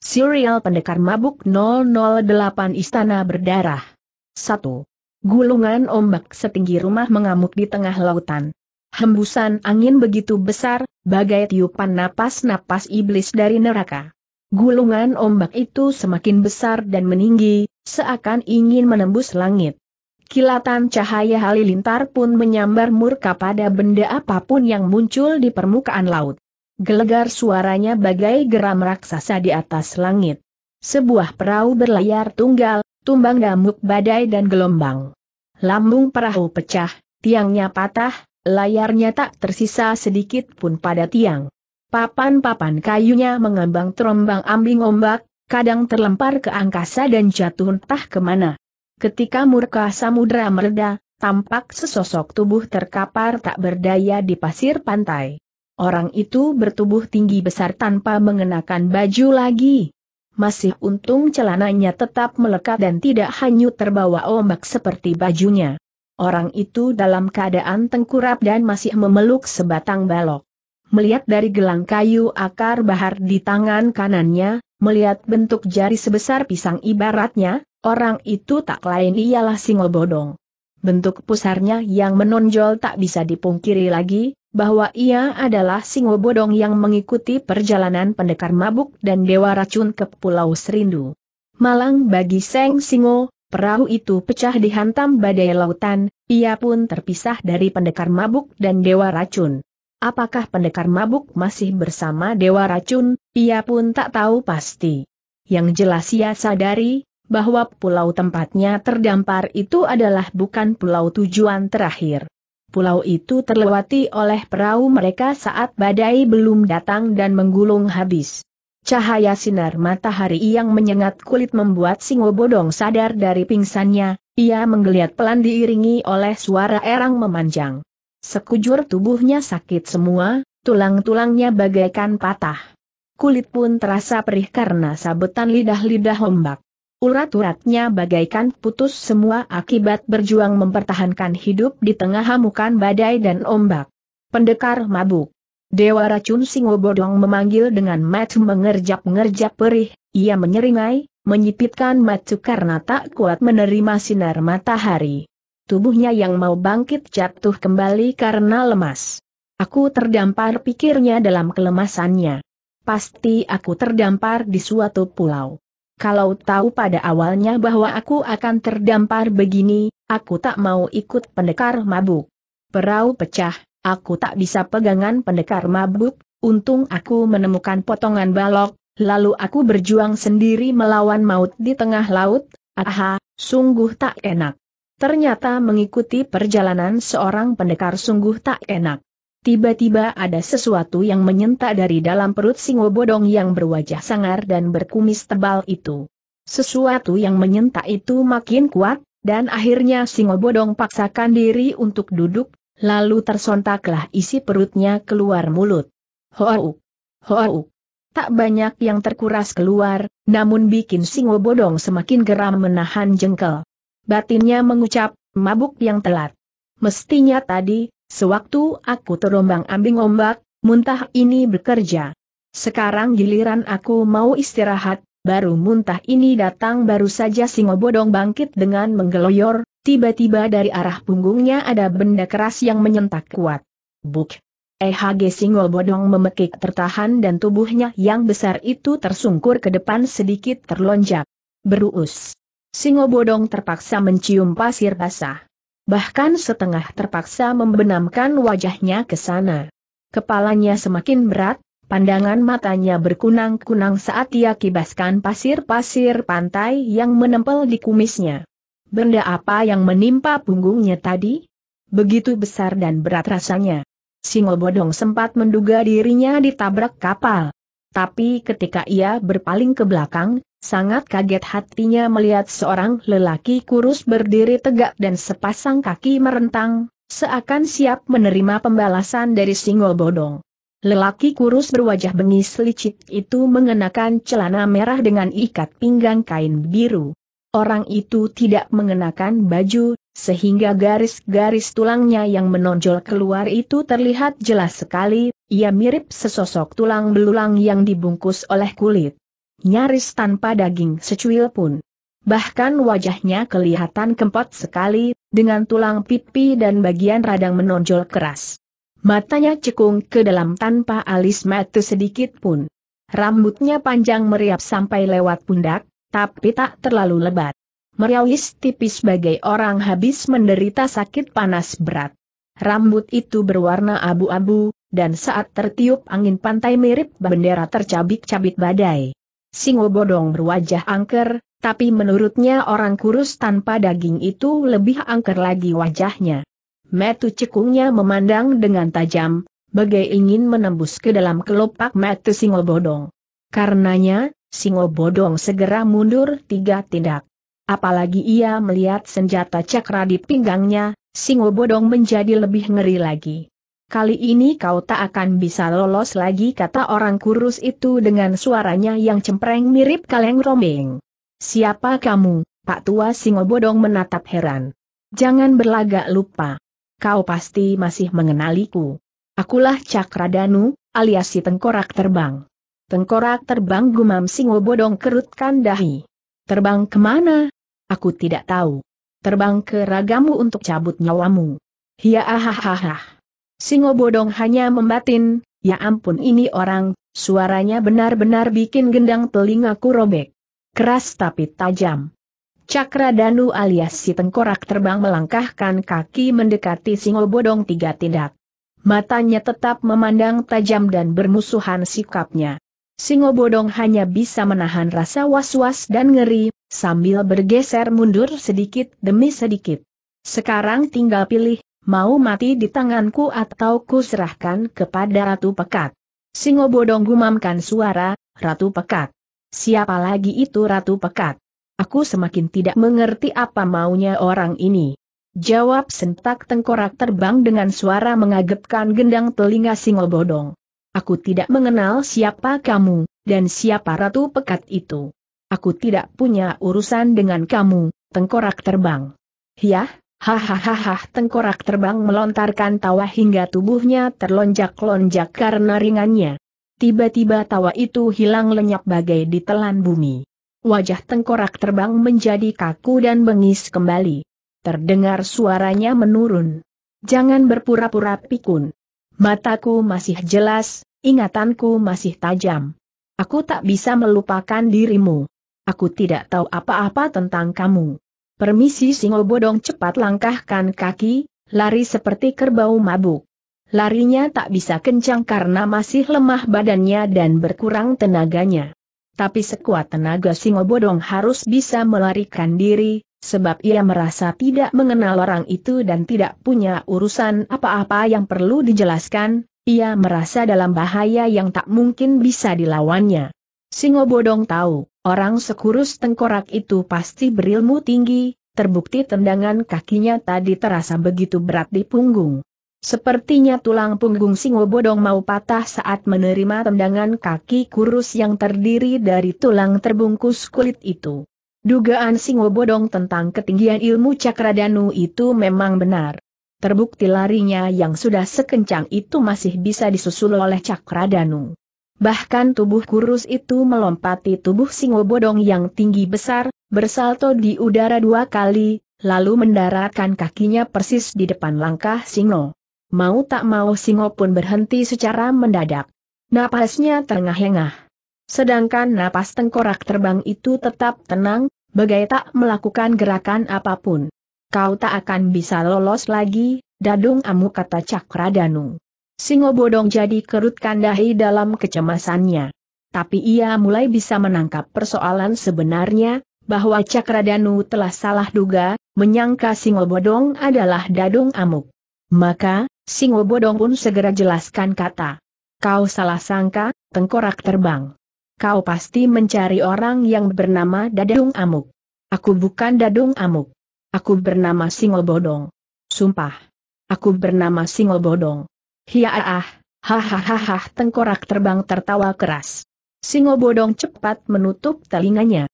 Serial Pendekar Mabuk 008 Istana Berdarah 1. Gulungan ombak setinggi rumah mengamuk di tengah lautan. Hembusan angin begitu besar, bagai tiupan napas-napas iblis dari neraka. Gulungan ombak itu semakin besar dan meninggi, seakan ingin menembus langit. Kilatan cahaya halilintar pun menyambar murka pada benda apapun yang muncul di permukaan laut. Gelegar suaranya bagai geram raksasa di atas langit. Sebuah perahu berlayar tunggal, tumbang damuk badai dan gelombang. Lambung perahu pecah, tiangnya patah, layarnya tak tersisa sedikit pun pada tiang. Papan-papan kayunya mengambang terombang ambing ombak, kadang terlempar ke angkasa dan jatuh entah kemana. Ketika murka samudera mereda, tampak sesosok tubuh terkapar tak berdaya di pasir pantai. Orang itu bertubuh tinggi besar tanpa mengenakan baju lagi. Masih untung celananya tetap melekat dan tidak hanyut terbawa ombak seperti bajunya. Orang itu dalam keadaan tengkurap dan masih memeluk sebatang balok. Melihat dari gelang kayu akar bahar di tangan kanannya, melihat bentuk jari sebesar pisang ibaratnya, orang itu tak lain ialah bodong bentuk pusarnya yang menonjol tak bisa dipungkiri lagi, bahwa ia adalah singo bodong yang mengikuti perjalanan pendekar mabuk dan dewa racun ke Pulau Serindu. Malang bagi Seng Singo, perahu itu pecah dihantam badai lautan, ia pun terpisah dari pendekar mabuk dan dewa racun. Apakah pendekar mabuk masih bersama dewa racun, ia pun tak tahu pasti. Yang jelas ia sadari, bahwa pulau tempatnya terdampar itu adalah bukan pulau tujuan terakhir. Pulau itu terlewati oleh perahu mereka saat badai belum datang dan menggulung habis. Cahaya sinar matahari yang menyengat kulit membuat Singo Bodong sadar dari pingsannya, ia menggeliat pelan diiringi oleh suara erang memanjang. Sekujur tubuhnya sakit semua, tulang-tulangnya bagaikan patah. Kulit pun terasa perih karena sabetan lidah-lidah ombak. Urat-uratnya bagaikan putus semua akibat berjuang mempertahankan hidup di tengah hamukan badai dan ombak. Pendekar mabuk. Dewa racun Singobodong memanggil dengan mata mengerjap-ngerjap perih, ia menyeringai, menyipitkan mata karena tak kuat menerima sinar matahari. Tubuhnya yang mau bangkit jatuh kembali karena lemas. Aku terdampar pikirnya dalam kelemasannya. Pasti aku terdampar di suatu pulau. Kalau tahu pada awalnya bahwa aku akan terdampar begini, aku tak mau ikut pendekar mabuk. Perahu pecah, aku tak bisa pegangan pendekar mabuk, untung aku menemukan potongan balok, lalu aku berjuang sendiri melawan maut di tengah laut, aha, sungguh tak enak. Ternyata mengikuti perjalanan seorang pendekar sungguh tak enak. Tiba-tiba ada sesuatu yang menyentak dari dalam perut singo bodong yang berwajah sangar dan berkumis tebal itu. Sesuatu yang menyentak itu makin kuat, dan akhirnya singo bodong paksakan diri untuk duduk, lalu tersontaklah isi perutnya keluar mulut. Hoau! Hoau! Tak banyak yang terkuras keluar, namun bikin singo bodong semakin geram menahan jengkel. Batinnya mengucap, mabuk yang telat. Mestinya tadi, Sewaktu aku terombang ambing ombak, muntah ini bekerja. Sekarang giliran aku mau istirahat, baru muntah ini datang baru saja singo bodong bangkit dengan menggeloyor, tiba-tiba dari arah punggungnya ada benda keras yang menyentak kuat. Buk! EHG Singo Bodong memekik tertahan dan tubuhnya yang besar itu tersungkur ke depan sedikit terlonjak. Beruus. Singo Bodong terpaksa mencium pasir basah bahkan setengah terpaksa membenamkan wajahnya ke sana. Kepalanya semakin berat, pandangan matanya berkunang-kunang saat ia kibaskan pasir-pasir pantai yang menempel di kumisnya. Benda apa yang menimpa punggungnya tadi? Begitu besar dan berat rasanya. Singo Bodong sempat menduga dirinya ditabrak kapal. Tapi ketika ia berpaling ke belakang, Sangat kaget hatinya melihat seorang lelaki kurus berdiri tegak dan sepasang kaki merentang, seakan siap menerima pembalasan dari Singol Bodong. Lelaki kurus berwajah bengis licik itu mengenakan celana merah dengan ikat pinggang kain biru. Orang itu tidak mengenakan baju, sehingga garis-garis tulangnya yang menonjol keluar itu terlihat jelas sekali, ia mirip sesosok tulang belulang yang dibungkus oleh kulit nyaris tanpa daging secuil pun. Bahkan wajahnya kelihatan kempot sekali, dengan tulang pipi dan bagian radang menonjol keras. Matanya cekung ke dalam tanpa alis mata sedikit pun. Rambutnya panjang meriap sampai lewat pundak, tapi tak terlalu lebat. Meriawis tipis bagai orang habis menderita sakit panas berat. Rambut itu berwarna abu-abu, dan saat tertiup angin pantai mirip bendera tercabik-cabik badai. Singo bodong berwajah angker, tapi menurutnya orang kurus tanpa daging itu lebih angker lagi wajahnya. Metu cekungnya memandang dengan tajam, bagai ingin menembus ke dalam kelopak metu Singo bodong. Karenanya, Singo bodong segera mundur tiga tindak. Apalagi ia melihat senjata cakra di pinggangnya, Singo bodong menjadi lebih ngeri lagi. Kali ini kau tak akan bisa lolos lagi kata orang kurus itu dengan suaranya yang cempreng mirip kaleng rombeng. Siapa kamu, Pak Tua Singobodong menatap heran. Jangan berlagak lupa. Kau pasti masih mengenaliku. Akulah Cakradanu, alias si tengkorak terbang. Tengkorak terbang gumam Singobodong kerutkan dahi. Terbang kemana? Aku tidak tahu. Terbang ke ragamu untuk cabut nyawamu. Hiya ahahahah. Singo Bodong hanya membatin, ya ampun ini orang, suaranya benar-benar bikin gendang telingaku robek. Keras tapi tajam. Cakra Danu alias si tengkorak terbang melangkahkan kaki mendekati Singo Bodong tiga tindak. Matanya tetap memandang tajam dan bermusuhan sikapnya. Singo Bodong hanya bisa menahan rasa was-was dan ngeri, sambil bergeser mundur sedikit demi sedikit. Sekarang tinggal pilih, mau mati di tanganku atau kuserahkan kepada Ratu Pekat. Singo Bodong gumamkan suara, Ratu Pekat. Siapa lagi itu Ratu Pekat? Aku semakin tidak mengerti apa maunya orang ini. Jawab sentak tengkorak terbang dengan suara mengagetkan gendang telinga Singo Bodong. Aku tidak mengenal siapa kamu, dan siapa Ratu Pekat itu. Aku tidak punya urusan dengan kamu, tengkorak terbang. Yah, Hahaha tengkorak terbang melontarkan tawa hingga tubuhnya terlonjak-lonjak karena ringannya. Tiba-tiba tawa itu hilang lenyap bagai ditelan bumi. Wajah tengkorak terbang menjadi kaku dan bengis kembali. Terdengar suaranya menurun. Jangan berpura-pura pikun. Mataku masih jelas, ingatanku masih tajam. Aku tak bisa melupakan dirimu. Aku tidak tahu apa-apa tentang kamu. Permisi Singo Bodong cepat langkahkan kaki, lari seperti kerbau mabuk. Larinya tak bisa kencang karena masih lemah badannya dan berkurang tenaganya. Tapi sekuat tenaga Singo Bodong harus bisa melarikan diri, sebab ia merasa tidak mengenal orang itu dan tidak punya urusan apa-apa yang perlu dijelaskan, ia merasa dalam bahaya yang tak mungkin bisa dilawannya. Singo Bodong tahu, Orang sekurus tengkorak itu pasti berilmu tinggi, terbukti tendangan kakinya tadi terasa begitu berat di punggung. Sepertinya tulang punggung singo bodong mau patah saat menerima tendangan kaki kurus yang terdiri dari tulang terbungkus kulit itu. Dugaan singo bodong tentang ketinggian ilmu cakradanu itu memang benar. Terbukti larinya yang sudah sekencang itu masih bisa disusul oleh cakradanu. Bahkan tubuh kurus itu melompati tubuh singo bodong yang tinggi besar, bersalto di udara dua kali, lalu mendaratkan kakinya persis di depan langkah singo. Mau tak mau singo pun berhenti secara mendadak. Napasnya terengah-engah. Sedangkan napas tengkorak terbang itu tetap tenang, bagai tak melakukan gerakan apapun. Kau tak akan bisa lolos lagi, Dadung Amu kata Cakra Danung. Singobodong jadi kerutkan dahi dalam kecemasannya. Tapi ia mulai bisa menangkap persoalan sebenarnya, bahwa Cakradanu telah salah duga, menyangka Singobodong adalah Dadung Amuk. Maka, Singobodong pun segera jelaskan kata. Kau salah sangka, tengkorak terbang. Kau pasti mencari orang yang bernama Dadung Amuk. Aku bukan Dadung Amuk. Aku bernama Singobodong. Sumpah. Aku bernama Singobodong. Hiaah, hahaha tengkorak terbang tertawa keras. Singo bodong cepat menutup telinganya.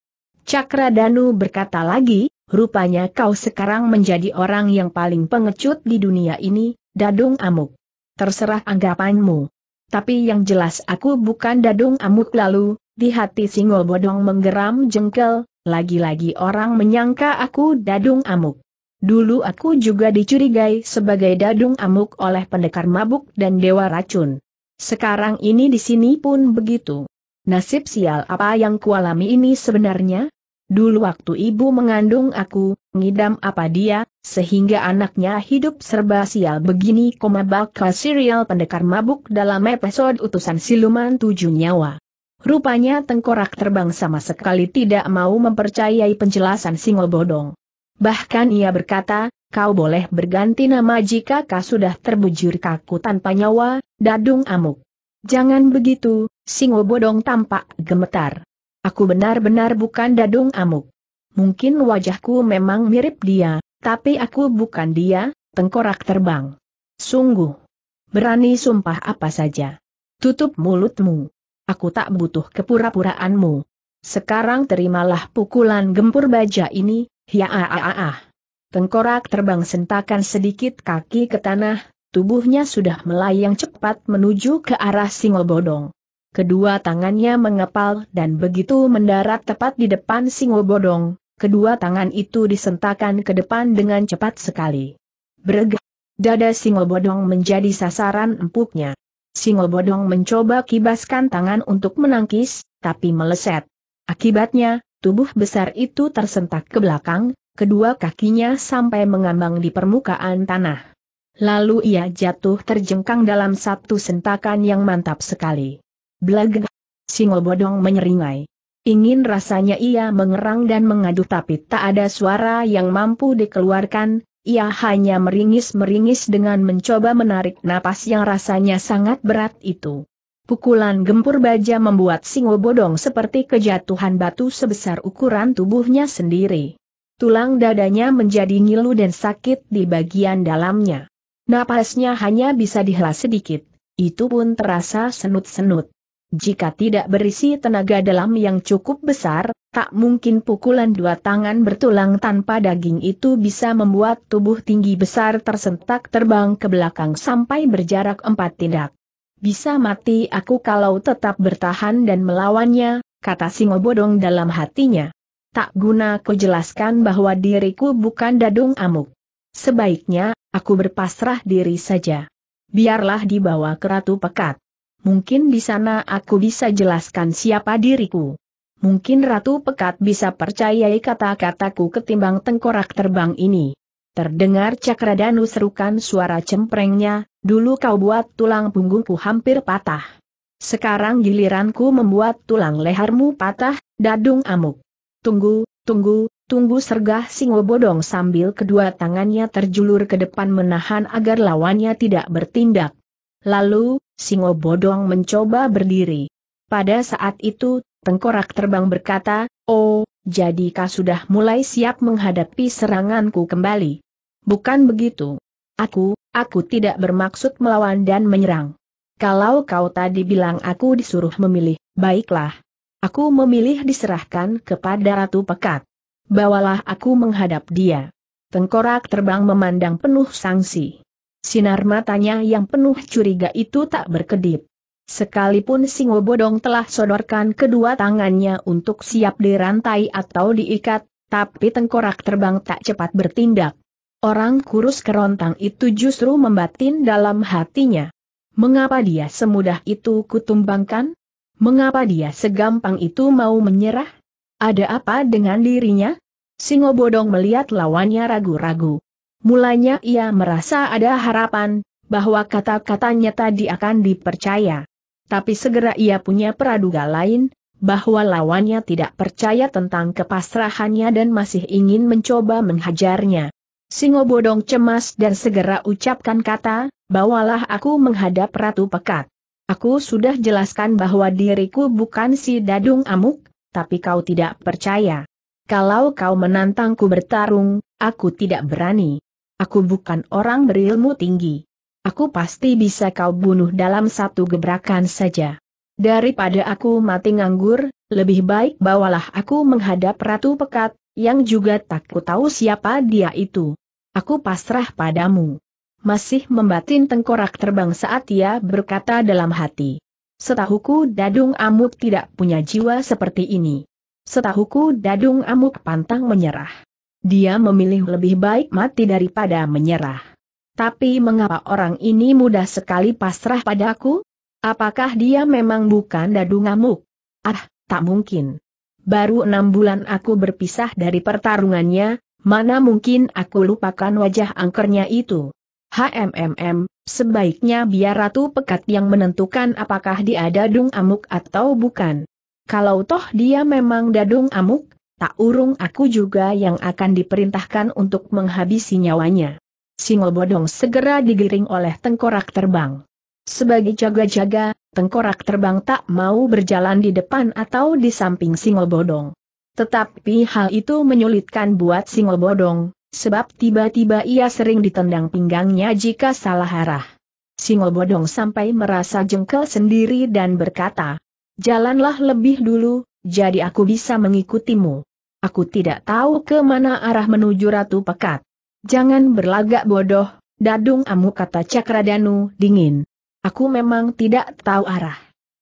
Cakra Danu berkata lagi, rupanya kau sekarang menjadi orang yang paling pengecut di dunia ini, Dadung Amuk. Terserah anggapanmu. Tapi yang jelas aku bukan Dadung Amuk lalu, di hati Singo Bodong menggeram jengkel, lagi-lagi orang menyangka aku Dadung Amuk. Dulu aku juga dicurigai sebagai dadung amuk oleh pendekar mabuk dan dewa racun. Sekarang ini di sini pun begitu. Nasib sial apa yang kualami ini sebenarnya? Dulu waktu ibu mengandung aku, ngidam apa dia, sehingga anaknya hidup serba sial begini, Koma bakal serial pendekar mabuk dalam episode utusan siluman tujuh nyawa. Rupanya tengkorak terbang sama sekali tidak mau mempercayai penjelasan singol Bodong. Bahkan ia berkata, kau boleh berganti nama jika kau sudah terbujur kaku tanpa nyawa, dadung amuk. Jangan begitu, singo bodong tampak gemetar. Aku benar-benar bukan dadung amuk. Mungkin wajahku memang mirip dia, tapi aku bukan dia, tengkorak terbang. Sungguh. Berani sumpah apa saja. Tutup mulutmu. Aku tak butuh kepura-puraanmu. Sekarang terimalah pukulan gempur baja ini, Ya Tengkorak terbang sentakan sedikit kaki ke tanah, tubuhnya sudah melayang cepat menuju ke arah bodong. Kedua tangannya mengepal dan begitu mendarat tepat di depan bodong, kedua tangan itu disentakan ke depan dengan cepat sekali. Bergerak Dada bodong menjadi sasaran empuknya. bodong mencoba kibaskan tangan untuk menangkis, tapi meleset. Akibatnya, Tubuh besar itu tersentak ke belakang, kedua kakinya sampai mengambang di permukaan tanah. Lalu ia jatuh terjengkang dalam satu sentakan yang mantap sekali. Blag! Bodong menyeringai. Ingin rasanya ia mengerang dan mengadu tapi tak ada suara yang mampu dikeluarkan, ia hanya meringis-meringis dengan mencoba menarik napas yang rasanya sangat berat itu. Pukulan gempur baja membuat Singo Bodong seperti kejatuhan batu sebesar ukuran tubuhnya sendiri. Tulang dadanya menjadi ngilu dan sakit di bagian dalamnya. Napasnya hanya bisa dihela sedikit, itu pun terasa senut-senut. Jika tidak berisi tenaga dalam yang cukup besar, tak mungkin pukulan dua tangan bertulang tanpa daging itu bisa membuat tubuh tinggi besar tersentak terbang ke belakang sampai berjarak empat tindak. Bisa mati aku kalau tetap bertahan dan melawannya, kata singo bodong dalam hatinya. Tak guna ku jelaskan bahwa diriku bukan dadung amuk. Sebaiknya, aku berpasrah diri saja. Biarlah dibawa ke Ratu Pekat. Mungkin di sana aku bisa jelaskan siapa diriku. Mungkin Ratu Pekat bisa percayai kata-kataku ketimbang tengkorak terbang ini. Terdengar Cakradanu serukan suara cemprengnya, dulu kau buat tulang punggungku hampir patah. Sekarang giliranku membuat tulang lehermu patah, dadung amuk. Tunggu, tunggu, tunggu sergah singo bodong sambil kedua tangannya terjulur ke depan menahan agar lawannya tidak bertindak. Lalu, singo bodong mencoba berdiri. Pada saat itu, tengkorak terbang berkata, Oh, jadi kau sudah mulai siap menghadapi seranganku kembali. Bukan begitu. Aku, aku tidak bermaksud melawan dan menyerang. Kalau kau tadi bilang aku disuruh memilih, baiklah. Aku memilih diserahkan kepada Ratu Pekat. Bawalah aku menghadap dia. Tengkorak terbang memandang penuh sangsi. Sinar matanya yang penuh curiga itu tak berkedip. Sekalipun Singo Bodong telah sodorkan kedua tangannya untuk siap dirantai atau diikat, tapi tengkorak terbang tak cepat bertindak. Orang kurus kerontang itu justru membatin dalam hatinya. Mengapa dia semudah itu kutumbangkan? Mengapa dia segampang itu mau menyerah? Ada apa dengan dirinya? Singobodong melihat lawannya ragu-ragu. Mulanya ia merasa ada harapan, bahwa kata-katanya tadi akan dipercaya. Tapi segera ia punya peraduga lain, bahwa lawannya tidak percaya tentang kepasrahannya dan masih ingin mencoba menghajarnya. Singo Bodong cemas dan segera ucapkan kata, bawalah aku menghadap Ratu Pekat. Aku sudah jelaskan bahwa diriku bukan si Dadung Amuk, tapi kau tidak percaya. Kalau kau menantangku bertarung, aku tidak berani. Aku bukan orang berilmu tinggi. Aku pasti bisa kau bunuh dalam satu gebrakan saja. Daripada aku mati nganggur, lebih baik bawalah aku menghadap Ratu Pekat, yang juga tak ku tahu siapa dia itu. Aku pasrah padamu. Masih membatin tengkorak terbang saat ia berkata dalam hati. Setahuku Dadung Amuk tidak punya jiwa seperti ini. Setahuku Dadung Amuk pantang menyerah. Dia memilih lebih baik mati daripada menyerah. Tapi mengapa orang ini mudah sekali pasrah padaku? Apakah dia memang bukan Dadung Amuk? Ah, tak mungkin baru enam bulan aku berpisah dari pertarungannya, mana mungkin aku lupakan wajah angkernya itu. HMMM, sebaiknya biar Ratu Pekat yang menentukan apakah dia dadung amuk atau bukan. Kalau toh dia memang dadung amuk, tak urung aku juga yang akan diperintahkan untuk menghabisi nyawanya. Singo Bodong segera digiring oleh tengkorak terbang. Sebagai jaga-jaga, tengkorak terbang tak mau berjalan di depan atau di samping Singobodong. Tetapi hal itu menyulitkan buat Singobodong, sebab tiba-tiba ia sering ditendang pinggangnya jika salah arah. Singobodong sampai merasa jengkel sendiri dan berkata, Jalanlah lebih dulu, jadi aku bisa mengikutimu. Aku tidak tahu ke mana arah menuju Ratu Pekat. Jangan berlagak bodoh, Dadung Amu kata Cakradanu dingin. Aku memang tidak tahu arah.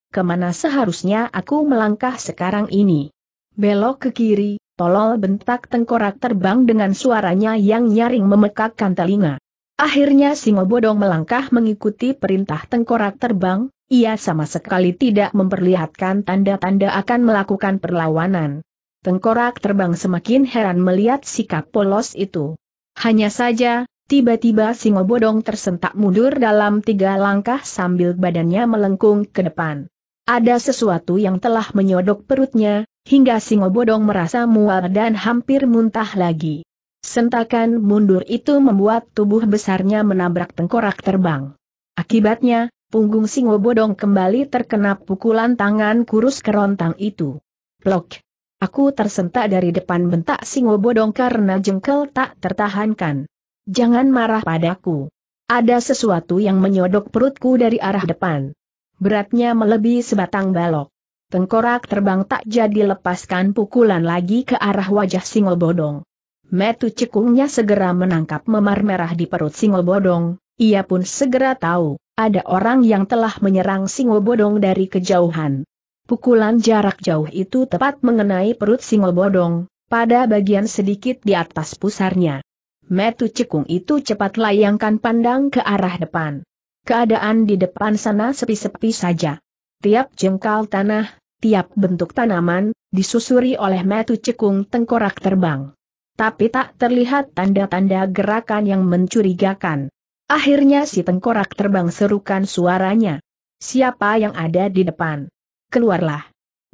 Kemana seharusnya aku melangkah sekarang ini? Belok ke kiri, tolol bentak tengkorak terbang dengan suaranya yang nyaring memekakkan telinga. Akhirnya Singo Bodong melangkah mengikuti perintah tengkorak terbang, ia sama sekali tidak memperlihatkan tanda-tanda akan melakukan perlawanan. Tengkorak terbang semakin heran melihat sikap polos itu. Hanya saja, Tiba-tiba singo bodong tersentak mundur dalam tiga langkah sambil badannya melengkung ke depan. Ada sesuatu yang telah menyodok perutnya, hingga singo bodong merasa mual dan hampir muntah lagi. Sentakan mundur itu membuat tubuh besarnya menabrak tengkorak terbang. Akibatnya, punggung singo bodong kembali terkena pukulan tangan kurus kerontang itu. Plok! Aku tersentak dari depan bentak singo bodong karena jengkel tak tertahankan. Jangan marah padaku. Ada sesuatu yang menyodok perutku dari arah depan. Beratnya melebihi sebatang balok. Tengkorak terbang tak jadi lepaskan pukulan lagi ke arah wajah Bodong. Metu cekungnya segera menangkap memar merah di perut Bodong. ia pun segera tahu, ada orang yang telah menyerang Bodong dari kejauhan. Pukulan jarak jauh itu tepat mengenai perut Bodong, pada bagian sedikit di atas pusarnya. Metu Cekung itu cepat layangkan pandang ke arah depan. Keadaan di depan sana sepi-sepi saja. Tiap jengkal tanah, tiap bentuk tanaman, disusuri oleh Metu Cekung tengkorak terbang. Tapi tak terlihat tanda-tanda gerakan yang mencurigakan. Akhirnya si tengkorak terbang serukan suaranya. Siapa yang ada di depan? Keluarlah.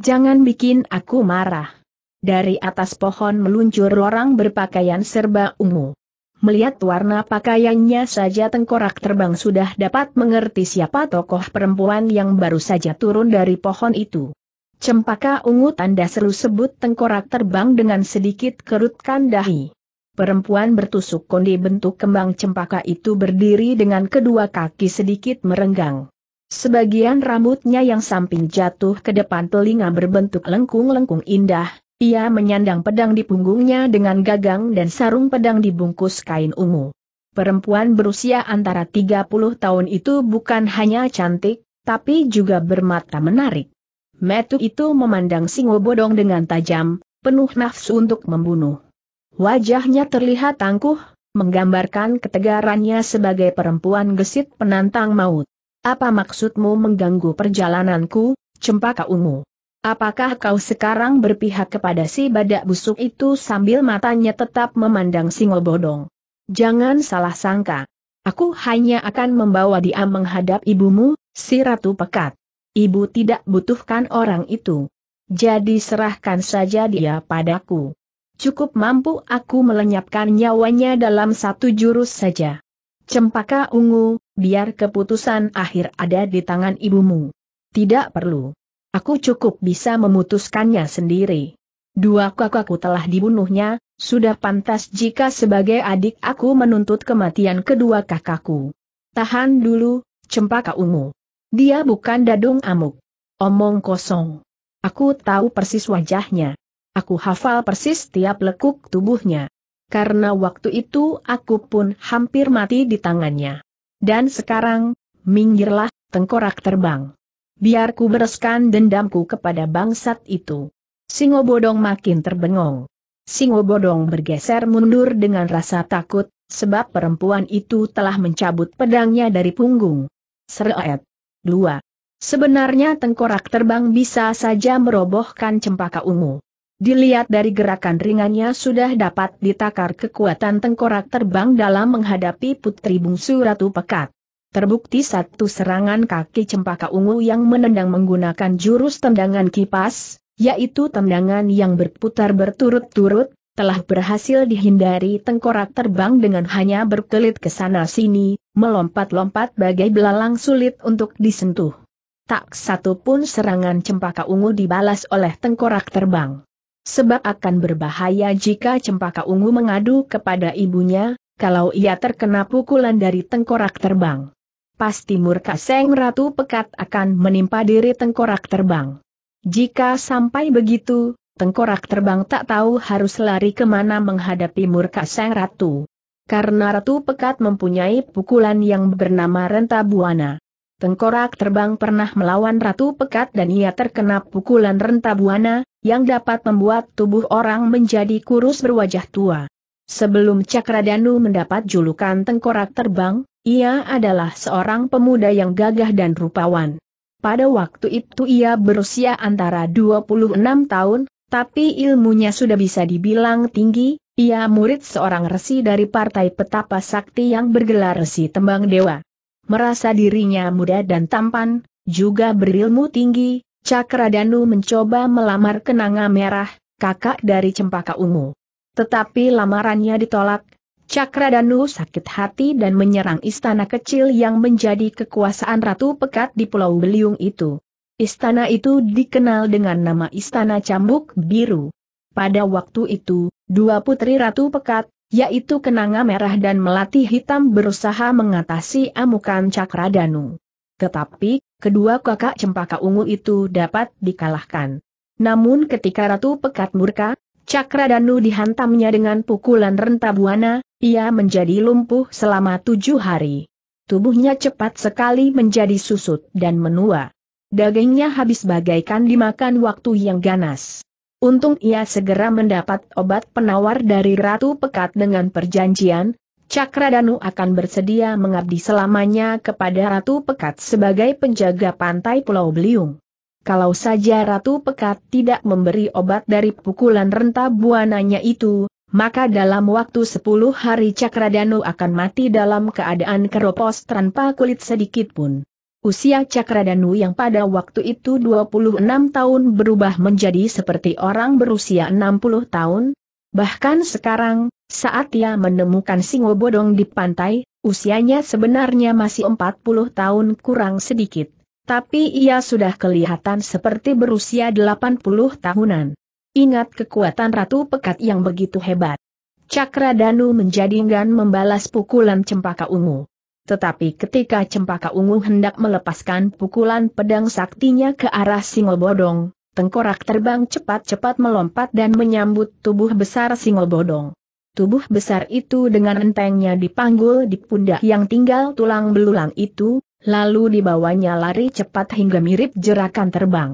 Jangan bikin aku marah. Dari atas pohon meluncur orang berpakaian serba ungu. Melihat warna pakaiannya saja tengkorak terbang sudah dapat mengerti siapa tokoh perempuan yang baru saja turun dari pohon itu. Cempaka ungu tanda seru sebut tengkorak terbang dengan sedikit kerutkan dahi. Perempuan bertusuk kondi bentuk kembang cempaka itu berdiri dengan kedua kaki sedikit merenggang. Sebagian rambutnya yang samping jatuh ke depan telinga berbentuk lengkung-lengkung indah, ia menyandang pedang di punggungnya dengan gagang dan sarung pedang dibungkus kain ungu. Perempuan berusia antara 30 tahun itu bukan hanya cantik, tapi juga bermata menarik. Metu itu memandang singo bodong dengan tajam, penuh nafsu untuk membunuh. Wajahnya terlihat tangguh, menggambarkan ketegarannya sebagai perempuan gesit penantang maut. Apa maksudmu mengganggu perjalananku, cempaka ungu? Apakah kau sekarang berpihak kepada si badak busuk itu sambil matanya tetap memandang singo bodong? Jangan salah sangka. Aku hanya akan membawa dia menghadap ibumu, si Ratu Pekat. Ibu tidak butuhkan orang itu. Jadi serahkan saja dia padaku. Cukup mampu aku melenyapkan nyawanya dalam satu jurus saja. Cempaka ungu, biar keputusan akhir ada di tangan ibumu. Tidak perlu Aku cukup bisa memutuskannya sendiri. Dua kakakku telah dibunuhnya, sudah pantas jika sebagai adik aku menuntut kematian kedua kakakku. Tahan dulu, cempaka ungu. Dia bukan dadung amuk. Omong kosong. Aku tahu persis wajahnya. Aku hafal persis tiap lekuk tubuhnya. Karena waktu itu aku pun hampir mati di tangannya. Dan sekarang, minggirlah, tengkorak terbang biar ku bereskan dendamku kepada bangsat itu. singobodong makin terbengong. singobodong bergeser mundur dengan rasa takut, sebab perempuan itu telah mencabut pedangnya dari punggung. Seret. 2. Sebenarnya tengkorak terbang bisa saja merobohkan cempaka ungu. Dilihat dari gerakan ringannya sudah dapat ditakar kekuatan tengkorak terbang dalam menghadapi putri bungsu Ratu Pekat. Terbukti satu serangan kaki cempaka ungu yang menendang menggunakan jurus tendangan kipas, yaitu tendangan yang berputar berturut-turut, telah berhasil dihindari tengkorak terbang dengan hanya berkelit ke sana-sini, melompat-lompat bagai belalang sulit untuk disentuh. Tak satu pun serangan cempaka ungu dibalas oleh tengkorak terbang. Sebab akan berbahaya jika cempaka ungu mengadu kepada ibunya, kalau ia terkena pukulan dari tengkorak terbang pasti murka Seng Ratu Pekat akan menimpa diri tengkorak terbang. Jika sampai begitu, tengkorak terbang tak tahu harus lari kemana menghadapi murka Seng Ratu. Karena Ratu Pekat mempunyai pukulan yang bernama Renta Buana. Tengkorak terbang pernah melawan Ratu Pekat dan ia terkena pukulan Renta Buana, yang dapat membuat tubuh orang menjadi kurus berwajah tua. Sebelum Cakradanu mendapat julukan tengkorak terbang, ia adalah seorang pemuda yang gagah dan rupawan. Pada waktu itu ia berusia antara 26 tahun, tapi ilmunya sudah bisa dibilang tinggi, ia murid seorang resi dari partai petapa sakti yang bergelar resi tembang dewa. Merasa dirinya muda dan tampan, juga berilmu tinggi, Cakradanu mencoba melamar kenanga merah, kakak dari Cempaka Ungu. Tetapi lamarannya ditolak, Cakradanu sakit hati dan menyerang istana kecil yang menjadi kekuasaan Ratu Pekat di Pulau Beliung itu. Istana itu dikenal dengan nama Istana Cambuk Biru. Pada waktu itu, dua putri Ratu Pekat, yaitu Kenanga Merah dan Melati Hitam berusaha mengatasi amukan Cakradanu. Tetapi, kedua kakak cempaka ungu itu dapat dikalahkan. Namun ketika Ratu Pekat murka, Cakra Danu dihantamnya dengan pukulan renta rentabuana, ia menjadi lumpuh selama tujuh hari. Tubuhnya cepat sekali menjadi susut dan menua. Dagingnya habis bagaikan dimakan waktu yang ganas. Untung ia segera mendapat obat penawar dari Ratu Pekat dengan perjanjian, Cakra Danu akan bersedia mengabdi selamanya kepada Ratu Pekat sebagai penjaga pantai Pulau Beliung kalau saja Ratu Pekat tidak memberi obat dari pukulan renta buananya itu, maka dalam waktu 10 hari Cakradanu akan mati dalam keadaan keropos tanpa kulit sedikit pun. Usia Cakradanu yang pada waktu itu 26 tahun berubah menjadi seperti orang berusia 60 tahun. Bahkan sekarang, saat ia menemukan Singo Bodong di pantai, usianya sebenarnya masih 40 tahun kurang sedikit. Tapi ia sudah kelihatan seperti berusia 80 tahunan. Ingat kekuatan Ratu Pekat yang begitu hebat. Cakra Danu menjadi enggan membalas pukulan cempaka ungu. Tetapi ketika cempaka ungu hendak melepaskan pukulan pedang saktinya ke arah Singobodong, tengkorak terbang cepat-cepat melompat dan menyambut tubuh besar Singobodong. Tubuh besar itu dengan entengnya dipanggul di pundak yang tinggal tulang belulang itu, Lalu dibawanya lari cepat hingga mirip jerakan terbang.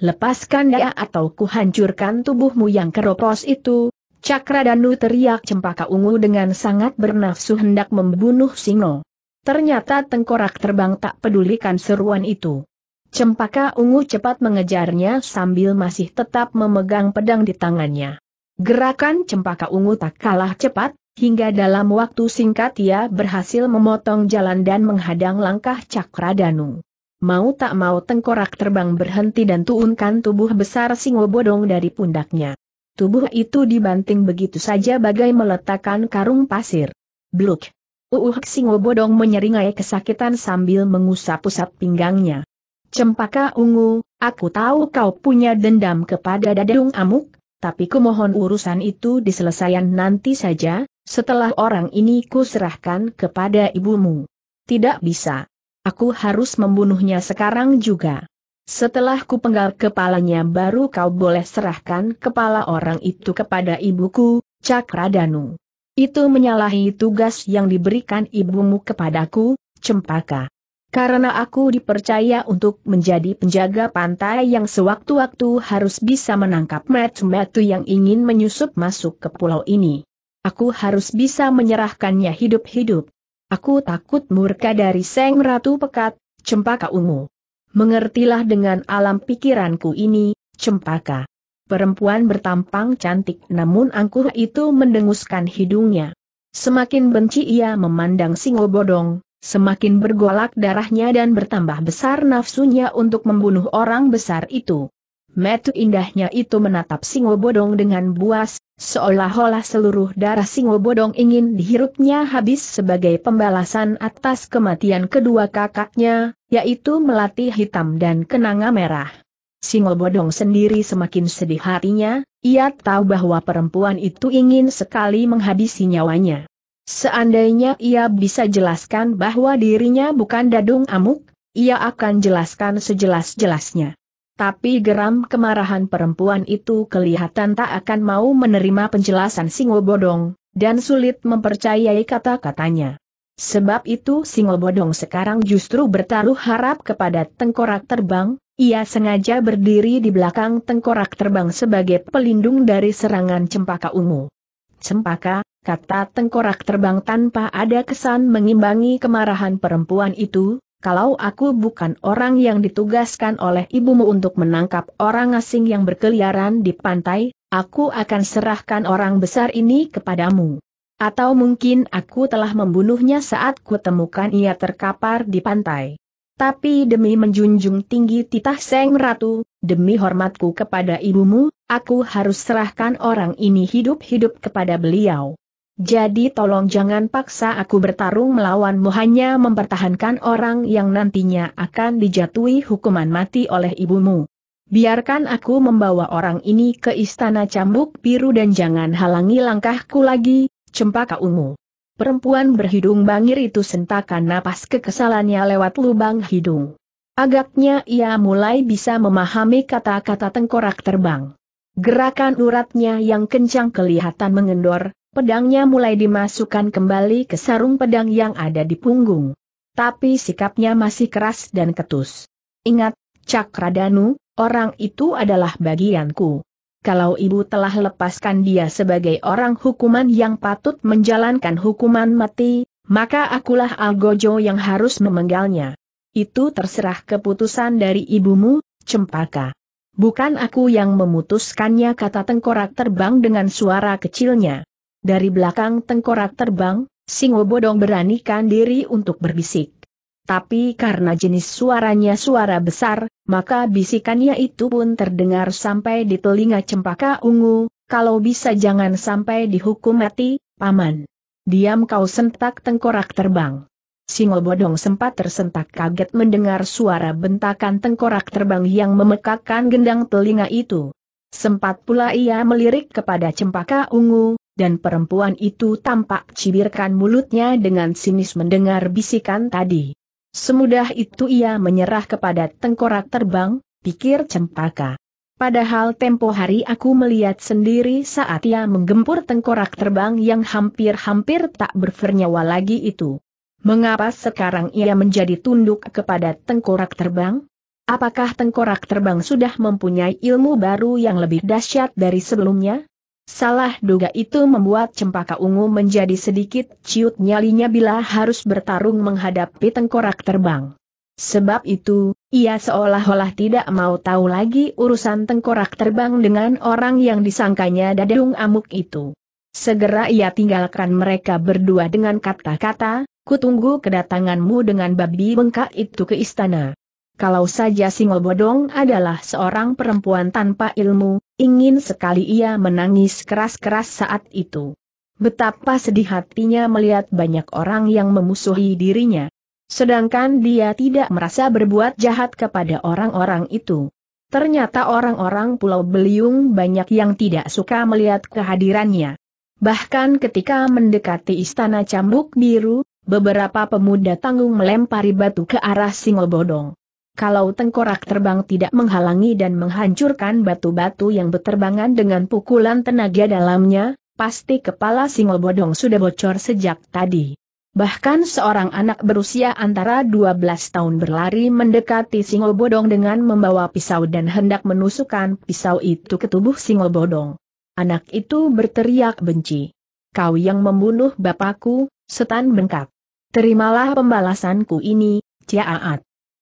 Lepaskan dia ya atau kuhancurkan tubuhmu yang keropos itu, Cakra Danu teriak cempaka ungu dengan sangat bernafsu hendak membunuh Singo. Ternyata tengkorak terbang tak pedulikan seruan itu. Cempaka ungu cepat mengejarnya sambil masih tetap memegang pedang di tangannya. Gerakan cempaka ungu tak kalah cepat, Hingga dalam waktu singkat ia berhasil memotong jalan dan menghadang langkah Cakra Danu. Mau tak mau tengkorak terbang berhenti dan tuunkan tubuh besar Singobodong dari pundaknya. Tubuh itu dibanting begitu saja bagai meletakkan karung pasir. Bluk! Uuh singo menyeringai kesakitan sambil mengusap-usap pinggangnya. Cempaka ungu, aku tahu kau punya dendam kepada dadung amuk, tapi kumohon urusan itu diselesaikan nanti saja, setelah orang ini kuserahkan kepada ibumu. Tidak bisa. Aku harus membunuhnya sekarang juga. Setelah kupenggal kepalanya baru kau boleh serahkan kepala orang itu kepada ibuku, Cakradanu. Itu menyalahi tugas yang diberikan ibumu kepadaku, Cempaka. Karena aku dipercaya untuk menjadi penjaga pantai yang sewaktu-waktu harus bisa menangkap metu-metu yang ingin menyusup masuk ke pulau ini. Aku harus bisa menyerahkannya hidup-hidup. Aku takut murka dari Seng Ratu Pekat, Cempaka Ungu. Mengertilah dengan alam pikiranku ini, Cempaka. Perempuan bertampang cantik namun angkuh itu mendenguskan hidungnya. Semakin benci ia memandang Singo Bodong, semakin bergolak darahnya dan bertambah besar nafsunya untuk membunuh orang besar itu. Metu indahnya itu menatap Singo Bodong dengan buas, Seolah-olah seluruh darah singo bodong ingin dihirupnya habis sebagai pembalasan atas kematian kedua kakaknya, yaitu melati hitam dan kenanga merah. Singo bodong sendiri semakin sedih hatinya, ia tahu bahwa perempuan itu ingin sekali menghabisi nyawanya. Seandainya ia bisa jelaskan bahwa dirinya bukan dadung amuk, ia akan jelaskan sejelas-jelasnya tapi geram kemarahan perempuan itu kelihatan tak akan mau menerima penjelasan Singo Bodong, dan sulit mempercayai kata-katanya. Sebab itu Singo Bodong sekarang justru bertaruh harap kepada tengkorak terbang, ia sengaja berdiri di belakang tengkorak terbang sebagai pelindung dari serangan cempaka ungu. Cempaka, kata tengkorak terbang tanpa ada kesan mengimbangi kemarahan perempuan itu, kalau aku bukan orang yang ditugaskan oleh ibumu untuk menangkap orang asing yang berkeliaran di pantai, aku akan serahkan orang besar ini kepadamu. Atau mungkin aku telah membunuhnya saat kutemukan ia terkapar di pantai. Tapi demi menjunjung tinggi titah Seng Ratu, demi hormatku kepada ibumu, aku harus serahkan orang ini hidup-hidup kepada beliau. Jadi tolong jangan paksa aku bertarung melawanmu hanya mempertahankan orang yang nantinya akan dijatuhi hukuman mati oleh ibumu. Biarkan aku membawa orang ini ke istana cambuk biru dan jangan halangi langkahku lagi, cempaka ungu. Perempuan berhidung bangir itu sentakan napas kekesalannya lewat lubang hidung. Agaknya ia mulai bisa memahami kata-kata tengkorak terbang. Gerakan uratnya yang kencang kelihatan mengendor, Pedangnya mulai dimasukkan kembali ke sarung pedang yang ada di punggung. Tapi sikapnya masih keras dan ketus. Ingat, Cakradanu, orang itu adalah bagianku. Kalau ibu telah lepaskan dia sebagai orang hukuman yang patut menjalankan hukuman mati, maka akulah Algojo yang harus memenggalnya. Itu terserah keputusan dari ibumu, Cempaka. Bukan aku yang memutuskannya kata tengkorak terbang dengan suara kecilnya. Dari belakang tengkorak terbang, Singo Bodong beranikan diri untuk berbisik. Tapi karena jenis suaranya suara besar, maka bisikannya itu pun terdengar sampai di telinga cempaka ungu, kalau bisa jangan sampai dihukum mati, paman. Diam kau sentak tengkorak terbang. Singo Bodong sempat tersentak kaget mendengar suara bentakan tengkorak terbang yang memekakkan gendang telinga itu. Sempat pula ia melirik kepada cempaka ungu, dan perempuan itu tampak cibirkan mulutnya dengan sinis mendengar bisikan tadi. Semudah itu ia menyerah kepada tengkorak terbang, pikir cempaka. Padahal tempo hari aku melihat sendiri saat ia menggempur tengkorak terbang yang hampir-hampir tak bernyawa lagi itu. Mengapa sekarang ia menjadi tunduk kepada tengkorak terbang? Apakah tengkorak terbang sudah mempunyai ilmu baru yang lebih dahsyat dari sebelumnya? Salah duga itu membuat cempaka ungu menjadi sedikit ciut nyalinya bila harus bertarung menghadapi tengkorak terbang. Sebab itu, ia seolah-olah tidak mau tahu lagi urusan tengkorak terbang dengan orang yang disangkanya dadung amuk itu. Segera ia tinggalkan mereka berdua dengan kata-kata, kutunggu kedatanganmu dengan babi bengkak itu ke istana. Kalau saja singol Bodong adalah seorang perempuan tanpa ilmu, Ingin sekali ia menangis keras-keras saat itu. Betapa sedih hatinya melihat banyak orang yang memusuhi dirinya. Sedangkan dia tidak merasa berbuat jahat kepada orang-orang itu. Ternyata orang-orang Pulau Beliung banyak yang tidak suka melihat kehadirannya. Bahkan ketika mendekati istana cambuk biru, beberapa pemuda tanggung melempari batu ke arah Singobodong kalau tengkorak terbang tidak menghalangi dan menghancurkan batu-batu yang berterbangan dengan pukulan tenaga dalamnya, pasti kepala singo bodong sudah bocor sejak tadi. Bahkan seorang anak berusia antara 12 tahun berlari mendekati singo bodong dengan membawa pisau dan hendak menusukkan pisau itu ke tubuh singo bodong. Anak itu berteriak benci. Kau yang membunuh bapakku, setan bengkak. Terimalah pembalasanku ini, Ciaat.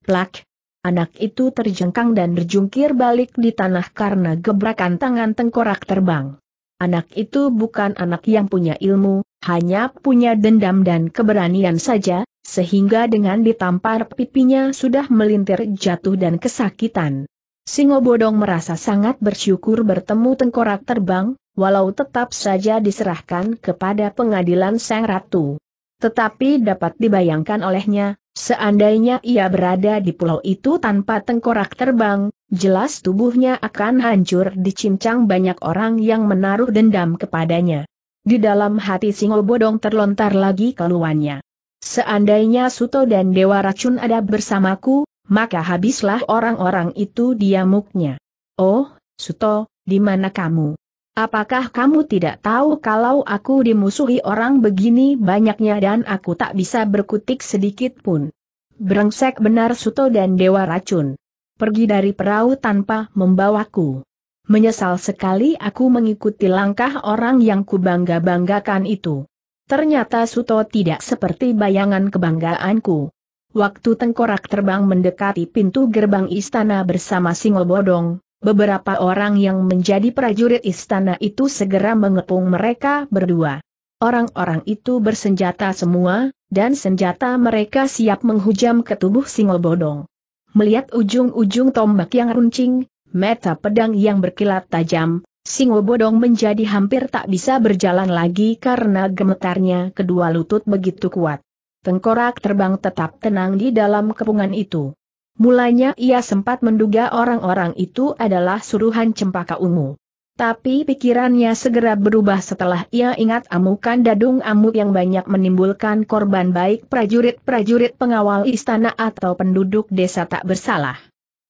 Plak, Anak itu terjengkang dan terjungkir balik di tanah karena gebrakan tangan tengkorak terbang. Anak itu bukan anak yang punya ilmu, hanya punya dendam dan keberanian saja, sehingga dengan ditampar pipinya sudah melintir jatuh dan kesakitan. Singobodong merasa sangat bersyukur bertemu tengkorak terbang, walau tetap saja diserahkan kepada pengadilan Sang Ratu. Tetapi dapat dibayangkan olehnya, Seandainya ia berada di pulau itu tanpa tengkorak terbang, jelas tubuhnya akan hancur dicincang banyak orang yang menaruh dendam kepadanya. Di dalam hati Singo Bodong terlontar lagi keluhannya. Seandainya Suto dan Dewa Racun ada bersamaku, maka habislah orang-orang itu diamuknya. Oh, Suto, di mana kamu? Apakah kamu tidak tahu kalau aku dimusuhi orang begini banyaknya dan aku tak bisa berkutik sedikit pun? Brengsek benar Suto dan Dewa Racun. Pergi dari perahu tanpa membawaku. Menyesal sekali aku mengikuti langkah orang yang kubangga-banggakan itu. Ternyata Suto tidak seperti bayangan kebanggaanku. Waktu tengkorak terbang mendekati pintu gerbang istana bersama Singobodong, Beberapa orang yang menjadi prajurit istana itu segera mengepung mereka berdua. Orang-orang itu bersenjata semua, dan senjata mereka siap menghujam ke tubuh Bodong. Melihat ujung-ujung tombak yang runcing, meta pedang yang berkilat tajam, Singo Bodong menjadi hampir tak bisa berjalan lagi karena gemetarnya kedua lutut begitu kuat. Tengkorak terbang tetap tenang di dalam kepungan itu. Mulanya ia sempat menduga orang-orang itu adalah suruhan cempaka ungu. Tapi pikirannya segera berubah setelah ia ingat amukan dadung amuk yang banyak menimbulkan korban baik prajurit-prajurit pengawal istana atau penduduk desa tak bersalah.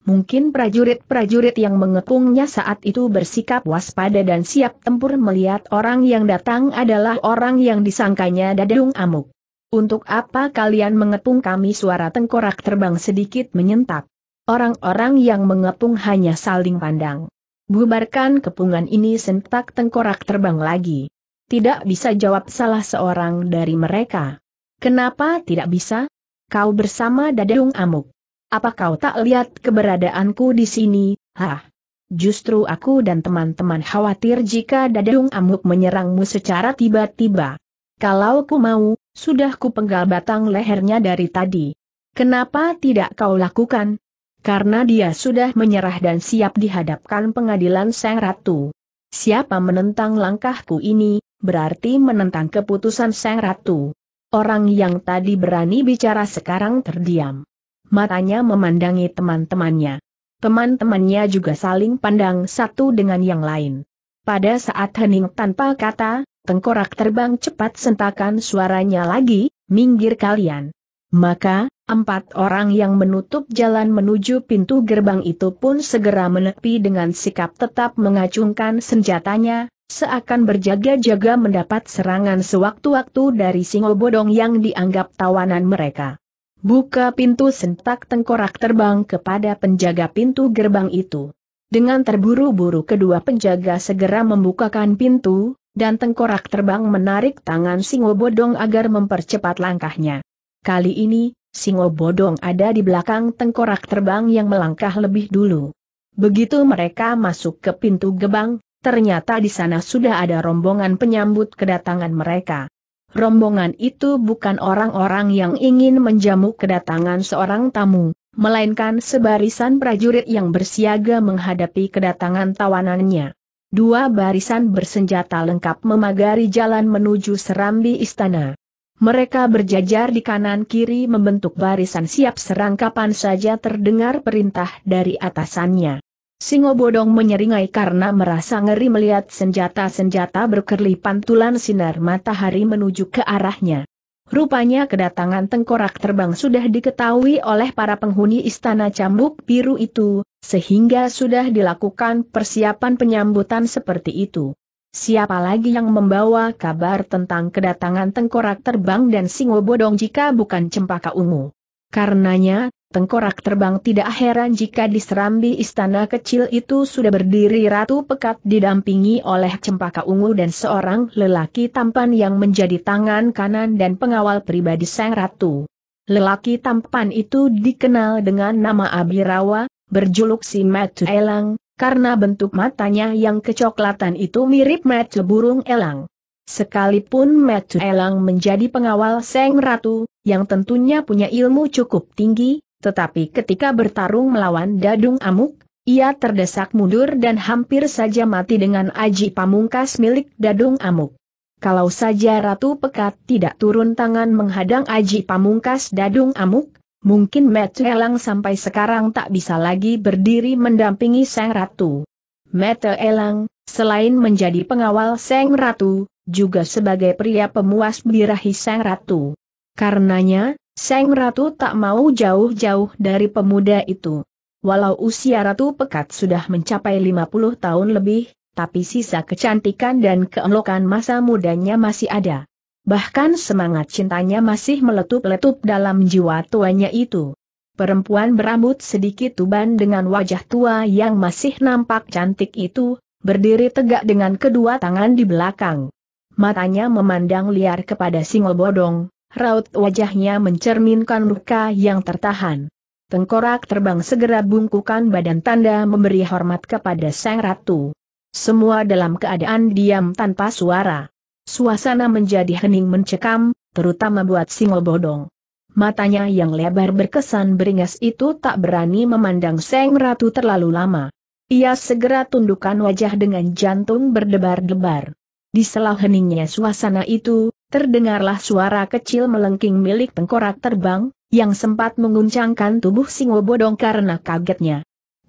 Mungkin prajurit-prajurit yang mengepungnya saat itu bersikap waspada dan siap tempur melihat orang yang datang adalah orang yang disangkanya dadung amuk. Untuk apa kalian mengepung kami suara tengkorak terbang sedikit menyentak. Orang-orang yang mengepung hanya saling pandang. Bubarkan kepungan ini sentak tengkorak terbang lagi. Tidak bisa jawab salah seorang dari mereka. Kenapa tidak bisa? Kau bersama Dadung Amuk. Apa kau tak lihat keberadaanku di sini, hah? Justru aku dan teman-teman khawatir jika Dadung Amuk menyerangmu secara tiba-tiba. Kalau ku mau, sudah kupenggal batang lehernya dari tadi. Kenapa tidak kau lakukan? Karena dia sudah menyerah dan siap dihadapkan pengadilan Sang Ratu. Siapa menentang langkahku ini, berarti menentang keputusan Sang Ratu. Orang yang tadi berani bicara sekarang terdiam. Matanya memandangi teman-temannya. Teman-temannya juga saling pandang satu dengan yang lain. Pada saat hening tanpa kata, tengkorak terbang cepat sentakan suaranya lagi, minggir kalian. Maka, empat orang yang menutup jalan menuju pintu gerbang itu pun segera menepi dengan sikap tetap mengacungkan senjatanya, seakan berjaga-jaga mendapat serangan sewaktu-waktu dari singo bodong yang dianggap tawanan mereka. Buka pintu sentak tengkorak terbang kepada penjaga pintu gerbang itu. Dengan terburu-buru kedua penjaga segera membukakan pintu, dan tengkorak terbang menarik tangan Singo Bodong agar mempercepat langkahnya. Kali ini, Singo Bodong ada di belakang tengkorak terbang yang melangkah lebih dulu. Begitu mereka masuk ke pintu gebang, ternyata di sana sudah ada rombongan penyambut kedatangan mereka. Rombongan itu bukan orang-orang yang ingin menjamu kedatangan seorang tamu, melainkan sebarisan prajurit yang bersiaga menghadapi kedatangan tawanannya. Dua barisan bersenjata lengkap memagari jalan menuju serambi istana. Mereka berjajar di kanan-kiri membentuk barisan siap serang kapan saja terdengar perintah dari atasannya. Singobodong menyeringai karena merasa ngeri melihat senjata-senjata berkerlipan tulan sinar matahari menuju ke arahnya. Rupanya kedatangan tengkorak terbang sudah diketahui oleh para penghuni istana cambuk biru itu, sehingga sudah dilakukan persiapan penyambutan seperti itu. Siapa lagi yang membawa kabar tentang kedatangan tengkorak terbang dan singo bodong jika bukan cempaka ungu? Karenanya, Tengkorak terbang tidak heran jika di serambi istana kecil itu sudah berdiri Ratu Pekat didampingi oleh Cempaka Ungu dan seorang lelaki tampan yang menjadi tangan kanan dan pengawal pribadi Sang Ratu. Lelaki tampan itu dikenal dengan nama Abirawa, berjuluk si Matu Elang, karena bentuk matanya yang kecoklatan itu mirip matu Burung Elang. Sekalipun Matu Elang menjadi pengawal Sang Ratu, yang tentunya punya ilmu cukup tinggi, tetapi ketika bertarung melawan Dadung Amuk, ia terdesak mundur dan hampir saja mati dengan aji pamungkas milik Dadung Amuk. Kalau saja Ratu Pekat tidak turun tangan menghadang aji pamungkas Dadung Amuk, mungkin Elang sampai sekarang tak bisa lagi berdiri mendampingi Sang Ratu. Elang, selain menjadi pengawal Sang Ratu, juga sebagai pria pemuas birahi Sang Ratu. Karenanya, Seng Ratu tak mau jauh-jauh dari pemuda itu. Walau usia Ratu Pekat sudah mencapai 50 tahun lebih, tapi sisa kecantikan dan keelokan masa mudanya masih ada. Bahkan semangat cintanya masih meletup-letup dalam jiwa tuanya itu. Perempuan berambut sedikit tuban dengan wajah tua yang masih nampak cantik itu, berdiri tegak dengan kedua tangan di belakang. Matanya memandang liar kepada bodong raut wajahnya mencerminkan luka yang tertahan. Tengkorak terbang segera bungkukan badan tanda memberi hormat kepada sang ratu. Semua dalam keadaan diam tanpa suara. Suasana menjadi hening mencekam, terutama buat Singo Bodong. Matanya yang lebar berkesan beringas itu tak berani memandang sang Ratu terlalu lama. Ia segera tundukkan wajah dengan jantung berdebar-debar. Di selah heningnya suasana itu, Terdengarlah suara kecil melengking milik tengkorak terbang, yang sempat menguncangkan tubuh singo bodong karena kagetnya.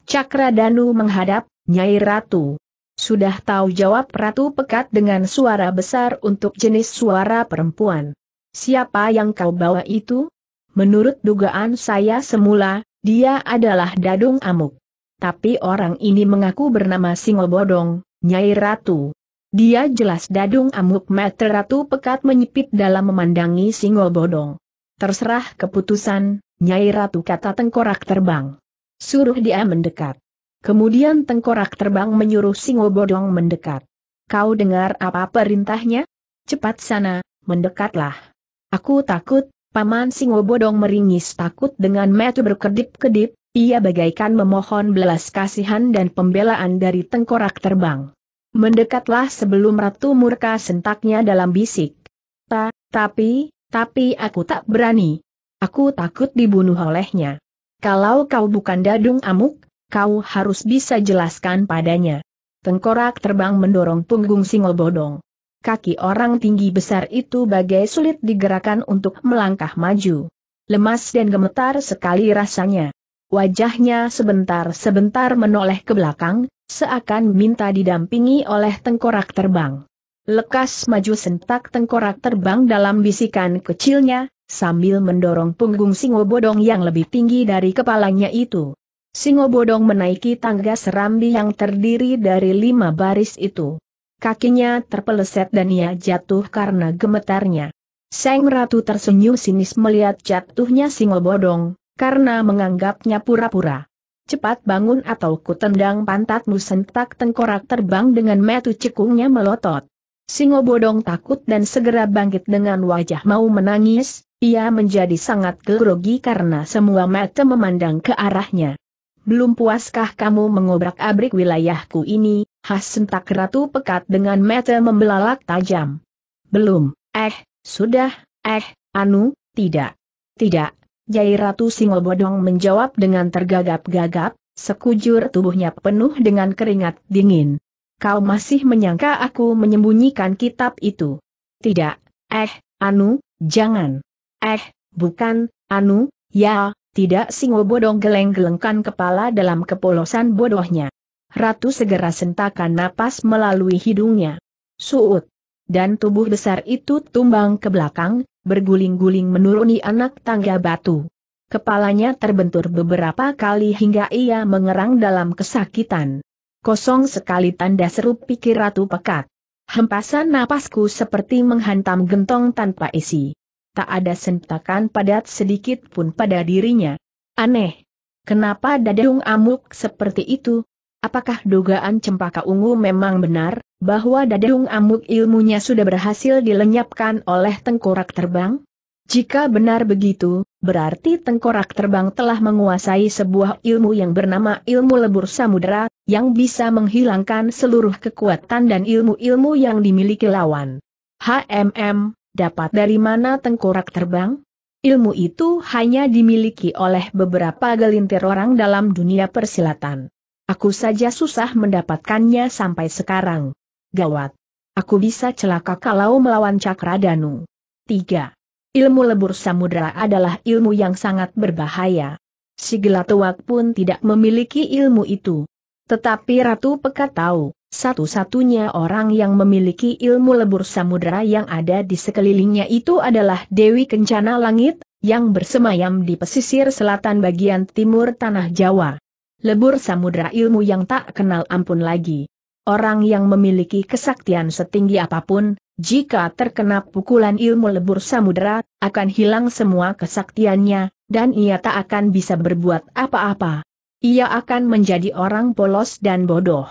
Cakra Danu menghadap, Nyai Ratu. Sudah tahu jawab Ratu Pekat dengan suara besar untuk jenis suara perempuan. Siapa yang kau bawa itu? Menurut dugaan saya semula, dia adalah Dadung Amuk. Tapi orang ini mengaku bernama Singo Bodong, Nyai Ratu. Dia jelas dadung amuk meter ratu pekat menyipit dalam memandangi singo bodong. Terserah keputusan, Nyai Ratu kata tengkorak terbang. Suruh dia mendekat. Kemudian tengkorak terbang menyuruh singo bodong mendekat. Kau dengar apa perintahnya? Cepat sana, mendekatlah. Aku takut, paman singo bodong meringis takut dengan mata berkedip-kedip, ia bagaikan memohon belas kasihan dan pembelaan dari tengkorak terbang. Mendekatlah sebelum Ratu Murka sentaknya dalam bisik. Ta, tapi, tapi aku tak berani. Aku takut dibunuh olehnya. Kalau kau bukan dadung amuk, kau harus bisa jelaskan padanya. Tengkorak terbang mendorong punggung bodong. Kaki orang tinggi besar itu bagai sulit digerakkan untuk melangkah maju. Lemas dan gemetar sekali rasanya. Wajahnya sebentar-sebentar menoleh ke belakang, seakan minta didampingi oleh tengkorak terbang. Lekas maju sentak tengkorak terbang dalam bisikan kecilnya, sambil mendorong punggung singobodong yang lebih tinggi dari kepalanya itu. Singobodong menaiki tangga serambi yang terdiri dari lima baris itu. Kakinya terpeleset dan ia jatuh karena gemetarnya. Seng Ratu tersenyum sinis melihat jatuhnya singobodong, karena menganggapnya pura-pura. Cepat bangun atau kutendang pantatmu sentak tengkorak terbang dengan metu cekungnya melotot. Singo bodong takut dan segera bangkit dengan wajah mau menangis, ia menjadi sangat gerogi karena semua mata memandang ke arahnya. Belum puaskah kamu mengobrak-abrik wilayahku ini, khas sentak ratu pekat dengan mata membelalak tajam. Belum, eh, sudah, eh, anu, tidak. Tidak, Jai Ratu Singobodong menjawab dengan tergagap-gagap, sekujur tubuhnya penuh dengan keringat dingin. Kau masih menyangka aku menyembunyikan kitab itu? Tidak, eh, Anu, jangan. Eh, bukan, Anu, ya, tidak Singobodong geleng-gelengkan kepala dalam kepolosan bodohnya. Ratu segera sentakan napas melalui hidungnya. Suut. Dan tubuh besar itu tumbang ke belakang, berguling-guling menuruni anak tangga batu. Kepalanya terbentur beberapa kali hingga ia mengerang dalam kesakitan. Kosong sekali tanda seru pikir Ratu Pekat. Hempasan napasku seperti menghantam gentong tanpa isi. Tak ada sentakan padat sedikit pun pada dirinya. Aneh. Kenapa dadung amuk seperti itu? Apakah dugaan cempaka ungu memang benar? bahwa dadung amuk ilmunya sudah berhasil dilenyapkan oleh tengkorak terbang? Jika benar begitu, berarti tengkorak terbang telah menguasai sebuah ilmu yang bernama ilmu lebur samudera, yang bisa menghilangkan seluruh kekuatan dan ilmu-ilmu yang dimiliki lawan. HMM, dapat dari mana tengkorak terbang? Ilmu itu hanya dimiliki oleh beberapa gelintir orang dalam dunia persilatan. Aku saja susah mendapatkannya sampai sekarang. Gawat. Aku bisa celaka kalau melawan Cakra Danu. 3. Ilmu lebur samudera adalah ilmu yang sangat berbahaya. Si Gelatuak pun tidak memiliki ilmu itu. Tetapi Ratu Pekat tahu, satu-satunya orang yang memiliki ilmu lebur samudera yang ada di sekelilingnya itu adalah Dewi Kencana Langit, yang bersemayam di pesisir selatan bagian timur Tanah Jawa. Lebur samudera ilmu yang tak kenal ampun lagi orang yang memiliki kesaktian setinggi apapun, jika terkena pukulan ilmu lebur samudera, akan hilang semua kesaktiannya, dan ia tak akan bisa berbuat apa-apa. Ia akan menjadi orang polos dan bodoh.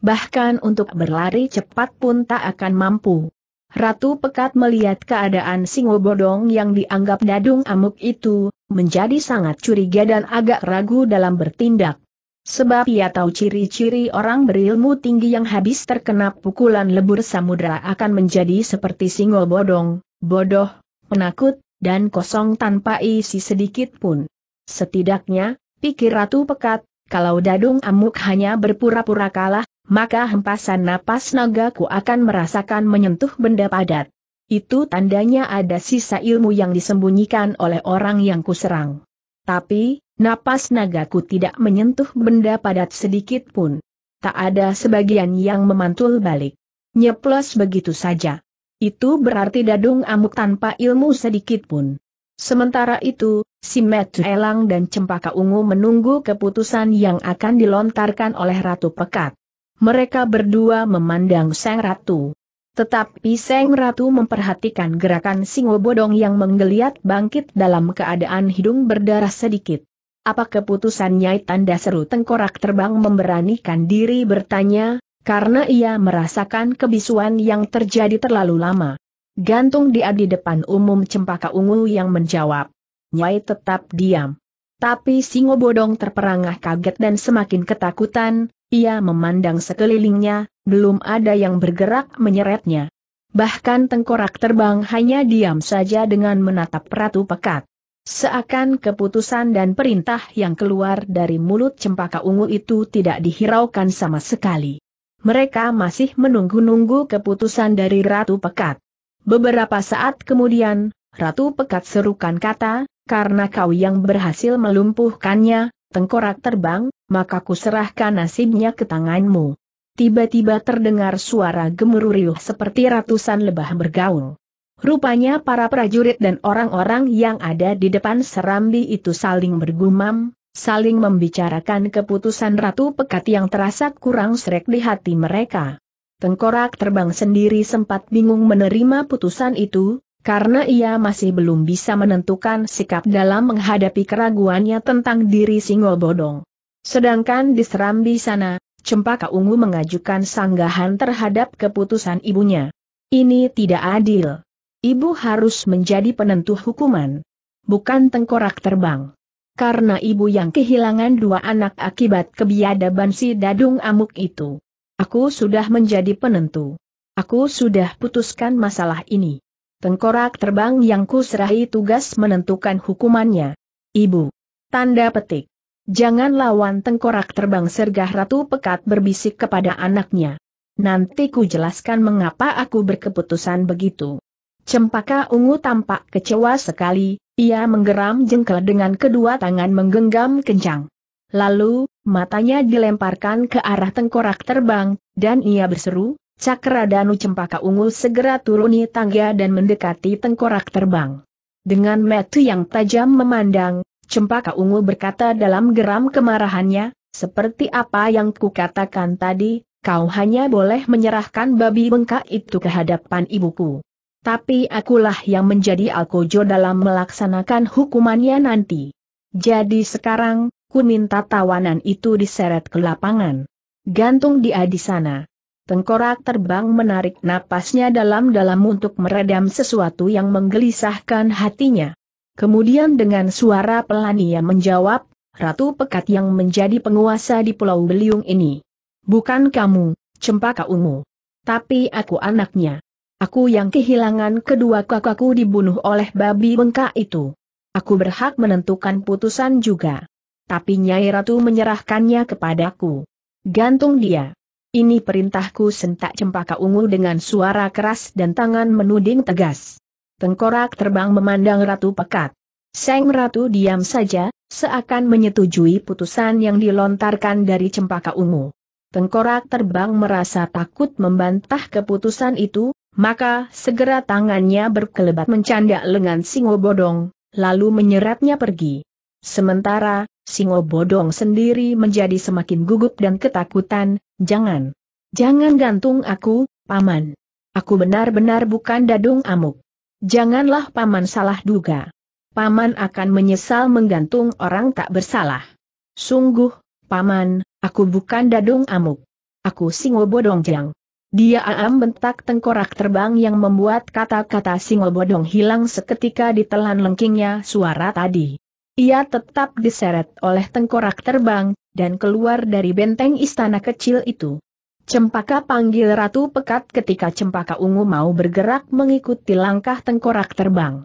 Bahkan untuk berlari cepat pun tak akan mampu. Ratu Pekat melihat keadaan Singo Bodong yang dianggap dadung amuk itu, menjadi sangat curiga dan agak ragu dalam bertindak. Sebab ia tahu ciri-ciri orang berilmu tinggi yang habis terkena pukulan lebur samudra akan menjadi seperti singol bodong, bodoh, penakut, dan kosong tanpa isi sedikit pun. Setidaknya, pikir Ratu Pekat, kalau Dadung Amuk hanya berpura-pura kalah, maka hempasan napas nagaku akan merasakan menyentuh benda padat. Itu tandanya ada sisa ilmu yang disembunyikan oleh orang yang kuserang. Tapi, Napas nagaku tidak menyentuh benda padat sedikit pun. Tak ada sebagian yang memantul balik. Nyeplos begitu saja. Itu berarti dadung amuk tanpa ilmu sedikit pun. Sementara itu, si Metru Elang dan Cempaka Ungu menunggu keputusan yang akan dilontarkan oleh Ratu Pekat. Mereka berdua memandang Sang Ratu. Tetapi Seng Ratu memperhatikan gerakan Singo Bodong yang menggeliat bangkit dalam keadaan hidung berdarah sedikit. Apa keputusannya tanda seru tengkorak terbang memberanikan diri bertanya, karena ia merasakan kebisuan yang terjadi terlalu lama. Gantung dia di depan umum cempaka ungu yang menjawab. Nyai tetap diam. Tapi Singo Bodong terperangah kaget dan semakin ketakutan, ia memandang sekelilingnya, belum ada yang bergerak menyeretnya. Bahkan tengkorak terbang hanya diam saja dengan menatap ratu pekat. Seakan keputusan dan perintah yang keluar dari mulut cempaka ungu itu tidak dihiraukan sama sekali. Mereka masih menunggu-nunggu keputusan dari Ratu Pekat. Beberapa saat kemudian, Ratu Pekat serukan kata, karena kau yang berhasil melumpuhkannya, tengkorak terbang, maka kuserahkan nasibnya ke tanganmu. Tiba-tiba terdengar suara gemuruh riuh seperti ratusan lebah bergaul. Rupanya para prajurit dan orang-orang yang ada di depan serambi itu saling bergumam, saling membicarakan keputusan Ratu Pekat yang terasa kurang srek di hati mereka. Tengkorak terbang sendiri sempat bingung menerima putusan itu, karena ia masih belum bisa menentukan sikap dalam menghadapi keraguannya tentang diri Singol Bodong. Sedangkan di serambi sana, Cempaka Ungu mengajukan sanggahan terhadap keputusan ibunya. Ini tidak adil. Ibu harus menjadi penentu hukuman. Bukan tengkorak terbang. Karena ibu yang kehilangan dua anak akibat kebiadaban si dadung amuk itu. Aku sudah menjadi penentu. Aku sudah putuskan masalah ini. Tengkorak terbang yang kuserahi tugas menentukan hukumannya. Ibu. Tanda petik. Jangan lawan tengkorak terbang sergah ratu pekat berbisik kepada anaknya. Nanti ku jelaskan mengapa aku berkeputusan begitu. Cempaka ungu tampak kecewa sekali, ia menggeram jengkel dengan kedua tangan menggenggam kencang. Lalu, matanya dilemparkan ke arah tengkorak terbang, dan ia berseru, Cakra Danu Cempaka Ungu segera turuni tangga dan mendekati tengkorak terbang. Dengan metu yang tajam memandang, Cempaka Ungu berkata dalam geram kemarahannya, seperti apa yang kukatakan tadi, kau hanya boleh menyerahkan babi bengkak itu ke hadapan ibuku. Tapi akulah yang menjadi alkojo dalam melaksanakan hukumannya nanti. Jadi sekarang, ku minta tawanan itu diseret ke lapangan. Gantung dia di sana. Tengkorak terbang menarik napasnya dalam-dalam untuk meredam sesuatu yang menggelisahkan hatinya. Kemudian dengan suara pelan ia menjawab, Ratu Pekat yang menjadi penguasa di Pulau Beliung ini. Bukan kamu, Cempaka Ungu. Tapi aku anaknya. Aku yang kehilangan kedua kakakku dibunuh oleh babi bengkak itu. Aku berhak menentukan putusan juga. Tapi Nyai Ratu menyerahkannya kepadaku. Gantung dia. Ini perintahku sentak cempaka ungu dengan suara keras dan tangan menuding tegas. Tengkorak terbang memandang Ratu pekat. Seng Ratu diam saja, seakan menyetujui putusan yang dilontarkan dari cempaka ungu. Tengkorak terbang merasa takut membantah keputusan itu, maka segera tangannya berkelebat mencanda lengan Singo Bodong, lalu menyeretnya pergi. Sementara, Singo Bodong sendiri menjadi semakin gugup dan ketakutan, jangan. Jangan gantung aku, Paman. Aku benar-benar bukan dadung amuk. Janganlah Paman salah duga. Paman akan menyesal menggantung orang tak bersalah. Sungguh, Paman, aku bukan dadung amuk. Aku Singo Bodong Jang. Dia aam bentak tengkorak terbang yang membuat kata-kata singo bodong hilang seketika ditelan lengkingnya suara tadi. Ia tetap diseret oleh tengkorak terbang, dan keluar dari benteng istana kecil itu. Cempaka panggil Ratu Pekat ketika Cempaka Ungu mau bergerak mengikuti langkah tengkorak terbang.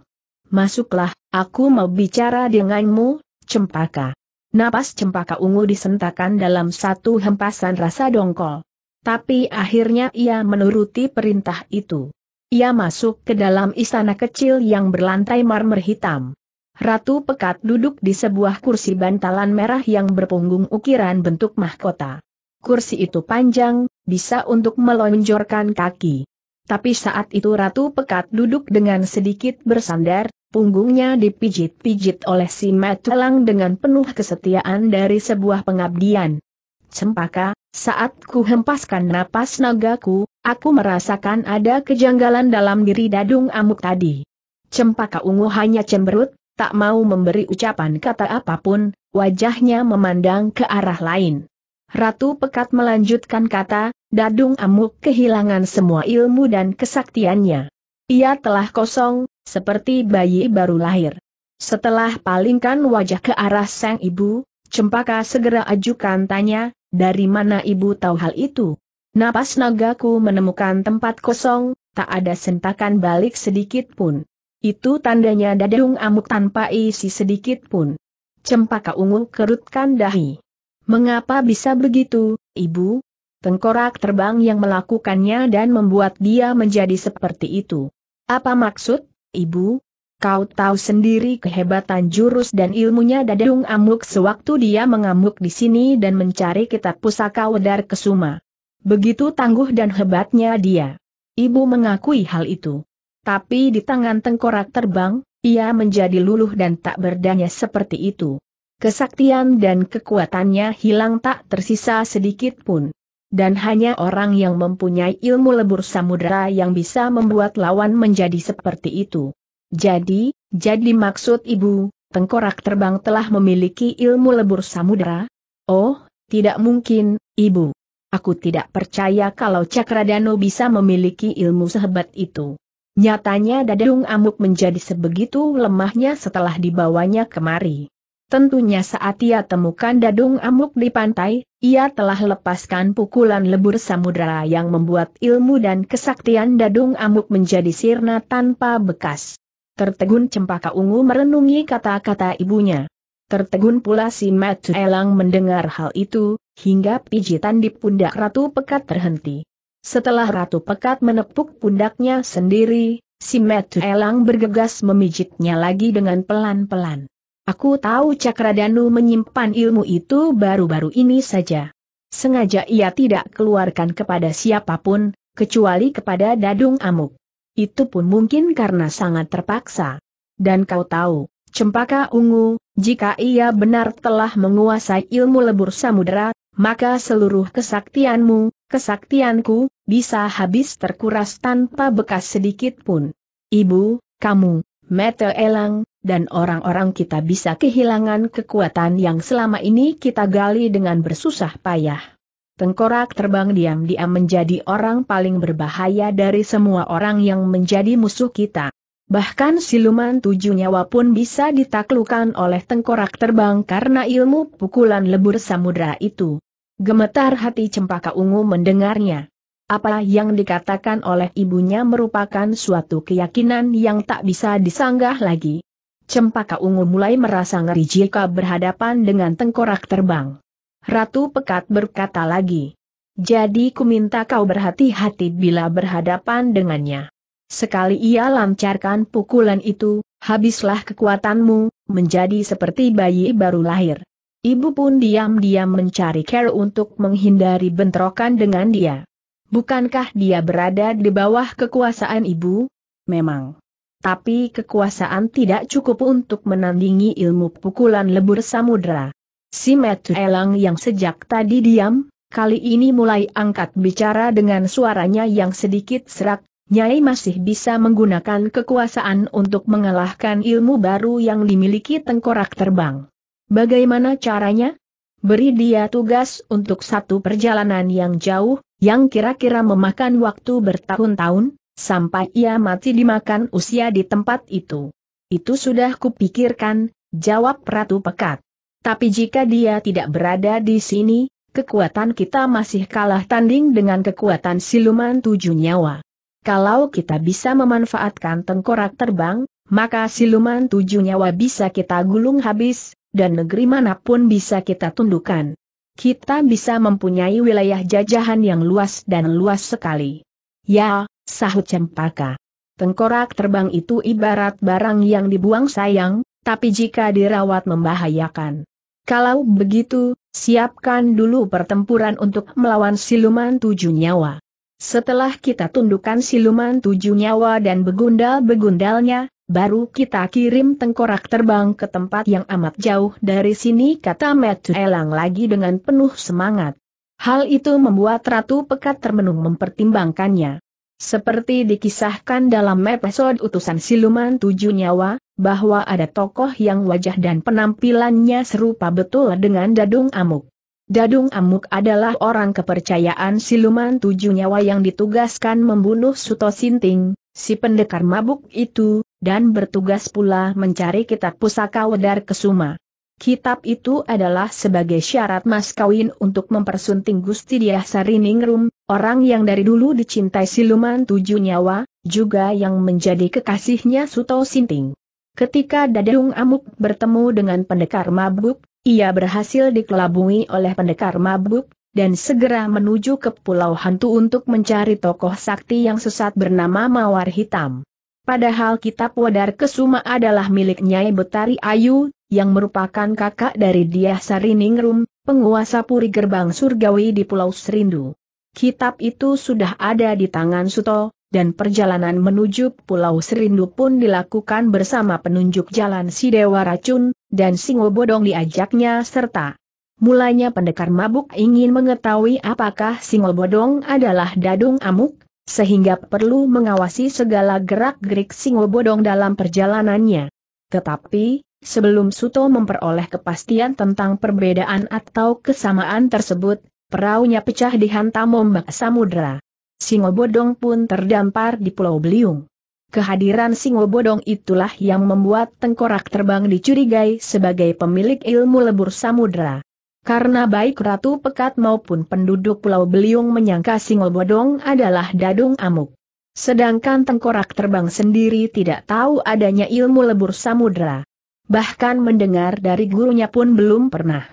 Masuklah, aku mau bicara denganmu, Cempaka. Napas Cempaka Ungu disentakan dalam satu hempasan rasa dongkol. Tapi akhirnya ia menuruti perintah itu. Ia masuk ke dalam istana kecil yang berlantai marmer hitam. Ratu Pekat duduk di sebuah kursi bantalan merah yang berpunggung ukiran bentuk mahkota. Kursi itu panjang, bisa untuk melonjorkan kaki. Tapi saat itu Ratu Pekat duduk dengan sedikit bersandar, punggungnya dipijit-pijit oleh si Matulang dengan penuh kesetiaan dari sebuah pengabdian. Cempaka, saat ku hempaskan napas nagaku, aku merasakan ada kejanggalan dalam diri dadung amuk tadi. Cempaka ungu hanya cemberut, tak mau memberi ucapan kata apapun, wajahnya memandang ke arah lain. Ratu Pekat melanjutkan kata, dadung amuk kehilangan semua ilmu dan kesaktiannya. Ia telah kosong, seperti bayi baru lahir. Setelah palingkan wajah ke arah sang ibu, Cempaka segera ajukan tanya, dari mana ibu tahu hal itu? Napas nagaku menemukan tempat kosong, tak ada sentakan balik sedikit pun. Itu tandanya dadung amuk tanpa isi sedikit pun. Cempaka ungu kerutkan dahi. Mengapa bisa begitu, ibu? Tengkorak terbang yang melakukannya dan membuat dia menjadi seperti itu. Apa maksud, ibu? Kau tahu sendiri kehebatan jurus dan ilmunya Dadung Amuk sewaktu dia mengamuk di sini dan mencari kitab pusaka Wedar Kesuma. Begitu tangguh dan hebatnya dia. Ibu mengakui hal itu. Tapi di tangan tengkorak terbang, ia menjadi luluh dan tak berdaya seperti itu. Kesaktian dan kekuatannya hilang tak tersisa sedikit pun. Dan hanya orang yang mempunyai ilmu lebur samudera yang bisa membuat lawan menjadi seperti itu. Jadi, jadi maksud ibu, tengkorak terbang telah memiliki ilmu lebur samudera? Oh, tidak mungkin, ibu. Aku tidak percaya kalau Cakradano bisa memiliki ilmu sehebat itu. Nyatanya Dadung Amuk menjadi sebegitu lemahnya setelah dibawanya kemari. Tentunya saat ia temukan Dadung Amuk di pantai, ia telah lepaskan pukulan lebur samudera yang membuat ilmu dan kesaktian Dadung Amuk menjadi sirna tanpa bekas. Tertegun cempaka ungu merenungi kata-kata ibunya. Tertegun pula si Matu Elang mendengar hal itu, hingga pijitan di pundak Ratu Pekat terhenti. Setelah Ratu Pekat menepuk pundaknya sendiri, si Matu Elang bergegas memijitnya lagi dengan pelan-pelan. Aku tahu Cakradanu menyimpan ilmu itu baru-baru ini saja. Sengaja ia tidak keluarkan kepada siapapun, kecuali kepada Dadung Amuk. Itu pun mungkin karena sangat terpaksa. Dan kau tahu, Cempaka Ungu, jika ia benar telah menguasai ilmu lebur samudera, maka seluruh kesaktianmu, kesaktianku, bisa habis terkuras tanpa bekas sedikit pun. Ibu, kamu, Mete Elang, dan orang-orang kita bisa kehilangan kekuatan yang selama ini kita gali dengan bersusah payah. Tengkorak terbang diam-diam menjadi orang paling berbahaya dari semua orang yang menjadi musuh kita. Bahkan siluman tujuh nyawa pun bisa ditaklukan oleh tengkorak terbang karena ilmu pukulan lebur samudra itu. Gemetar hati cempaka ungu mendengarnya. Apa yang dikatakan oleh ibunya merupakan suatu keyakinan yang tak bisa disanggah lagi. Cempaka ungu mulai merasa ngeri jika berhadapan dengan tengkorak terbang. Ratu Pekat berkata lagi. Jadi ku minta kau berhati-hati bila berhadapan dengannya. Sekali ia lancarkan pukulan itu, habislah kekuatanmu, menjadi seperti bayi baru lahir. Ibu pun diam-diam mencari care untuk menghindari bentrokan dengan dia. Bukankah dia berada di bawah kekuasaan ibu? Memang. Tapi kekuasaan tidak cukup untuk menandingi ilmu pukulan lebur samudera. Si Metu Elang yang sejak tadi diam, kali ini mulai angkat bicara dengan suaranya yang sedikit serak, Nyai masih bisa menggunakan kekuasaan untuk mengalahkan ilmu baru yang dimiliki tengkorak terbang. Bagaimana caranya? Beri dia tugas untuk satu perjalanan yang jauh, yang kira-kira memakan waktu bertahun-tahun, sampai ia mati dimakan usia di tempat itu. Itu sudah kupikirkan, jawab Ratu Pekat. Tapi jika dia tidak berada di sini, kekuatan kita masih kalah tanding dengan kekuatan siluman tujuh nyawa. Kalau kita bisa memanfaatkan tengkorak terbang, maka siluman tujuh nyawa bisa kita gulung habis, dan negeri manapun bisa kita tundukkan. Kita bisa mempunyai wilayah jajahan yang luas dan luas sekali. Ya, sahut cempaka. Tengkorak terbang itu ibarat barang yang dibuang sayang, tapi jika dirawat membahayakan. Kalau begitu, siapkan dulu pertempuran untuk melawan siluman tujuh nyawa. Setelah kita tundukkan siluman tujuh nyawa dan begundal-begundalnya, baru kita kirim tengkorak terbang ke tempat yang amat jauh dari sini kata Matthew Elang lagi dengan penuh semangat. Hal itu membuat Ratu Pekat termenung mempertimbangkannya. Seperti dikisahkan dalam episode utusan siluman tujuh nyawa, bahwa ada tokoh yang wajah dan penampilannya serupa betul dengan Dadung Amuk. Dadung Amuk adalah orang kepercayaan siluman tujuh nyawa yang ditugaskan membunuh Suto Sinting, si pendekar mabuk itu, dan bertugas pula mencari kitab pusaka Wedar Kesuma. Kitab itu adalah sebagai syarat mas kawin untuk mempersunting Gusti Diah Sariningrum, orang yang dari dulu dicintai siluman tujuh nyawa, juga yang menjadi kekasihnya Suto Sinting. Ketika Dadung Amuk bertemu dengan pendekar mabuk, ia berhasil dikelabui oleh pendekar mabuk, dan segera menuju ke Pulau Hantu untuk mencari tokoh sakti yang sesat bernama Mawar Hitam. Padahal kitab Wadar Kesuma adalah milik Nyai Betari Ayu, yang merupakan kakak dari Diah Sariningrum, penguasa Puri Gerbang Surgawi di Pulau Serindu. Kitab itu sudah ada di tangan Suto, dan perjalanan menuju Pulau Serindu pun dilakukan bersama penunjuk jalan si Dewa Racun, dan Singo Bodong diajaknya serta. Mulanya pendekar mabuk ingin mengetahui apakah Singo Bodong adalah dadung amuk, sehingga perlu mengawasi segala gerak-gerik Singo Bodong dalam perjalanannya. Tetapi, sebelum Suto memperoleh kepastian tentang perbedaan atau kesamaan tersebut, Peraunya pecah dihantam ombak samudera. Singobodong pun terdampar di Pulau Beliung. Kehadiran Singobodong itulah yang membuat tengkorak terbang dicurigai sebagai pemilik ilmu lebur samudera. Karena baik Ratu Pekat maupun penduduk Pulau Beliung menyangka Singobodong adalah Dadung Amuk. Sedangkan tengkorak terbang sendiri tidak tahu adanya ilmu lebur samudera. Bahkan mendengar dari gurunya pun belum pernah.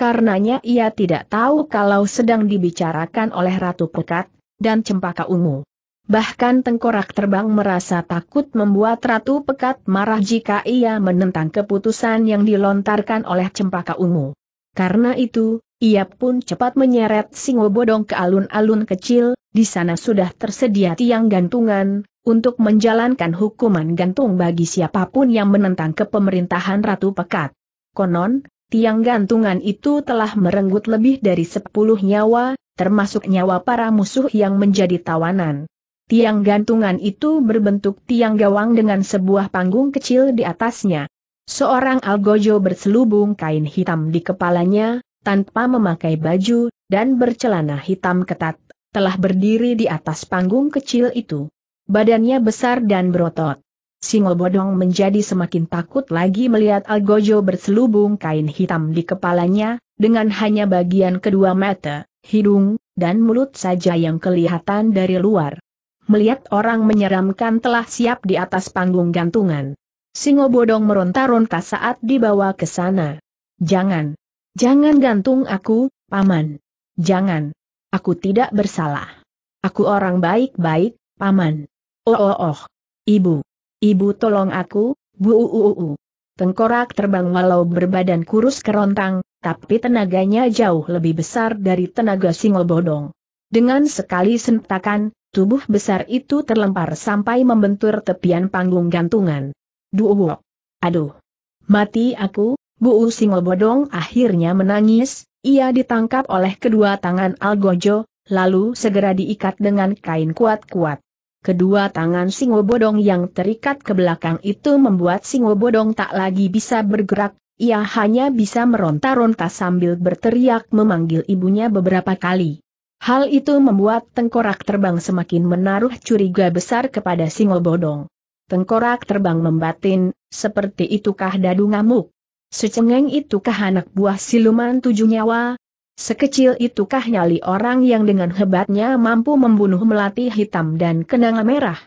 Karenanya ia tidak tahu kalau sedang dibicarakan oleh Ratu Pekat, dan cempaka ungu. Bahkan tengkorak terbang merasa takut membuat Ratu Pekat marah jika ia menentang keputusan yang dilontarkan oleh cempaka ungu. Karena itu, ia pun cepat menyeret singo bodong ke alun-alun kecil, di sana sudah tersedia tiang gantungan, untuk menjalankan hukuman gantung bagi siapapun yang menentang kepemerintahan Ratu Pekat. Konon, tiang gantungan itu telah merenggut lebih dari sepuluh nyawa, termasuk nyawa para musuh yang menjadi tawanan. Tiang gantungan itu berbentuk tiang gawang dengan sebuah panggung kecil di atasnya. Seorang algojo berselubung kain hitam di kepalanya, tanpa memakai baju, dan bercelana hitam ketat, telah berdiri di atas panggung kecil itu. Badannya besar dan berotot. Singo Bodong menjadi semakin takut lagi melihat Algojo berselubung kain hitam di kepalanya, dengan hanya bagian kedua mata hidung, dan mulut saja yang kelihatan dari luar. Melihat orang menyeramkan telah siap di atas panggung gantungan. Singo bodong meronta-ronta saat dibawa ke sana. Jangan. Jangan gantung aku, Paman. Jangan. Aku tidak bersalah. Aku orang baik-baik, Paman. Oh oh oh. Ibu. Ibu tolong aku, Bu. -u -u -u. Tengkorak terbang walau berbadan kurus kerontang, tapi tenaganya jauh lebih besar dari tenaga Bodong. Dengan sekali sentakan, tubuh besar itu terlempar sampai membentur tepian panggung gantungan. Duo. Aduh. Mati aku, Bu Singo Bodong, akhirnya menangis, ia ditangkap oleh kedua tangan Algojo, lalu segera diikat dengan kain kuat-kuat. Kedua tangan Singo Bodong yang terikat ke belakang itu membuat Singo Bodong tak lagi bisa bergerak, ia hanya bisa meronta-ronta sambil berteriak memanggil ibunya beberapa kali. Hal itu membuat tengkorak terbang semakin menaruh curiga besar kepada Singo Bodong. Tengkorak terbang membatin, seperti itukah dadu ngamuk? Secengeng itukah anak buah siluman tujuh nyawa, Sekecil itukah nyali orang yang dengan hebatnya mampu membunuh melati hitam dan kenanga merah?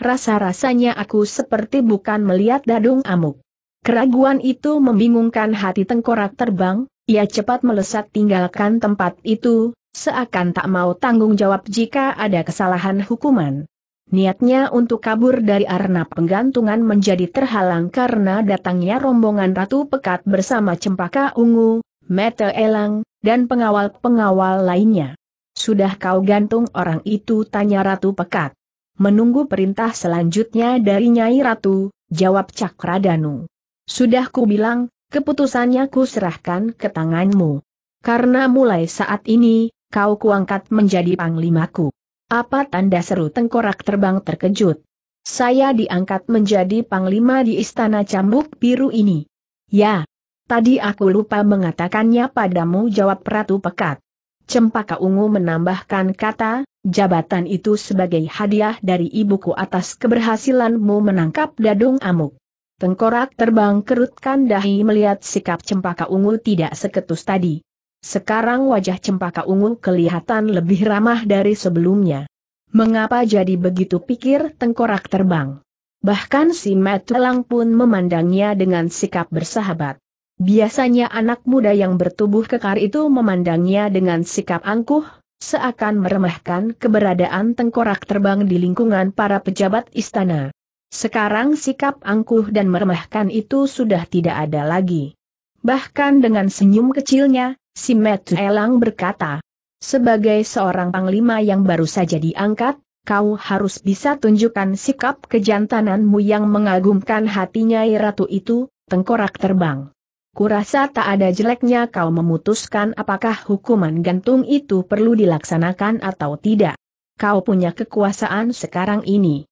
Rasa-rasanya aku seperti bukan melihat dadung amuk. Keraguan itu membingungkan hati tengkorak terbang, ia cepat melesat tinggalkan tempat itu, seakan tak mau tanggung jawab jika ada kesalahan hukuman. Niatnya untuk kabur dari arena penggantungan menjadi terhalang karena datangnya rombongan Ratu Pekat bersama Cempaka Ungu, Mete Elang, dan pengawal-pengawal lainnya. Sudah kau gantung orang itu tanya Ratu Pekat. Menunggu perintah selanjutnya dari Nyai Ratu, jawab Cakradanu. Sudah ku bilang, keputusannya ku serahkan ke tanganmu. Karena mulai saat ini, kau kuangkat menjadi panglimaku. Apa tanda seru tengkorak terbang terkejut? Saya diangkat menjadi panglima di istana cambuk biru ini. Ya, Tadi aku lupa mengatakannya padamu jawab Ratu Pekat. Cempaka Ungu menambahkan kata, jabatan itu sebagai hadiah dari ibuku atas keberhasilanmu menangkap dadung amuk. Tengkorak terbang kerutkan dahi melihat sikap Cempaka Ungu tidak seketus tadi. Sekarang wajah Cempaka Ungu kelihatan lebih ramah dari sebelumnya. Mengapa jadi begitu pikir Tengkorak terbang? Bahkan si Matelang pun memandangnya dengan sikap bersahabat. Biasanya anak muda yang bertubuh kekar itu memandangnya dengan sikap angkuh, seakan meremehkan keberadaan tengkorak terbang di lingkungan para pejabat istana. Sekarang sikap angkuh dan meremehkan itu sudah tidak ada lagi. Bahkan dengan senyum kecilnya, si Matthew Elang berkata, sebagai seorang panglima yang baru saja diangkat, kau harus bisa tunjukkan sikap kejantananmu yang mengagumkan hatinya Ratu itu, tengkorak terbang. Kurasa tak ada jeleknya kau memutuskan apakah hukuman gantung itu perlu dilaksanakan atau tidak. Kau punya kekuasaan sekarang ini.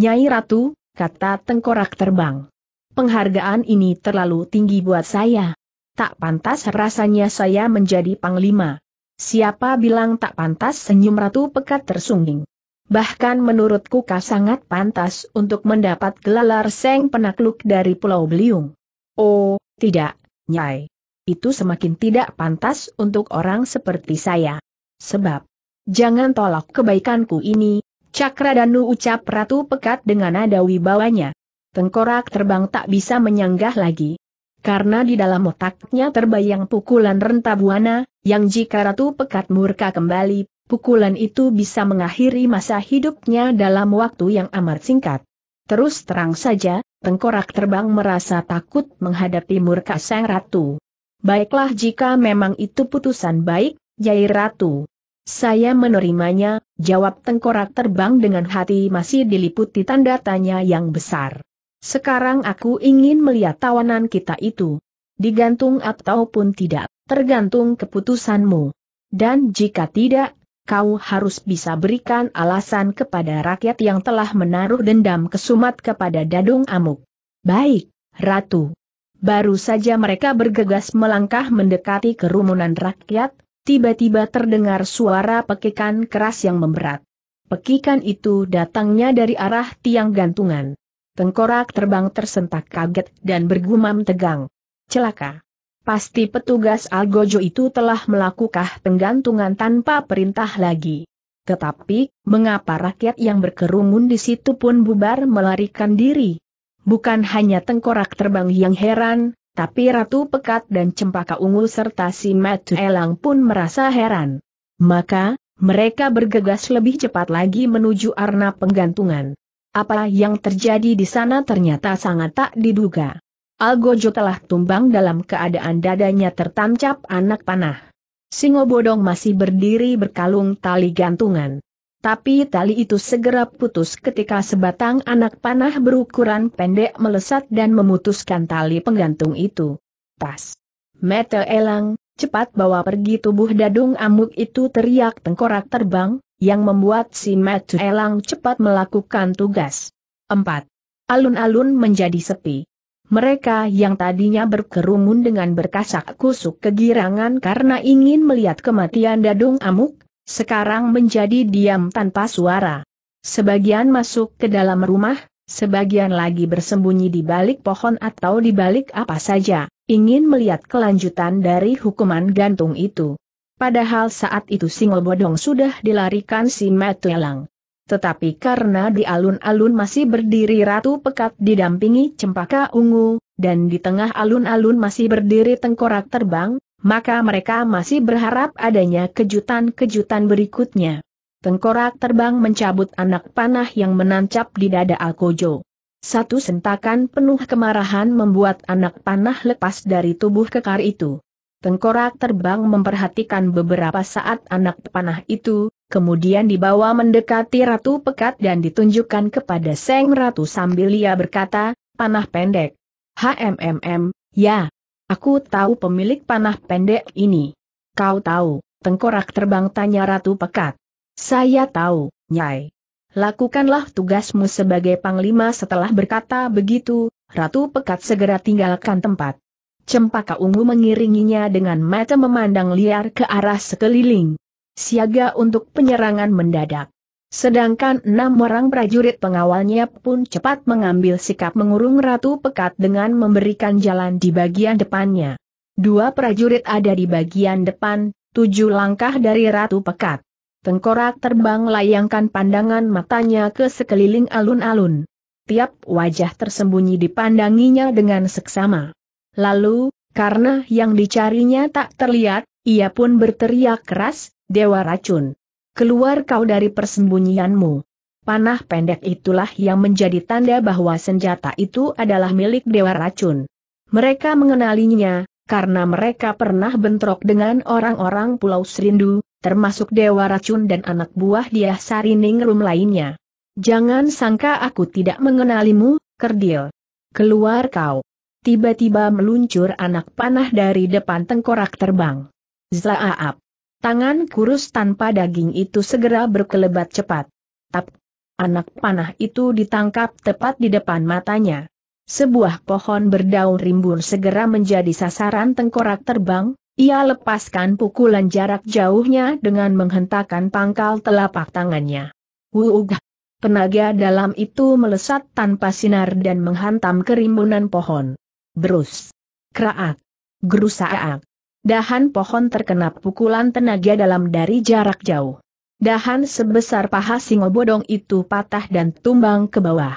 Nyai Ratu, kata tengkorak terbang. Penghargaan ini terlalu tinggi buat saya. Tak pantas rasanya saya menjadi panglima. Siapa bilang tak pantas senyum Ratu pekat tersungging. Bahkan menurutku kau sangat pantas untuk mendapat gelar Seng Penakluk dari Pulau Beliung. Oh, tidak, Nyai. Itu semakin tidak pantas untuk orang seperti saya. Sebab, jangan tolak kebaikanku ini, Cakradanu ucap Ratu Pekat dengan nada wibawanya. Tengkorak terbang tak bisa menyanggah lagi. Karena di dalam otaknya terbayang pukulan renta buana, yang jika Ratu Pekat murka kembali, pukulan itu bisa mengakhiri masa hidupnya dalam waktu yang amat singkat. Terus terang saja, tengkorak terbang merasa takut menghadapi murka sang ratu. Baiklah jika memang itu putusan baik, Jai Ratu. Saya menerimanya, jawab tengkorak terbang dengan hati masih diliputi tanda tanya yang besar. Sekarang aku ingin melihat tawanan kita itu. Digantung ataupun tidak, tergantung keputusanmu. Dan jika tidak, kau harus bisa berikan alasan kepada rakyat yang telah menaruh dendam kesumat kepada Dadung Amuk. Baik, Ratu. Baru saja mereka bergegas melangkah mendekati kerumunan rakyat, tiba-tiba terdengar suara pekikan keras yang memberat. Pekikan itu datangnya dari arah tiang gantungan. Tengkorak terbang tersentak kaget dan bergumam tegang. Celaka. Pasti petugas Algojo itu telah melakukan penggantungan tanpa perintah lagi. Tetapi, mengapa rakyat yang berkerumun di situ pun bubar melarikan diri? Bukan hanya tengkorak terbang yang heran, tapi Ratu Pekat dan Cempaka Ungu serta si Matu Elang pun merasa heran. Maka, mereka bergegas lebih cepat lagi menuju arna penggantungan. Apa yang terjadi di sana ternyata sangat tak diduga. Algojo telah tumbang dalam keadaan dadanya tertancap anak panah. Singo Bodong masih berdiri berkalung tali gantungan. Tapi tali itu segera putus ketika sebatang anak panah berukuran pendek melesat dan memutuskan tali penggantung itu. Tas. Mete elang, cepat bawa pergi tubuh dadung amuk itu teriak tengkorak terbang, yang membuat si Mete elang cepat melakukan tugas. 4. Alun-alun menjadi sepi. Mereka yang tadinya berkerumun dengan berkasak kusuk kegirangan karena ingin melihat kematian Dadung Amuk, sekarang menjadi diam tanpa suara. Sebagian masuk ke dalam rumah, sebagian lagi bersembunyi di balik pohon atau di balik apa saja, ingin melihat kelanjutan dari hukuman gantung itu. Padahal saat itu Singo Bodong sudah dilarikan si Metelang. Tetapi karena di alun-alun masih berdiri Ratu Pekat didampingi cempaka ungu, dan di tengah alun-alun masih berdiri tengkorak terbang, maka mereka masih berharap adanya kejutan-kejutan berikutnya. Tengkorak terbang mencabut anak panah yang menancap di dada Alkojo. Satu sentakan penuh kemarahan membuat anak panah lepas dari tubuh kekar itu. Tengkorak terbang memperhatikan beberapa saat anak panah itu, kemudian dibawa mendekati Ratu Pekat dan ditunjukkan kepada Seng Ratu sambil ia berkata, panah pendek. HMMM, ya. Aku tahu pemilik panah pendek ini. Kau tahu, tengkorak terbang tanya Ratu Pekat. Saya tahu, Nyai. Lakukanlah tugasmu sebagai panglima setelah berkata begitu, Ratu Pekat segera tinggalkan tempat. Cempaka ungu mengiringinya dengan mata memandang liar ke arah sekeliling siaga untuk penyerangan mendadak. Sedangkan enam orang prajurit pengawalnya pun cepat mengambil sikap mengurung Ratu Pekat dengan memberikan jalan di bagian depannya. Dua prajurit ada di bagian depan, tujuh langkah dari Ratu Pekat. Tengkorak terbang layangkan pandangan matanya ke sekeliling alun-alun. Tiap wajah tersembunyi dipandanginya dengan seksama. Lalu, karena yang dicarinya tak terlihat, ia pun berteriak keras, Dewa Racun. Keluar kau dari persembunyianmu. Panah pendek itulah yang menjadi tanda bahwa senjata itu adalah milik Dewa Racun. Mereka mengenalinya, karena mereka pernah bentrok dengan orang-orang Pulau Serindu, termasuk Dewa Racun dan anak buah dia Sarining Rum lainnya. Jangan sangka aku tidak mengenalimu, kerdil. Keluar kau. Tiba-tiba meluncur anak panah dari depan tengkorak terbang. Zlaaap. Tangan kurus tanpa daging itu segera berkelebat cepat. Tap. Anak panah itu ditangkap tepat di depan matanya. Sebuah pohon berdaun rimbun segera menjadi sasaran tengkorak terbang, ia lepaskan pukulan jarak jauhnya dengan menghentakkan pangkal telapak tangannya. Wuuga! Tenaga dalam itu melesat tanpa sinar dan menghantam kerimbunan pohon. Berus! Kraak! Gerusaak! Dahan pohon terkena pukulan tenaga dalam dari jarak jauh. Dahan sebesar paha singo bodong itu patah dan tumbang ke bawah.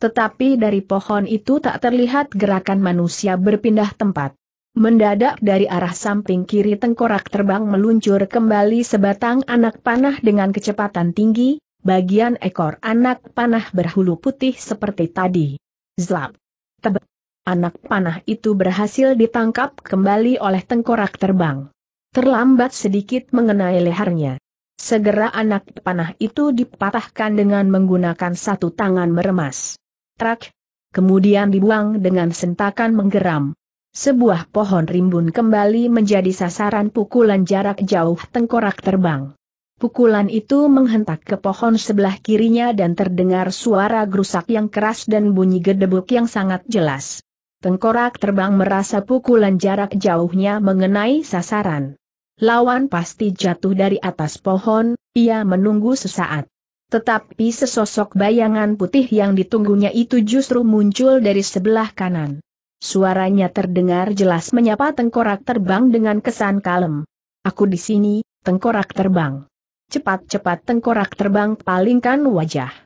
Tetapi dari pohon itu tak terlihat gerakan manusia berpindah tempat. Mendadak dari arah samping kiri tengkorak terbang meluncur kembali sebatang anak panah dengan kecepatan tinggi, bagian ekor anak panah berhulu putih seperti tadi. Zlap. Tebet. Anak panah itu berhasil ditangkap kembali oleh tengkorak terbang. Terlambat sedikit mengenai lehernya. Segera anak panah itu dipatahkan dengan menggunakan satu tangan meremas. Trak. Kemudian dibuang dengan sentakan menggeram. Sebuah pohon rimbun kembali menjadi sasaran pukulan jarak jauh tengkorak terbang. Pukulan itu menghentak ke pohon sebelah kirinya dan terdengar suara gerusak yang keras dan bunyi gedebuk yang sangat jelas. Tengkorak terbang merasa pukulan jarak jauhnya mengenai sasaran. Lawan pasti jatuh dari atas pohon, ia menunggu sesaat. Tetapi sesosok bayangan putih yang ditunggunya itu justru muncul dari sebelah kanan. Suaranya terdengar jelas menyapa tengkorak terbang dengan kesan kalem. Aku di sini, tengkorak terbang. Cepat-cepat tengkorak terbang palingkan wajah.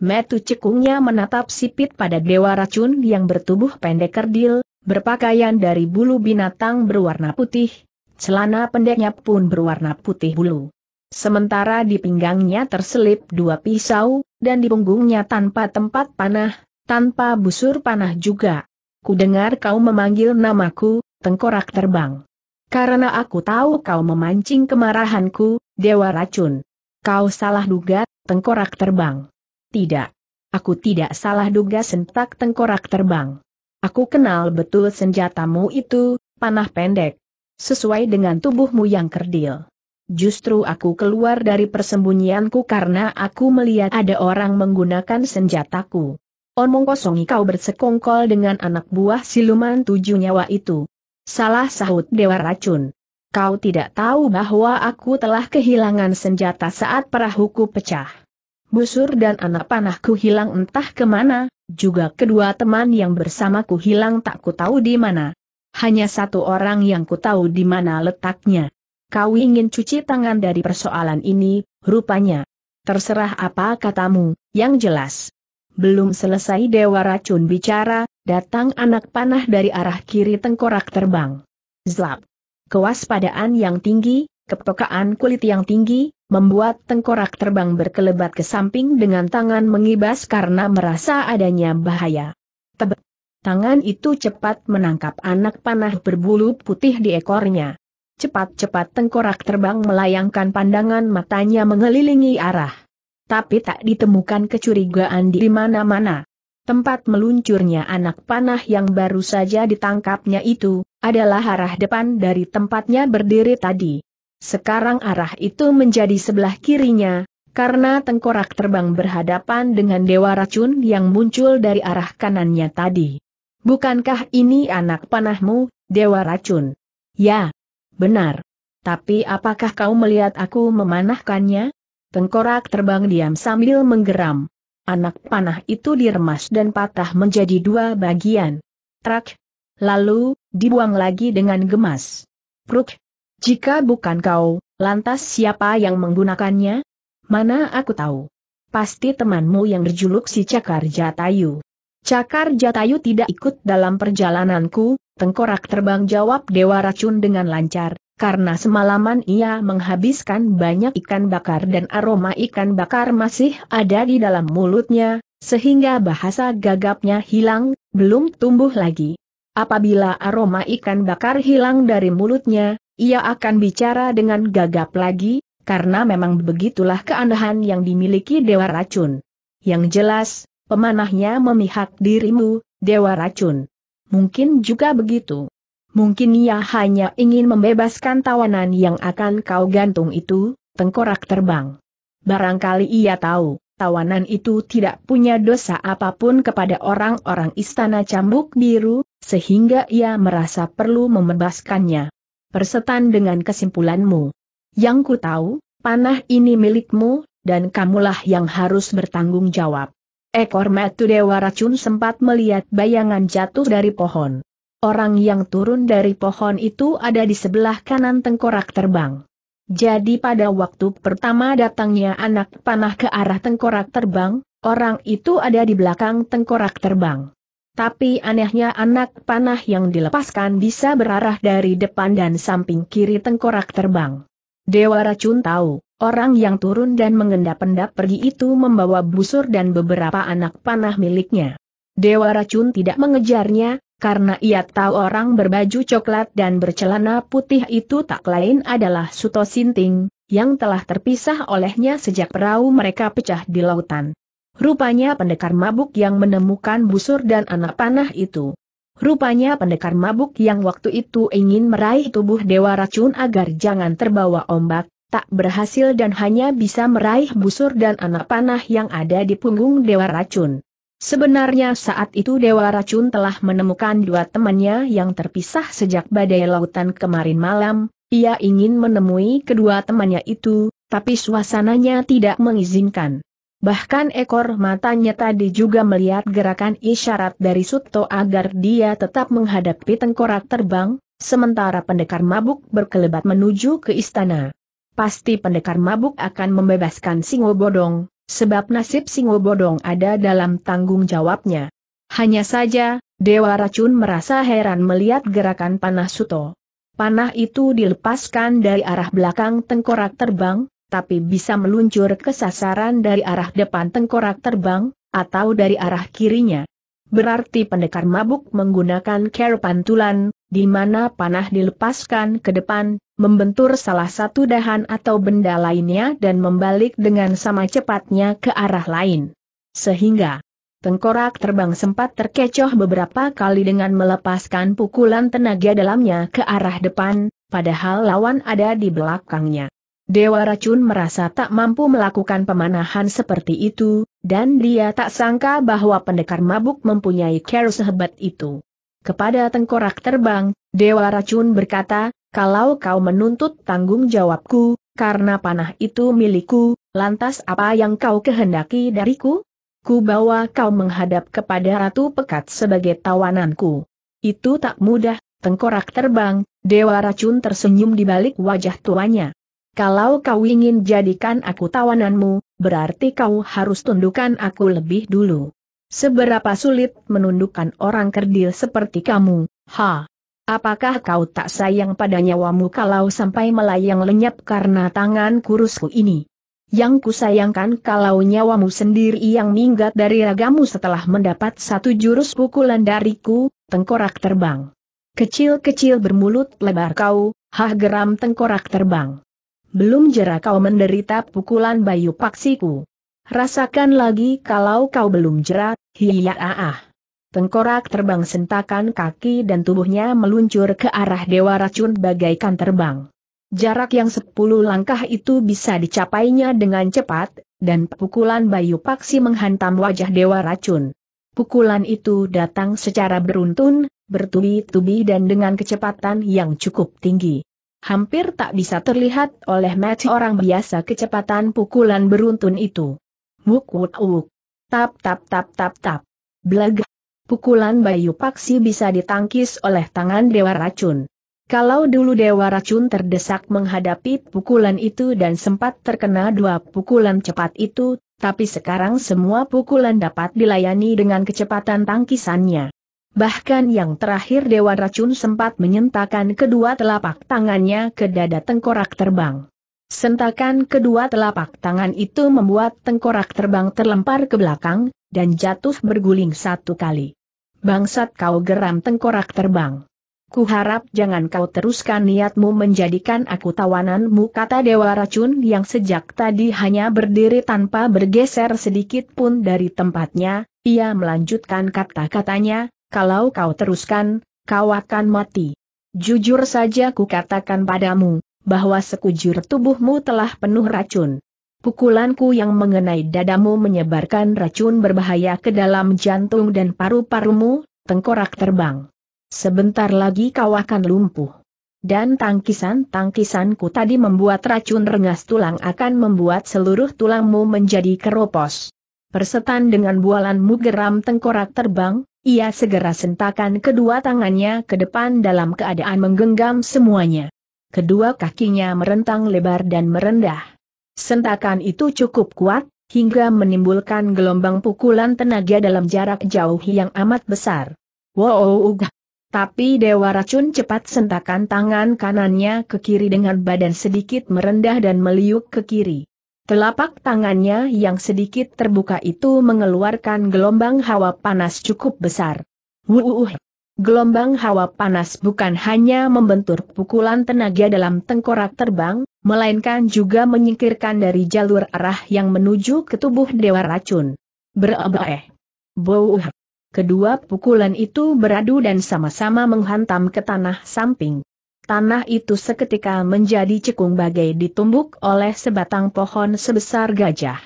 Metu cekungnya menatap sipit pada dewa racun yang bertubuh pendek kerdil, berpakaian dari bulu binatang berwarna putih, celana pendeknya pun berwarna putih bulu. Sementara di pinggangnya terselip dua pisau, dan di punggungnya tanpa tempat panah, tanpa busur panah juga. Kudengar kau memanggil namaku, tengkorak terbang. Karena aku tahu kau memancing kemarahanku, dewa racun. Kau salah duga, tengkorak terbang. Tidak. Aku tidak salah duga sentak tengkorak terbang. Aku kenal betul senjatamu itu, panah pendek. Sesuai dengan tubuhmu yang kerdil. Justru aku keluar dari persembunyianku karena aku melihat ada orang menggunakan senjataku. Omong kosong kau bersekongkol dengan anak buah siluman tujuh nyawa itu. Salah sahut Dewa Racun. Kau tidak tahu bahwa aku telah kehilangan senjata saat perahuku pecah busur dan anak panahku hilang entah kemana, juga kedua teman yang bersamaku hilang tak ku tahu di mana. Hanya satu orang yang ku tahu di mana letaknya. Kau ingin cuci tangan dari persoalan ini, rupanya. Terserah apa katamu, yang jelas. Belum selesai Dewa Racun bicara, datang anak panah dari arah kiri tengkorak terbang. Zlap. Kewaspadaan yang tinggi, Kepekaan kulit yang tinggi, membuat tengkorak terbang berkelebat ke samping dengan tangan mengibas karena merasa adanya bahaya. Tebe Tangan itu cepat menangkap anak panah berbulu putih di ekornya. Cepat-cepat tengkorak terbang melayangkan pandangan matanya mengelilingi arah. Tapi tak ditemukan kecurigaan di mana-mana. Tempat meluncurnya anak panah yang baru saja ditangkapnya itu, adalah arah depan dari tempatnya berdiri tadi. Sekarang arah itu menjadi sebelah kirinya, karena tengkorak terbang berhadapan dengan dewa racun yang muncul dari arah kanannya tadi. Bukankah ini anak panahmu, dewa racun? Ya, benar. Tapi apakah kau melihat aku memanahkannya? Tengkorak terbang diam sambil menggeram. Anak panah itu diremas dan patah menjadi dua bagian. Trak. Lalu, dibuang lagi dengan gemas. Pruk, jika bukan kau, lantas siapa yang menggunakannya? Mana aku tahu. Pasti temanmu yang berjuluk si Cakar Jatayu. Cakar Jatayu tidak ikut dalam perjalananku, tengkorak terbang jawab Dewa Racun dengan lancar, karena semalaman ia menghabiskan banyak ikan bakar dan aroma ikan bakar masih ada di dalam mulutnya, sehingga bahasa gagapnya hilang, belum tumbuh lagi. Apabila aroma ikan bakar hilang dari mulutnya, ia akan bicara dengan gagap lagi, karena memang begitulah keanehan yang dimiliki Dewa Racun. Yang jelas, pemanahnya memihak dirimu, Dewa Racun. Mungkin juga begitu. Mungkin ia hanya ingin membebaskan tawanan yang akan kau gantung itu, tengkorak terbang. Barangkali ia tahu, tawanan itu tidak punya dosa apapun kepada orang-orang istana cambuk biru, sehingga ia merasa perlu membebaskannya persetan dengan kesimpulanmu. Yang ku tahu, panah ini milikmu, dan kamulah yang harus bertanggung jawab. Ekor metu Dewa Racun sempat melihat bayangan jatuh dari pohon. Orang yang turun dari pohon itu ada di sebelah kanan tengkorak terbang. Jadi pada waktu pertama datangnya anak panah ke arah tengkorak terbang, orang itu ada di belakang tengkorak terbang. Tapi anehnya anak panah yang dilepaskan bisa berarah dari depan dan samping kiri tengkorak terbang. Dewa racun tahu, orang yang turun dan mengendap-endap pergi itu membawa busur dan beberapa anak panah miliknya. Dewa racun tidak mengejarnya, karena ia tahu orang berbaju coklat dan bercelana putih itu tak lain adalah Suto Sinting, yang telah terpisah olehnya sejak perahu mereka pecah di lautan. Rupanya pendekar mabuk yang menemukan busur dan anak panah itu. Rupanya pendekar mabuk yang waktu itu ingin meraih tubuh Dewa Racun agar jangan terbawa ombak, tak berhasil dan hanya bisa meraih busur dan anak panah yang ada di punggung Dewa Racun. Sebenarnya saat itu Dewa Racun telah menemukan dua temannya yang terpisah sejak badai lautan kemarin malam, ia ingin menemui kedua temannya itu, tapi suasananya tidak mengizinkan. Bahkan ekor matanya tadi juga melihat gerakan isyarat dari Suto agar dia tetap menghadapi tengkorak terbang, sementara pendekar mabuk berkelebat menuju ke istana. Pasti pendekar mabuk akan membebaskan Singo Bodong, sebab nasib Singo Bodong ada dalam tanggung jawabnya. Hanya saja, Dewa Racun merasa heran melihat gerakan panah Suto. Panah itu dilepaskan dari arah belakang tengkorak terbang, tapi bisa meluncur ke sasaran dari arah depan tengkorak terbang, atau dari arah kirinya. Berarti pendekar mabuk menggunakan care pantulan, di mana panah dilepaskan ke depan, membentur salah satu dahan atau benda lainnya dan membalik dengan sama cepatnya ke arah lain. Sehingga, tengkorak terbang sempat terkecoh beberapa kali dengan melepaskan pukulan tenaga dalamnya ke arah depan, padahal lawan ada di belakangnya. Dewa Racun merasa tak mampu melakukan pemanahan seperti itu, dan dia tak sangka bahwa pendekar mabuk mempunyai care sehebat itu. Kepada tengkorak terbang, Dewa Racun berkata, kalau kau menuntut tanggung jawabku, karena panah itu milikku, lantas apa yang kau kehendaki dariku? Ku bawa kau menghadap kepada Ratu Pekat sebagai tawananku. Itu tak mudah, tengkorak terbang, Dewa Racun tersenyum di balik wajah tuanya. Kalau kau ingin jadikan aku tawananmu, berarti kau harus tundukkan aku lebih dulu. Seberapa sulit menundukkan orang kerdil seperti kamu, ha? Apakah kau tak sayang pada nyawamu kalau sampai melayang lenyap karena tangan kurusku ini? Yang kusayangkan kalau nyawamu sendiri yang minggat dari ragamu setelah mendapat satu jurus pukulan dariku, tengkorak terbang. Kecil-kecil bermulut lebar kau, hah geram tengkorak terbang. Belum jera kau menderita pukulan bayu paksiku. Rasakan lagi kalau kau belum jera, hiya ah. Tengkorak terbang sentakan kaki dan tubuhnya meluncur ke arah dewa racun bagaikan terbang. Jarak yang sepuluh langkah itu bisa dicapainya dengan cepat, dan pukulan Bayu Paksi menghantam wajah dewa racun. Pukulan itu datang secara beruntun, bertubi-tubi dan dengan kecepatan yang cukup tinggi hampir tak bisa terlihat oleh mata orang biasa kecepatan pukulan beruntun itu. Wuk wuk wuk. Tap tap tap tap tap. Blag. Pukulan Bayu Paksi bisa ditangkis oleh tangan Dewa Racun. Kalau dulu Dewa Racun terdesak menghadapi pukulan itu dan sempat terkena dua pukulan cepat itu, tapi sekarang semua pukulan dapat dilayani dengan kecepatan tangkisannya. Bahkan yang terakhir Dewa Racun sempat menyentakan kedua telapak tangannya ke dada tengkorak terbang. Sentakan kedua telapak tangan itu membuat tengkorak terbang terlempar ke belakang, dan jatuh berguling satu kali. Bangsat kau geram tengkorak terbang. Kuharap jangan kau teruskan niatmu menjadikan aku tawananmu kata Dewa Racun yang sejak tadi hanya berdiri tanpa bergeser sedikit pun dari tempatnya, ia melanjutkan kata-katanya, kalau kau teruskan, kau akan mati. Jujur saja kukatakan padamu, bahwa sekujur tubuhmu telah penuh racun. Pukulanku yang mengenai dadamu menyebarkan racun berbahaya ke dalam jantung dan paru-parumu, tengkorak terbang. Sebentar lagi kau akan lumpuh. Dan tangkisan-tangkisanku tadi membuat racun rengas tulang akan membuat seluruh tulangmu menjadi keropos. Persetan dengan bualanmu geram tengkorak terbang, ia segera sentakan kedua tangannya ke depan dalam keadaan menggenggam semuanya. Kedua kakinya merentang lebar dan merendah. Sentakan itu cukup kuat, hingga menimbulkan gelombang pukulan tenaga dalam jarak jauh yang amat besar. Wow! Tapi Dewa Racun cepat sentakan tangan kanannya ke kiri dengan badan sedikit merendah dan meliuk ke kiri. Telapak tangannya yang sedikit terbuka itu mengeluarkan gelombang hawa panas cukup besar. Wuuh! Gelombang hawa panas bukan hanya membentur pukulan tenaga dalam tengkorak terbang, melainkan juga menyingkirkan dari jalur arah yang menuju ke tubuh Dewa Racun. Berebaeh! Bouh! Kedua pukulan itu beradu dan sama-sama menghantam ke tanah samping tanah itu seketika menjadi cekung bagai ditumbuk oleh sebatang pohon sebesar gajah.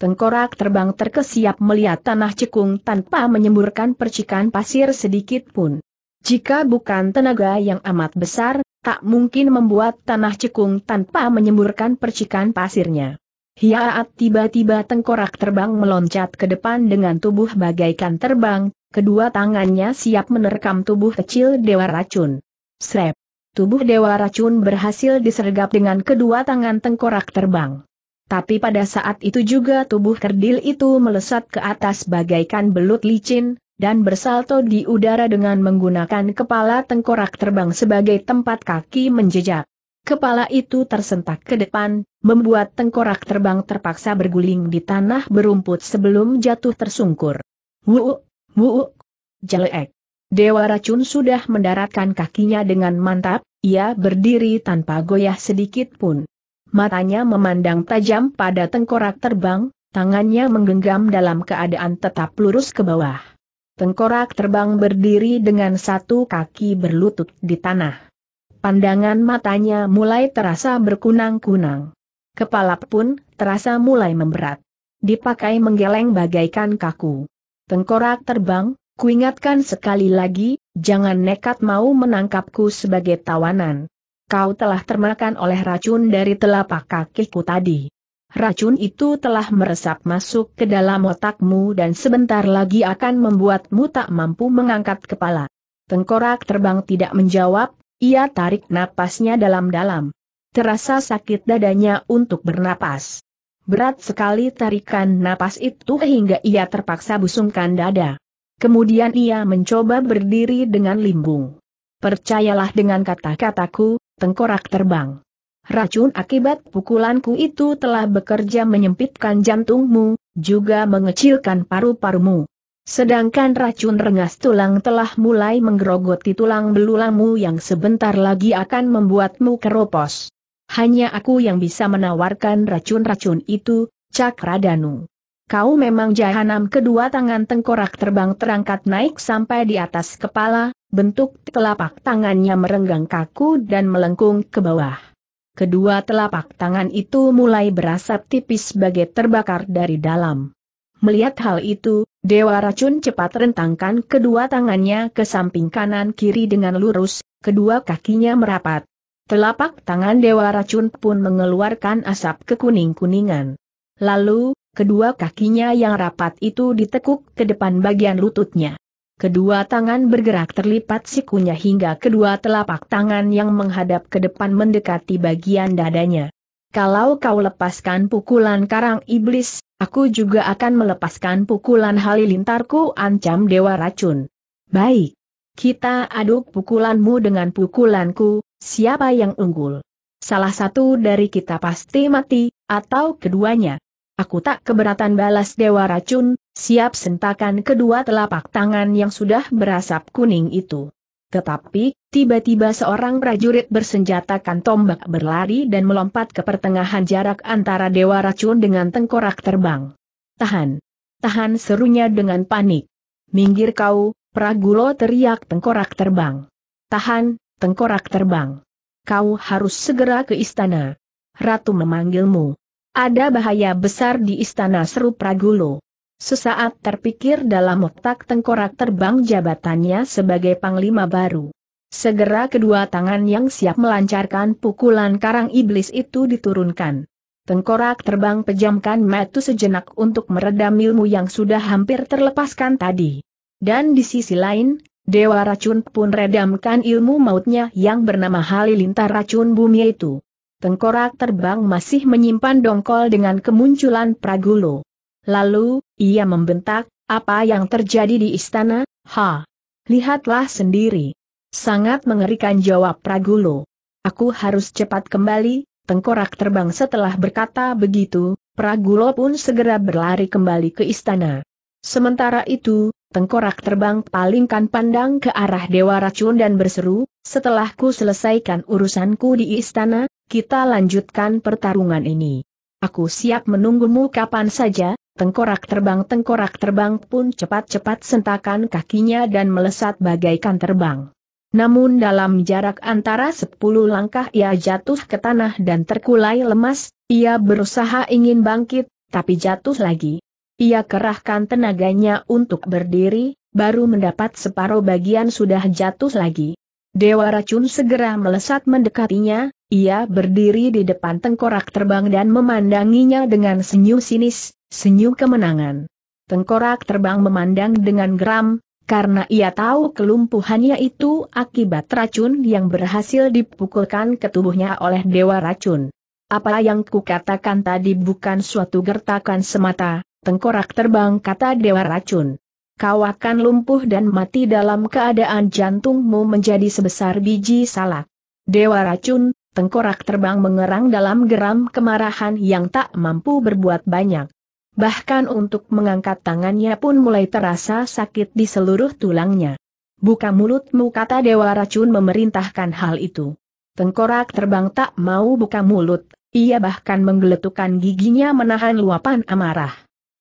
Tengkorak terbang terkesiap melihat tanah cekung tanpa menyemburkan percikan pasir sedikit pun. Jika bukan tenaga yang amat besar, tak mungkin membuat tanah cekung tanpa menyemburkan percikan pasirnya. Hiaat tiba-tiba tengkorak terbang meloncat ke depan dengan tubuh bagaikan terbang, kedua tangannya siap menerkam tubuh kecil dewa racun. Srep tubuh Dewa Racun berhasil disergap dengan kedua tangan tengkorak terbang. Tapi pada saat itu juga tubuh kerdil itu melesat ke atas bagaikan belut licin, dan bersalto di udara dengan menggunakan kepala tengkorak terbang sebagai tempat kaki menjejak. Kepala itu tersentak ke depan, membuat tengkorak terbang terpaksa berguling di tanah berumput sebelum jatuh tersungkur. Wuuk, wuuk, jelek. Dewa Racun sudah mendaratkan kakinya dengan mantap, ia berdiri tanpa goyah sedikit pun. Matanya memandang tajam pada tengkorak terbang, tangannya menggenggam dalam keadaan tetap lurus ke bawah. Tengkorak terbang berdiri dengan satu kaki berlutut di tanah. Pandangan matanya mulai terasa berkunang-kunang. Kepala pun terasa mulai memberat. Dipakai menggeleng bagaikan kaku. Tengkorak terbang, Kuingatkan sekali lagi, jangan nekat mau menangkapku sebagai tawanan. Kau telah termakan oleh racun dari telapak kakiku tadi. Racun itu telah meresap masuk ke dalam otakmu dan sebentar lagi akan membuatmu tak mampu mengangkat kepala. Tengkorak terbang tidak menjawab, ia tarik napasnya dalam-dalam. Terasa sakit dadanya untuk bernapas. Berat sekali tarikan napas itu hingga ia terpaksa busungkan dada. Kemudian ia mencoba berdiri dengan limbung. Percayalah dengan kata-kataku, tengkorak terbang. Racun akibat pukulanku itu telah bekerja menyempitkan jantungmu, juga mengecilkan paru-parumu. Sedangkan racun rengas tulang telah mulai menggerogoti tulang belulangmu yang sebentar lagi akan membuatmu keropos. Hanya aku yang bisa menawarkan racun-racun itu, Cakradanu kau memang jahanam kedua tangan tengkorak terbang terangkat naik sampai di atas kepala, bentuk telapak tangannya merenggang kaku dan melengkung ke bawah. Kedua telapak tangan itu mulai berasap tipis sebagai terbakar dari dalam. Melihat hal itu, Dewa Racun cepat rentangkan kedua tangannya ke samping kanan kiri dengan lurus, kedua kakinya merapat. Telapak tangan Dewa Racun pun mengeluarkan asap kekuning-kuningan. Lalu, Kedua kakinya yang rapat itu ditekuk ke depan bagian lututnya. Kedua tangan bergerak terlipat sikunya hingga kedua telapak tangan yang menghadap ke depan mendekati bagian dadanya. Kalau kau lepaskan pukulan karang iblis, aku juga akan melepaskan pukulan halilintarku ancam dewa racun. Baik. Kita aduk pukulanmu dengan pukulanku, siapa yang unggul? Salah satu dari kita pasti mati, atau keduanya. Aku tak keberatan balas dewa racun, siap sentakan kedua telapak tangan yang sudah berasap kuning itu. Tetapi, tiba-tiba seorang prajurit bersenjatakan tombak berlari dan melompat ke pertengahan jarak antara dewa racun dengan tengkorak terbang. Tahan! Tahan serunya dengan panik. Minggir kau, Pragulo teriak tengkorak terbang. Tahan, tengkorak terbang. Kau harus segera ke istana. Ratu memanggilmu. Ada bahaya besar di istana seru Pragulo. Sesaat terpikir dalam otak tengkorak terbang jabatannya sebagai panglima baru. Segera kedua tangan yang siap melancarkan pukulan karang iblis itu diturunkan. Tengkorak terbang pejamkan mata sejenak untuk meredam ilmu yang sudah hampir terlepaskan tadi. Dan di sisi lain, Dewa Racun pun redamkan ilmu mautnya yang bernama Halilintar Racun Bumi itu tengkorak terbang masih menyimpan dongkol dengan kemunculan Pragulo. Lalu, ia membentak, apa yang terjadi di istana, ha? Lihatlah sendiri. Sangat mengerikan jawab Pragulo. Aku harus cepat kembali, tengkorak terbang setelah berkata begitu, Pragulo pun segera berlari kembali ke istana. Sementara itu, tengkorak terbang palingkan pandang ke arah Dewa Racun dan berseru, setelah ku selesaikan urusanku di istana, kita lanjutkan pertarungan ini. Aku siap menunggumu kapan saja, tengkorak terbang tengkorak terbang pun cepat-cepat sentakan kakinya dan melesat bagaikan terbang. Namun dalam jarak antara sepuluh langkah ia jatuh ke tanah dan terkulai lemas, ia berusaha ingin bangkit, tapi jatuh lagi. Ia kerahkan tenaganya untuk berdiri, baru mendapat separuh bagian sudah jatuh lagi. Dewa racun segera melesat mendekatinya, ia berdiri di depan tengkorak terbang dan memandanginya dengan senyum sinis, senyum kemenangan. Tengkorak terbang memandang dengan geram, karena ia tahu kelumpuhannya itu akibat racun yang berhasil dipukulkan ke tubuhnya oleh dewa racun. Apa yang kukatakan tadi bukan suatu gertakan semata, tengkorak terbang kata dewa racun. Kau akan lumpuh dan mati dalam keadaan jantungmu menjadi sebesar biji salak. Dewa racun, tengkorak terbang mengerang dalam geram kemarahan yang tak mampu berbuat banyak. Bahkan untuk mengangkat tangannya pun mulai terasa sakit di seluruh tulangnya. Buka mulutmu kata Dewa Racun memerintahkan hal itu. Tengkorak terbang tak mau buka mulut, ia bahkan menggeletukkan giginya menahan luapan amarah.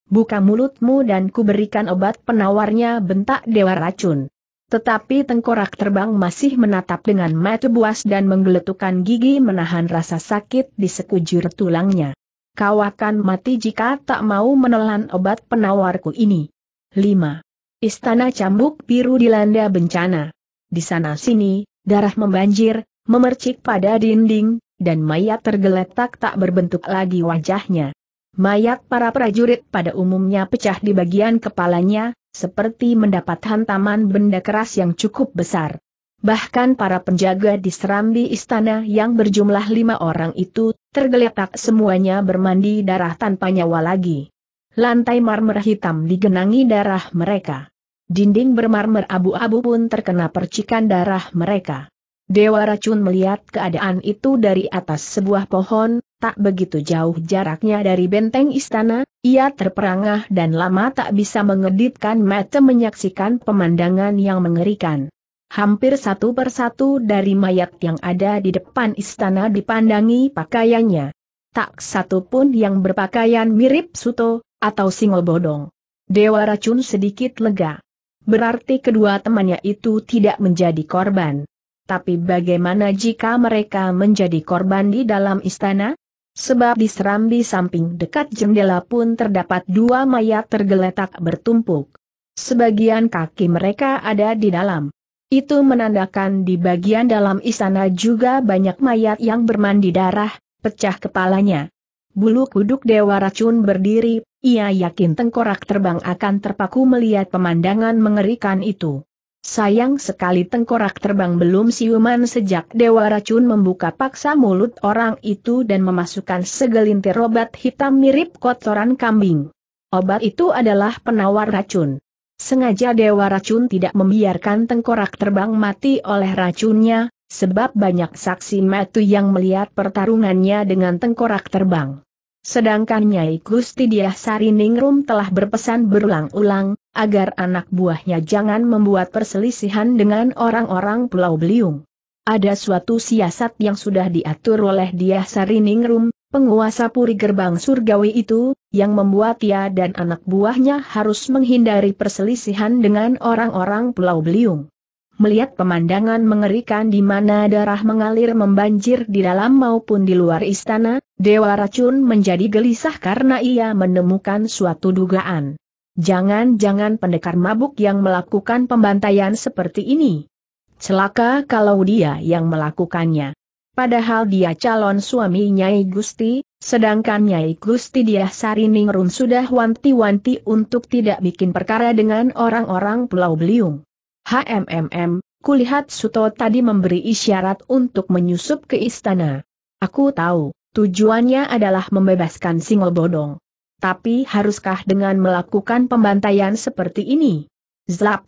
Buka mulutmu dan kuberikan obat penawarnya bentak Dewa Racun. Tetapi tengkorak terbang masih menatap dengan mata buas dan menggeletukkan gigi menahan rasa sakit di sekujur tulangnya. Kau akan mati jika tak mau menelan obat penawarku ini. 5. Istana Cambuk Biru dilanda bencana. Di sana-sini, darah membanjir, memercik pada dinding, dan mayat tergeletak tak berbentuk lagi wajahnya. Mayat para prajurit pada umumnya pecah di bagian kepalanya, seperti mendapat hantaman benda keras yang cukup besar. Bahkan para penjaga di serambi istana yang berjumlah lima orang itu, tergeletak semuanya bermandi darah tanpa nyawa lagi. Lantai marmer hitam digenangi darah mereka. Dinding bermarmer abu-abu pun terkena percikan darah mereka. Dewa racun melihat keadaan itu dari atas sebuah pohon, tak begitu jauh jaraknya dari benteng istana, ia terperangah dan lama tak bisa mengedipkan mata menyaksikan pemandangan yang mengerikan. Hampir satu persatu dari mayat yang ada di depan istana dipandangi pakaiannya. Tak satu pun yang berpakaian mirip Suto, atau Singobodong. Bodong. Dewa Racun sedikit lega. Berarti kedua temannya itu tidak menjadi korban. Tapi bagaimana jika mereka menjadi korban di dalam istana? Sebab di serambi samping dekat jendela pun terdapat dua mayat tergeletak bertumpuk. Sebagian kaki mereka ada di dalam. Itu menandakan di bagian dalam istana juga banyak mayat yang bermandi darah, pecah kepalanya. Bulu kuduk Dewa Racun berdiri, ia yakin tengkorak terbang akan terpaku melihat pemandangan mengerikan itu. Sayang sekali tengkorak terbang belum siuman sejak Dewa Racun membuka paksa mulut orang itu dan memasukkan segelintir obat hitam mirip kotoran kambing. Obat itu adalah penawar racun. Sengaja Dewa Racun tidak membiarkan tengkorak terbang mati oleh racunnya, sebab banyak saksi matu yang melihat pertarungannya dengan tengkorak terbang. Sedangkan Nyai Gusti Diah Ningrum telah berpesan berulang-ulang, agar anak buahnya jangan membuat perselisihan dengan orang-orang Pulau Beliung. Ada suatu siasat yang sudah diatur oleh dia Sariningrum, penguasa puri gerbang surgawi itu, yang membuat ia dan anak buahnya harus menghindari perselisihan dengan orang-orang Pulau Beliung. Melihat pemandangan mengerikan di mana darah mengalir membanjir di dalam maupun di luar istana, Dewa Racun menjadi gelisah karena ia menemukan suatu dugaan. Jangan-jangan pendekar mabuk yang melakukan pembantaian seperti ini. Celaka kalau dia yang melakukannya. Padahal dia calon suami Nyai Gusti, sedangkan Nyai Gusti dia Sariningrum sudah wanti-wanti untuk tidak bikin perkara dengan orang-orang Pulau Beliung. HMMM, kulihat Suto tadi memberi isyarat untuk menyusup ke istana. Aku tahu, tujuannya adalah membebaskan Bodong. Tapi haruskah dengan melakukan pembantaian seperti ini? Zlap,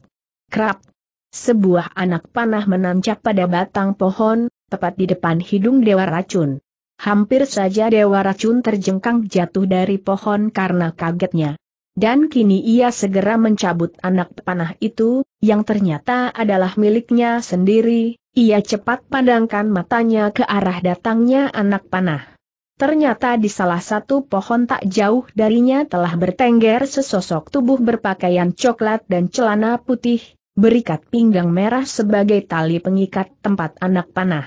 Krap! Sebuah anak panah menancap pada batang pohon, tepat di depan hidung Dewa Racun. Hampir saja Dewa Racun terjengkang jatuh dari pohon karena kagetnya. Dan kini ia segera mencabut anak panah itu, yang ternyata adalah miliknya sendiri, ia cepat pandangkan matanya ke arah datangnya anak panah. Ternyata di salah satu pohon tak jauh darinya telah bertengger sesosok tubuh berpakaian coklat dan celana putih, berikat pinggang merah sebagai tali pengikat tempat anak panah.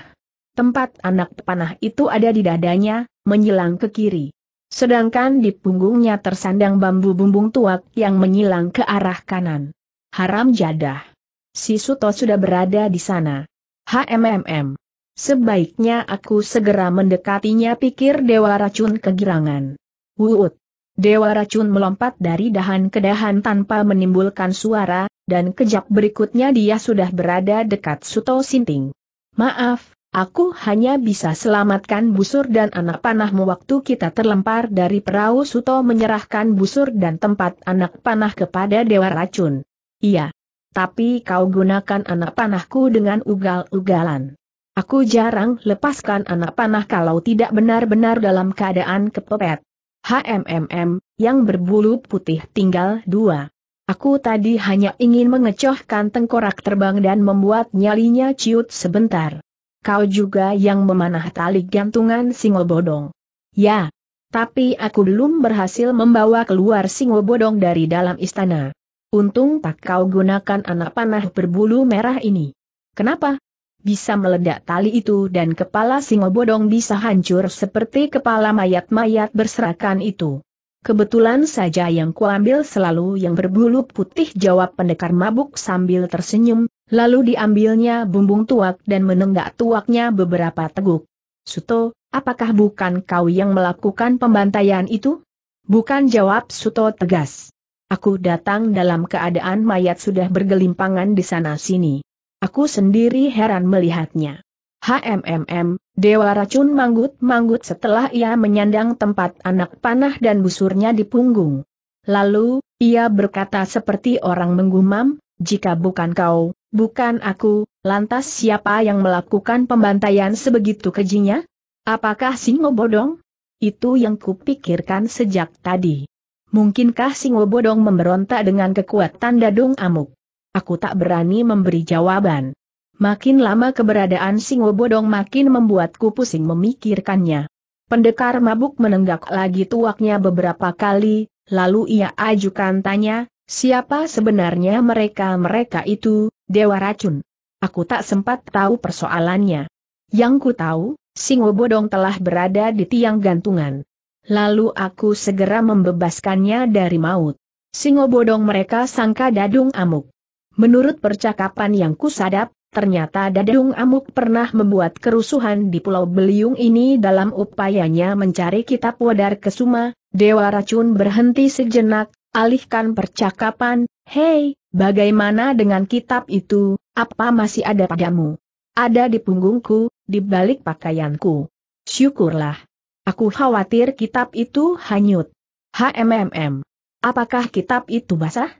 Tempat anak panah itu ada di dadanya, menyilang ke kiri. Sedangkan di punggungnya tersandang bambu bumbung tuak yang menyilang ke arah kanan. Haram jadah. Si Suto sudah berada di sana. HMMM. Sebaiknya aku segera mendekatinya pikir Dewa Racun kegirangan. Wuut. Dewa Racun melompat dari dahan ke dahan tanpa menimbulkan suara, dan kejap berikutnya dia sudah berada dekat Suto Sinting. Maaf, aku hanya bisa selamatkan busur dan anak panahmu waktu kita terlempar dari perahu Suto menyerahkan busur dan tempat anak panah kepada Dewa Racun. Iya. Tapi kau gunakan anak panahku dengan ugal-ugalan. Aku jarang lepaskan anak panah kalau tidak benar-benar dalam keadaan kepepet. HMMM, yang berbulu putih tinggal dua. Aku tadi hanya ingin mengecohkan tengkorak terbang dan membuat nyalinya ciut sebentar. Kau juga yang memanah tali gantungan singo bodong. Ya, tapi aku belum berhasil membawa keluar singo bodong dari dalam istana. Untung tak kau gunakan anak panah berbulu merah ini. Kenapa? bisa meledak tali itu dan kepala singo bodong bisa hancur seperti kepala mayat-mayat berserakan itu. Kebetulan saja yang kuambil selalu yang berbulu putih jawab pendekar mabuk sambil tersenyum, lalu diambilnya bumbung tuak dan menenggak tuaknya beberapa teguk. Suto, apakah bukan kau yang melakukan pembantaian itu? Bukan jawab Suto tegas. Aku datang dalam keadaan mayat sudah bergelimpangan di sana-sini. Aku sendiri heran melihatnya. HMMM, Dewa Racun manggut-manggut setelah ia menyandang tempat anak panah dan busurnya di punggung. Lalu, ia berkata seperti orang menggumam, jika bukan kau, bukan aku, lantas siapa yang melakukan pembantaian sebegitu kejinya? Apakah Singo Bodong? Itu yang kupikirkan sejak tadi. Mungkinkah Singo Bodong memberontak dengan kekuatan dadung amuk? Aku tak berani memberi jawaban. Makin lama keberadaan Singo Bodong makin membuatku pusing memikirkannya. Pendekar mabuk menenggak lagi tuaknya beberapa kali, lalu ia ajukan tanya, siapa sebenarnya mereka-mereka itu, Dewa Racun? Aku tak sempat tahu persoalannya. Yang ku tahu, Singo Bodong telah berada di tiang gantungan. Lalu aku segera membebaskannya dari maut. Singo Bodong mereka sangka dadung amuk. Menurut percakapan yang kusadap, ternyata Dadung Amuk pernah membuat kerusuhan di Pulau Beliung ini dalam upayanya mencari kitab Wadar Kesuma, Dewa Racun berhenti sejenak, alihkan percakapan, Hei, bagaimana dengan kitab itu, apa masih ada padamu? Ada di punggungku, di balik pakaianku. Syukurlah. Aku khawatir kitab itu hanyut. HMMM. Apakah kitab itu basah?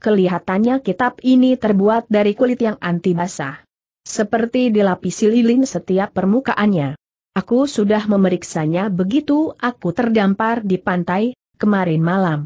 Kelihatannya kitab ini terbuat dari kulit yang anti basah. Seperti dilapisi lilin setiap permukaannya. Aku sudah memeriksanya begitu aku terdampar di pantai, kemarin malam.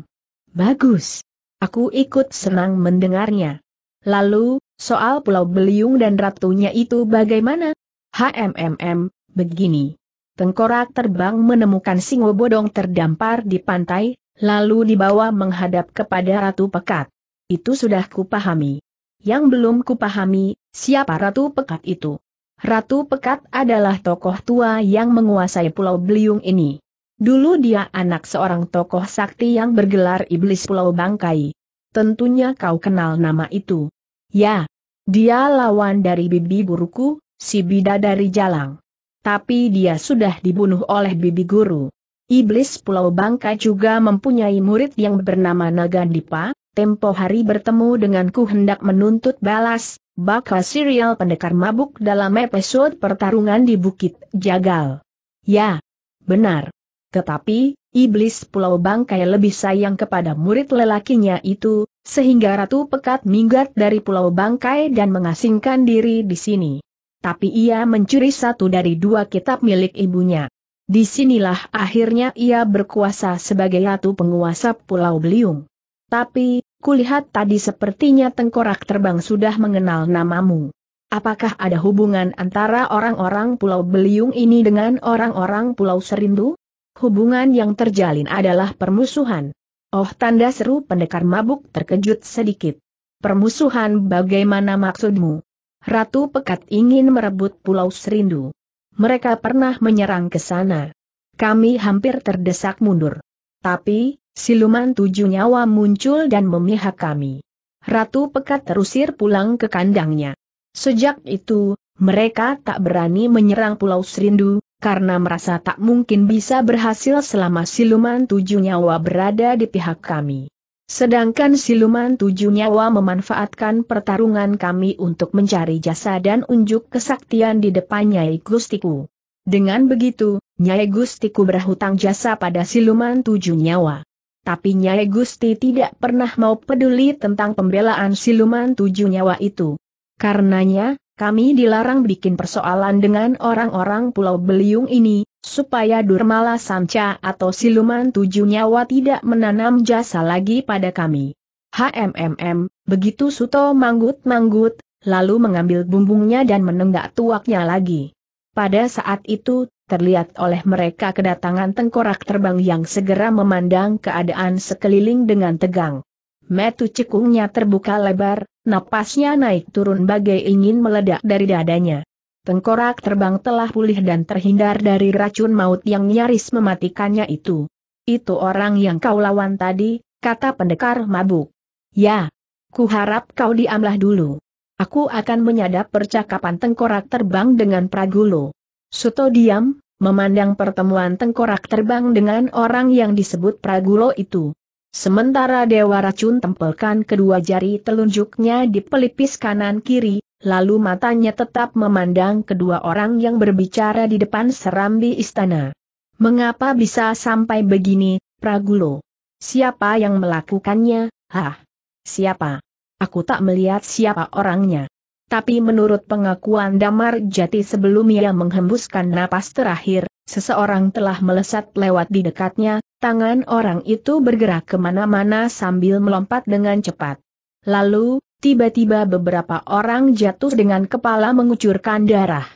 Bagus. Aku ikut senang mendengarnya. Lalu, soal Pulau Beliung dan ratunya itu bagaimana? HMMM, begini. Tengkorak terbang menemukan singo bodong terdampar di pantai, lalu dibawa menghadap kepada Ratu Pekat. Itu sudah kupahami. Yang belum kupahami, siapa Ratu Pekat itu? Ratu Pekat adalah tokoh tua yang menguasai Pulau Beliung ini. Dulu dia anak seorang tokoh sakti yang bergelar Iblis Pulau Bangkai. Tentunya kau kenal nama itu. Ya, dia lawan dari bibi buruku, si bidadari jalang. Tapi dia sudah dibunuh oleh bibi guru. Iblis Pulau Bangkai juga mempunyai murid yang bernama Nagandipa, tempo hari bertemu denganku hendak menuntut balas, bakal serial pendekar mabuk dalam episode pertarungan di Bukit Jagal. Ya, benar. Tetapi, iblis Pulau Bangkai lebih sayang kepada murid lelakinya itu, sehingga Ratu Pekat minggat dari Pulau Bangkai dan mengasingkan diri di sini. Tapi ia mencuri satu dari dua kitab milik ibunya. Disinilah akhirnya ia berkuasa sebagai ratu penguasa Pulau Beliung. Tapi, kulihat tadi sepertinya tengkorak terbang sudah mengenal namamu. Apakah ada hubungan antara orang-orang Pulau Beliung ini dengan orang-orang Pulau Serindu? Hubungan yang terjalin adalah permusuhan. Oh tanda seru pendekar mabuk terkejut sedikit. Permusuhan bagaimana maksudmu? Ratu Pekat ingin merebut Pulau Serindu. Mereka pernah menyerang ke sana. Kami hampir terdesak mundur. Tapi, Siluman tujuh nyawa muncul dan memihak kami. Ratu Pekat terusir pulang ke kandangnya. Sejak itu, mereka tak berani menyerang Pulau Serindu, karena merasa tak mungkin bisa berhasil selama siluman tujuh nyawa berada di pihak kami. Sedangkan siluman tujuh nyawa memanfaatkan pertarungan kami untuk mencari jasa dan unjuk kesaktian di depan Nyai Gustiku. Dengan begitu, Nyai Gustiku berhutang jasa pada siluman tujuh nyawa tapi Nyai Gusti tidak pernah mau peduli tentang pembelaan siluman tujuh nyawa itu. Karenanya, kami dilarang bikin persoalan dengan orang-orang Pulau Beliung ini, supaya Durmala Sanca atau siluman tujuh nyawa tidak menanam jasa lagi pada kami. HMMM, begitu Suto manggut-manggut, lalu mengambil bumbungnya dan menenggak tuaknya lagi. Pada saat itu, terlihat oleh mereka kedatangan tengkorak terbang yang segera memandang keadaan sekeliling dengan tegang. Metu cekungnya terbuka lebar, napasnya naik turun bagai ingin meledak dari dadanya. Tengkorak terbang telah pulih dan terhindar dari racun maut yang nyaris mematikannya itu. Itu orang yang kau lawan tadi, kata pendekar mabuk. Ya, ku harap kau diamlah dulu. Aku akan menyadap percakapan tengkorak terbang dengan Pragulo. Suto diam, memandang pertemuan tengkorak terbang dengan orang yang disebut Pragulo itu. Sementara Dewa Racun tempelkan kedua jari telunjuknya di pelipis kanan-kiri, lalu matanya tetap memandang kedua orang yang berbicara di depan serambi istana. Mengapa bisa sampai begini, Pragulo? Siapa yang melakukannya, hah? Siapa? Aku tak melihat siapa orangnya tapi menurut pengakuan Damar Jati sebelum ia menghembuskan napas terakhir, seseorang telah melesat lewat di dekatnya, tangan orang itu bergerak kemana-mana sambil melompat dengan cepat. Lalu, tiba-tiba beberapa orang jatuh dengan kepala mengucurkan darah.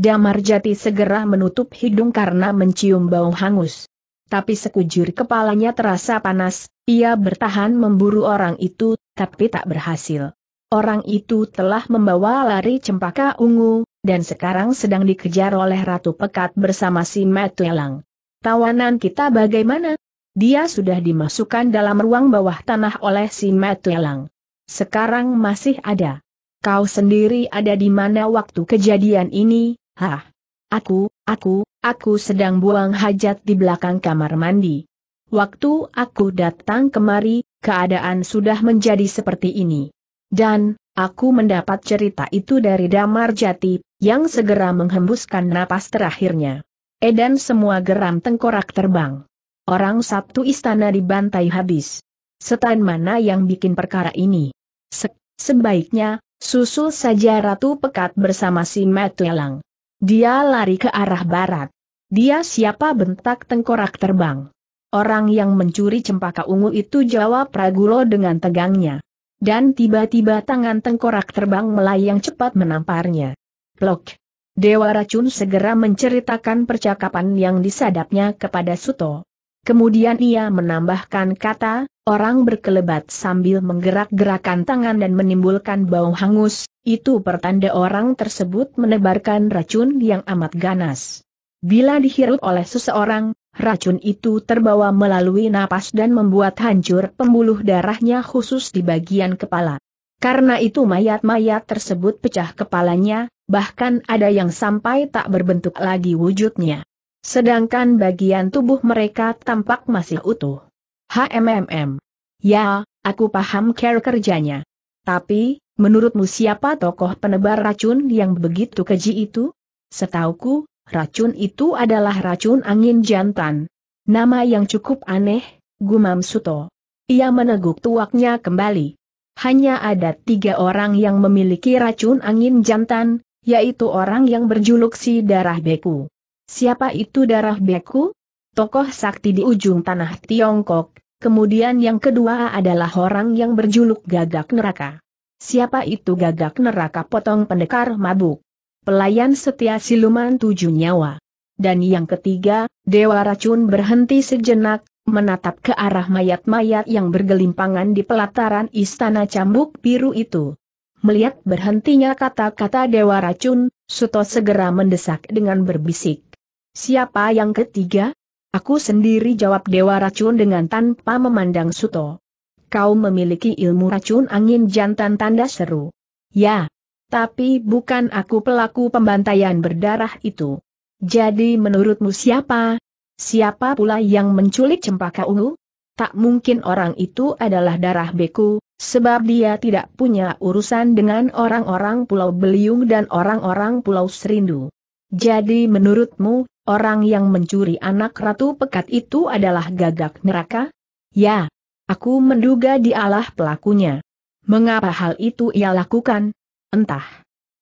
Damar Jati segera menutup hidung karena mencium bau hangus. Tapi sekujur kepalanya terasa panas, ia bertahan memburu orang itu, tapi tak berhasil. Orang itu telah membawa lari cempaka ungu, dan sekarang sedang dikejar oleh Ratu Pekat bersama si Matuelang. Tawanan kita bagaimana? Dia sudah dimasukkan dalam ruang bawah tanah oleh si Matuelang. Sekarang masih ada. Kau sendiri ada di mana waktu kejadian ini, hah? Aku, aku, aku sedang buang hajat di belakang kamar mandi. Waktu aku datang kemari, keadaan sudah menjadi seperti ini. Dan, aku mendapat cerita itu dari Damar Jati, yang segera menghembuskan napas terakhirnya. Edan semua geram tengkorak terbang. Orang Sabtu istana dibantai habis. Setan mana yang bikin perkara ini? Se sebaiknya, susul saja Ratu Pekat bersama si Matuelang. Dia lari ke arah barat. Dia siapa bentak tengkorak terbang. Orang yang mencuri cempaka ungu itu jawab Pragulo dengan tegangnya. Dan tiba-tiba tangan tengkorak terbang melayang cepat menamparnya. Plok. Dewa Racun segera menceritakan percakapan yang disadapnya kepada Suto. Kemudian ia menambahkan kata, orang berkelebat sambil menggerak-gerakan tangan dan menimbulkan bau hangus, itu pertanda orang tersebut menebarkan racun yang amat ganas. Bila dihirup oleh seseorang, Racun itu terbawa melalui napas dan membuat hancur pembuluh darahnya khusus di bagian kepala. Karena itu mayat-mayat tersebut pecah kepalanya, bahkan ada yang sampai tak berbentuk lagi wujudnya. Sedangkan bagian tubuh mereka tampak masih utuh. HMMM. Ya, aku paham care kerjanya. Tapi, menurutmu siapa tokoh penebar racun yang begitu keji itu? Setauku, racun itu adalah racun angin jantan. Nama yang cukup aneh, gumam Suto. Ia meneguk tuaknya kembali. Hanya ada tiga orang yang memiliki racun angin jantan, yaitu orang yang berjuluk si Darah Beku. Siapa itu Darah Beku? Tokoh sakti di ujung tanah Tiongkok, kemudian yang kedua adalah orang yang berjuluk Gagak Neraka. Siapa itu Gagak Neraka potong pendekar mabuk? pelayan setia siluman tujuh nyawa. Dan yang ketiga, Dewa Racun berhenti sejenak, menatap ke arah mayat-mayat yang bergelimpangan di pelataran istana cambuk biru itu. Melihat berhentinya kata-kata Dewa Racun, Suto segera mendesak dengan berbisik. Siapa yang ketiga? Aku sendiri jawab Dewa Racun dengan tanpa memandang Suto. Kau memiliki ilmu racun angin jantan tanda seru. Ya, tapi bukan aku pelaku pembantaian berdarah itu. Jadi menurutmu siapa? Siapa pula yang menculik cempaka ungu? Tak mungkin orang itu adalah darah beku, sebab dia tidak punya urusan dengan orang-orang Pulau Beliung dan orang-orang Pulau Serindu. Jadi menurutmu, orang yang mencuri anak Ratu Pekat itu adalah gagak neraka? Ya, aku menduga dialah pelakunya. Mengapa hal itu ia lakukan? Entah.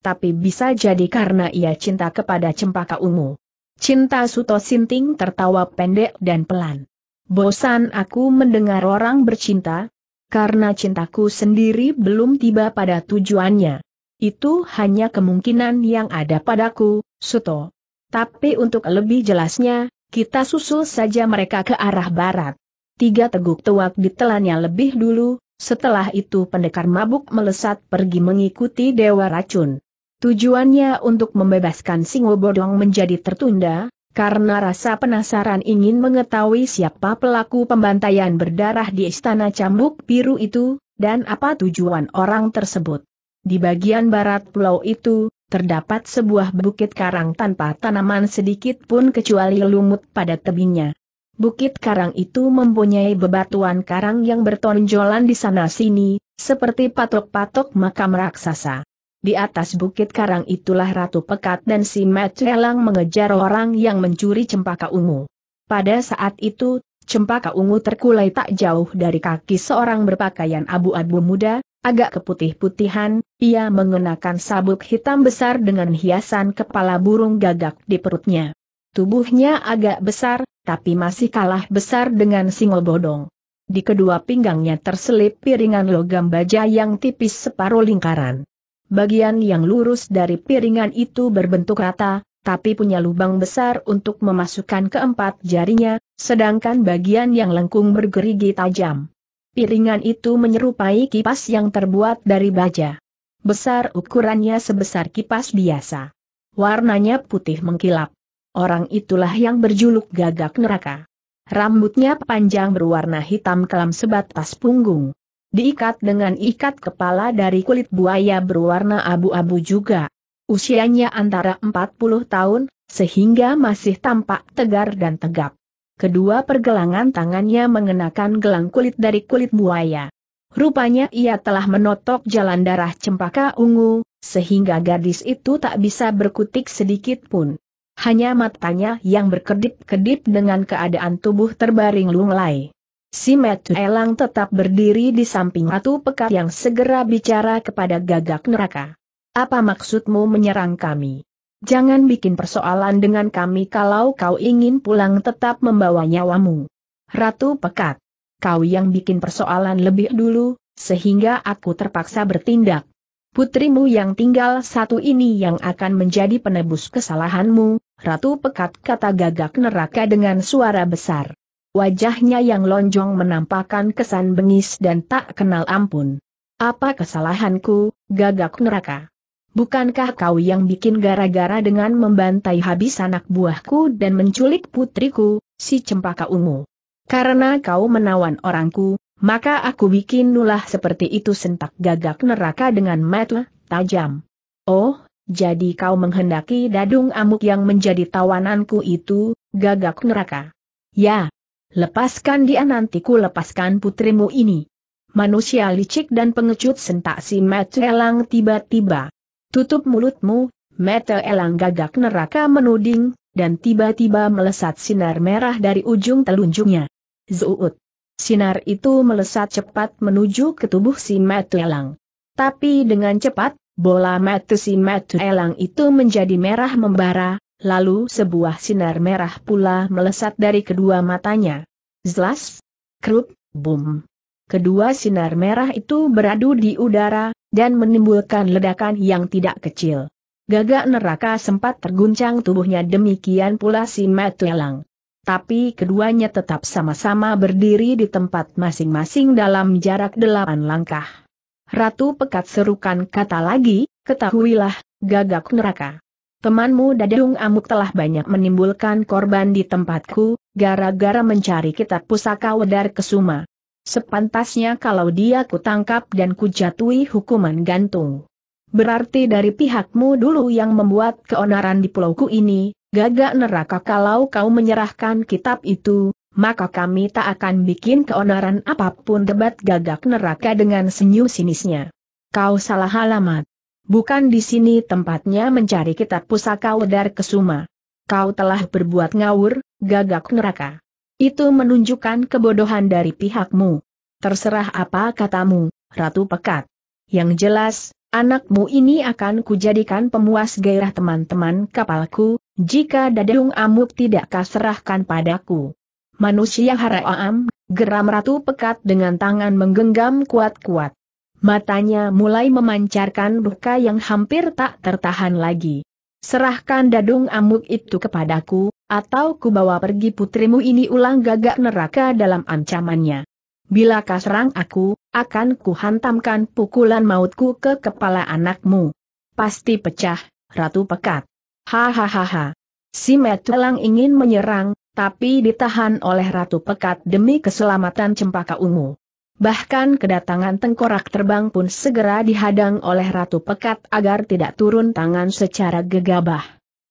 Tapi bisa jadi karena ia cinta kepada cempaka ungu. Cinta Suto Sinting tertawa pendek dan pelan. Bosan aku mendengar orang bercinta, karena cintaku sendiri belum tiba pada tujuannya. Itu hanya kemungkinan yang ada padaku, Suto. Tapi untuk lebih jelasnya, kita susul saja mereka ke arah barat. Tiga teguk tuak ditelannya lebih dulu, setelah itu pendekar mabuk melesat pergi mengikuti Dewa Racun. Tujuannya untuk membebaskan Singo Bodong menjadi tertunda, karena rasa penasaran ingin mengetahui siapa pelaku pembantaian berdarah di Istana Cambuk Biru itu, dan apa tujuan orang tersebut. Di bagian barat pulau itu, terdapat sebuah bukit karang tanpa tanaman sedikit pun kecuali lumut pada tebingnya. Bukit karang itu mempunyai bebatuan karang yang bertonjolan di sana-sini, seperti patok-patok makam raksasa. Di atas bukit karang itulah Ratu Pekat dan si Matrelang mengejar orang yang mencuri cempaka ungu. Pada saat itu, cempaka ungu terkulai tak jauh dari kaki seorang berpakaian abu-abu muda, agak keputih-putihan, ia mengenakan sabuk hitam besar dengan hiasan kepala burung gagak di perutnya. Tubuhnya agak besar, tapi masih kalah besar dengan singol bodong. Di kedua pinggangnya terselip piringan logam baja yang tipis separuh lingkaran. Bagian yang lurus dari piringan itu berbentuk rata, tapi punya lubang besar untuk memasukkan keempat jarinya, sedangkan bagian yang lengkung bergerigi tajam. Piringan itu menyerupai kipas yang terbuat dari baja. Besar ukurannya sebesar kipas biasa. Warnanya putih mengkilap. Orang itulah yang berjuluk gagak neraka. Rambutnya panjang berwarna hitam kelam sebatas punggung. Diikat dengan ikat kepala dari kulit buaya berwarna abu-abu juga. Usianya antara 40 tahun, sehingga masih tampak tegar dan tegap. Kedua pergelangan tangannya mengenakan gelang kulit dari kulit buaya. Rupanya ia telah menotok jalan darah cempaka ungu, sehingga gadis itu tak bisa berkutik sedikit pun hanya matanya yang berkedip-kedip dengan keadaan tubuh terbaring lunglai. Si Metu Elang tetap berdiri di samping Ratu Pekat yang segera bicara kepada gagak neraka. Apa maksudmu menyerang kami? Jangan bikin persoalan dengan kami kalau kau ingin pulang tetap membawa nyawamu. Ratu Pekat, kau yang bikin persoalan lebih dulu, sehingga aku terpaksa bertindak. Putrimu yang tinggal satu ini yang akan menjadi penebus kesalahanmu, Ratu Pekat kata gagak neraka dengan suara besar. Wajahnya yang lonjong menampakkan kesan bengis dan tak kenal ampun. Apa kesalahanku, gagak neraka? Bukankah kau yang bikin gara-gara dengan membantai habis anak buahku dan menculik putriku, si cempaka ungu? Karena kau menawan orangku, maka aku bikin nulah seperti itu sentak gagak neraka dengan mata tajam. Oh, jadi kau menghendaki dadung amuk yang menjadi tawananku itu, gagak neraka. Ya. Lepaskan dia nanti ku lepaskan putrimu ini. Manusia licik dan pengecut sentak si Mete Elang tiba-tiba. Tutup mulutmu, Mete Elang gagak neraka menuding, dan tiba-tiba melesat sinar merah dari ujung telunjuknya. Zuut. Sinar itu melesat cepat menuju ke tubuh si Mete Elang. Tapi dengan cepat, Bola mata si mata elang itu menjadi merah membara, lalu sebuah sinar merah pula melesat dari kedua matanya. Zlas, krup, bum. Kedua sinar merah itu beradu di udara, dan menimbulkan ledakan yang tidak kecil. Gagak neraka sempat terguncang tubuhnya demikian pula si elang. Tapi keduanya tetap sama-sama berdiri di tempat masing-masing dalam jarak delapan langkah. Ratu pekat serukan kata lagi, ketahuilah, gagak neraka. Temanmu Dadung Amuk telah banyak menimbulkan korban di tempatku, gara-gara mencari kitab pusaka Wedar Kesuma. Sepantasnya kalau dia kutangkap dan kujatui hukuman gantung. Berarti dari pihakmu dulu yang membuat keonaran di pulauku ini, gagak neraka kalau kau menyerahkan kitab itu, maka kami tak akan bikin keonaran apapun debat gagak neraka dengan senyum sinisnya. Kau salah alamat. Bukan di sini tempatnya mencari kitab pusaka Wedar Kesuma. Kau telah berbuat ngawur, gagak neraka. Itu menunjukkan kebodohan dari pihakmu. Terserah apa katamu, Ratu Pekat. Yang jelas, anakmu ini akan kujadikan pemuas gairah teman-teman kapalku, jika Dadung Amuk tidak kaserahkan padaku. Manusia haraam, geram Ratu Pekat dengan tangan menggenggam kuat-kuat. Matanya mulai memancarkan luka yang hampir tak tertahan lagi. Serahkan dadung amuk itu kepadaku, atau ku bawa pergi putrimu ini ulang gagak neraka dalam ancamannya. Bila kau aku, akan ku hantamkan pukulan mautku ke kepala anakmu. Pasti pecah, Ratu Pekat. Hahaha. Si Metelang ingin menyerang, tapi ditahan oleh Ratu Pekat demi keselamatan Cempaka Ungu. Bahkan kedatangan tengkorak terbang pun segera dihadang oleh Ratu Pekat agar tidak turun tangan secara gegabah.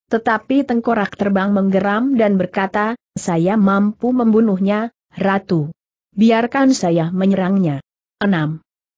Tetapi tengkorak terbang menggeram dan berkata, saya mampu membunuhnya, Ratu. Biarkan saya menyerangnya. 6.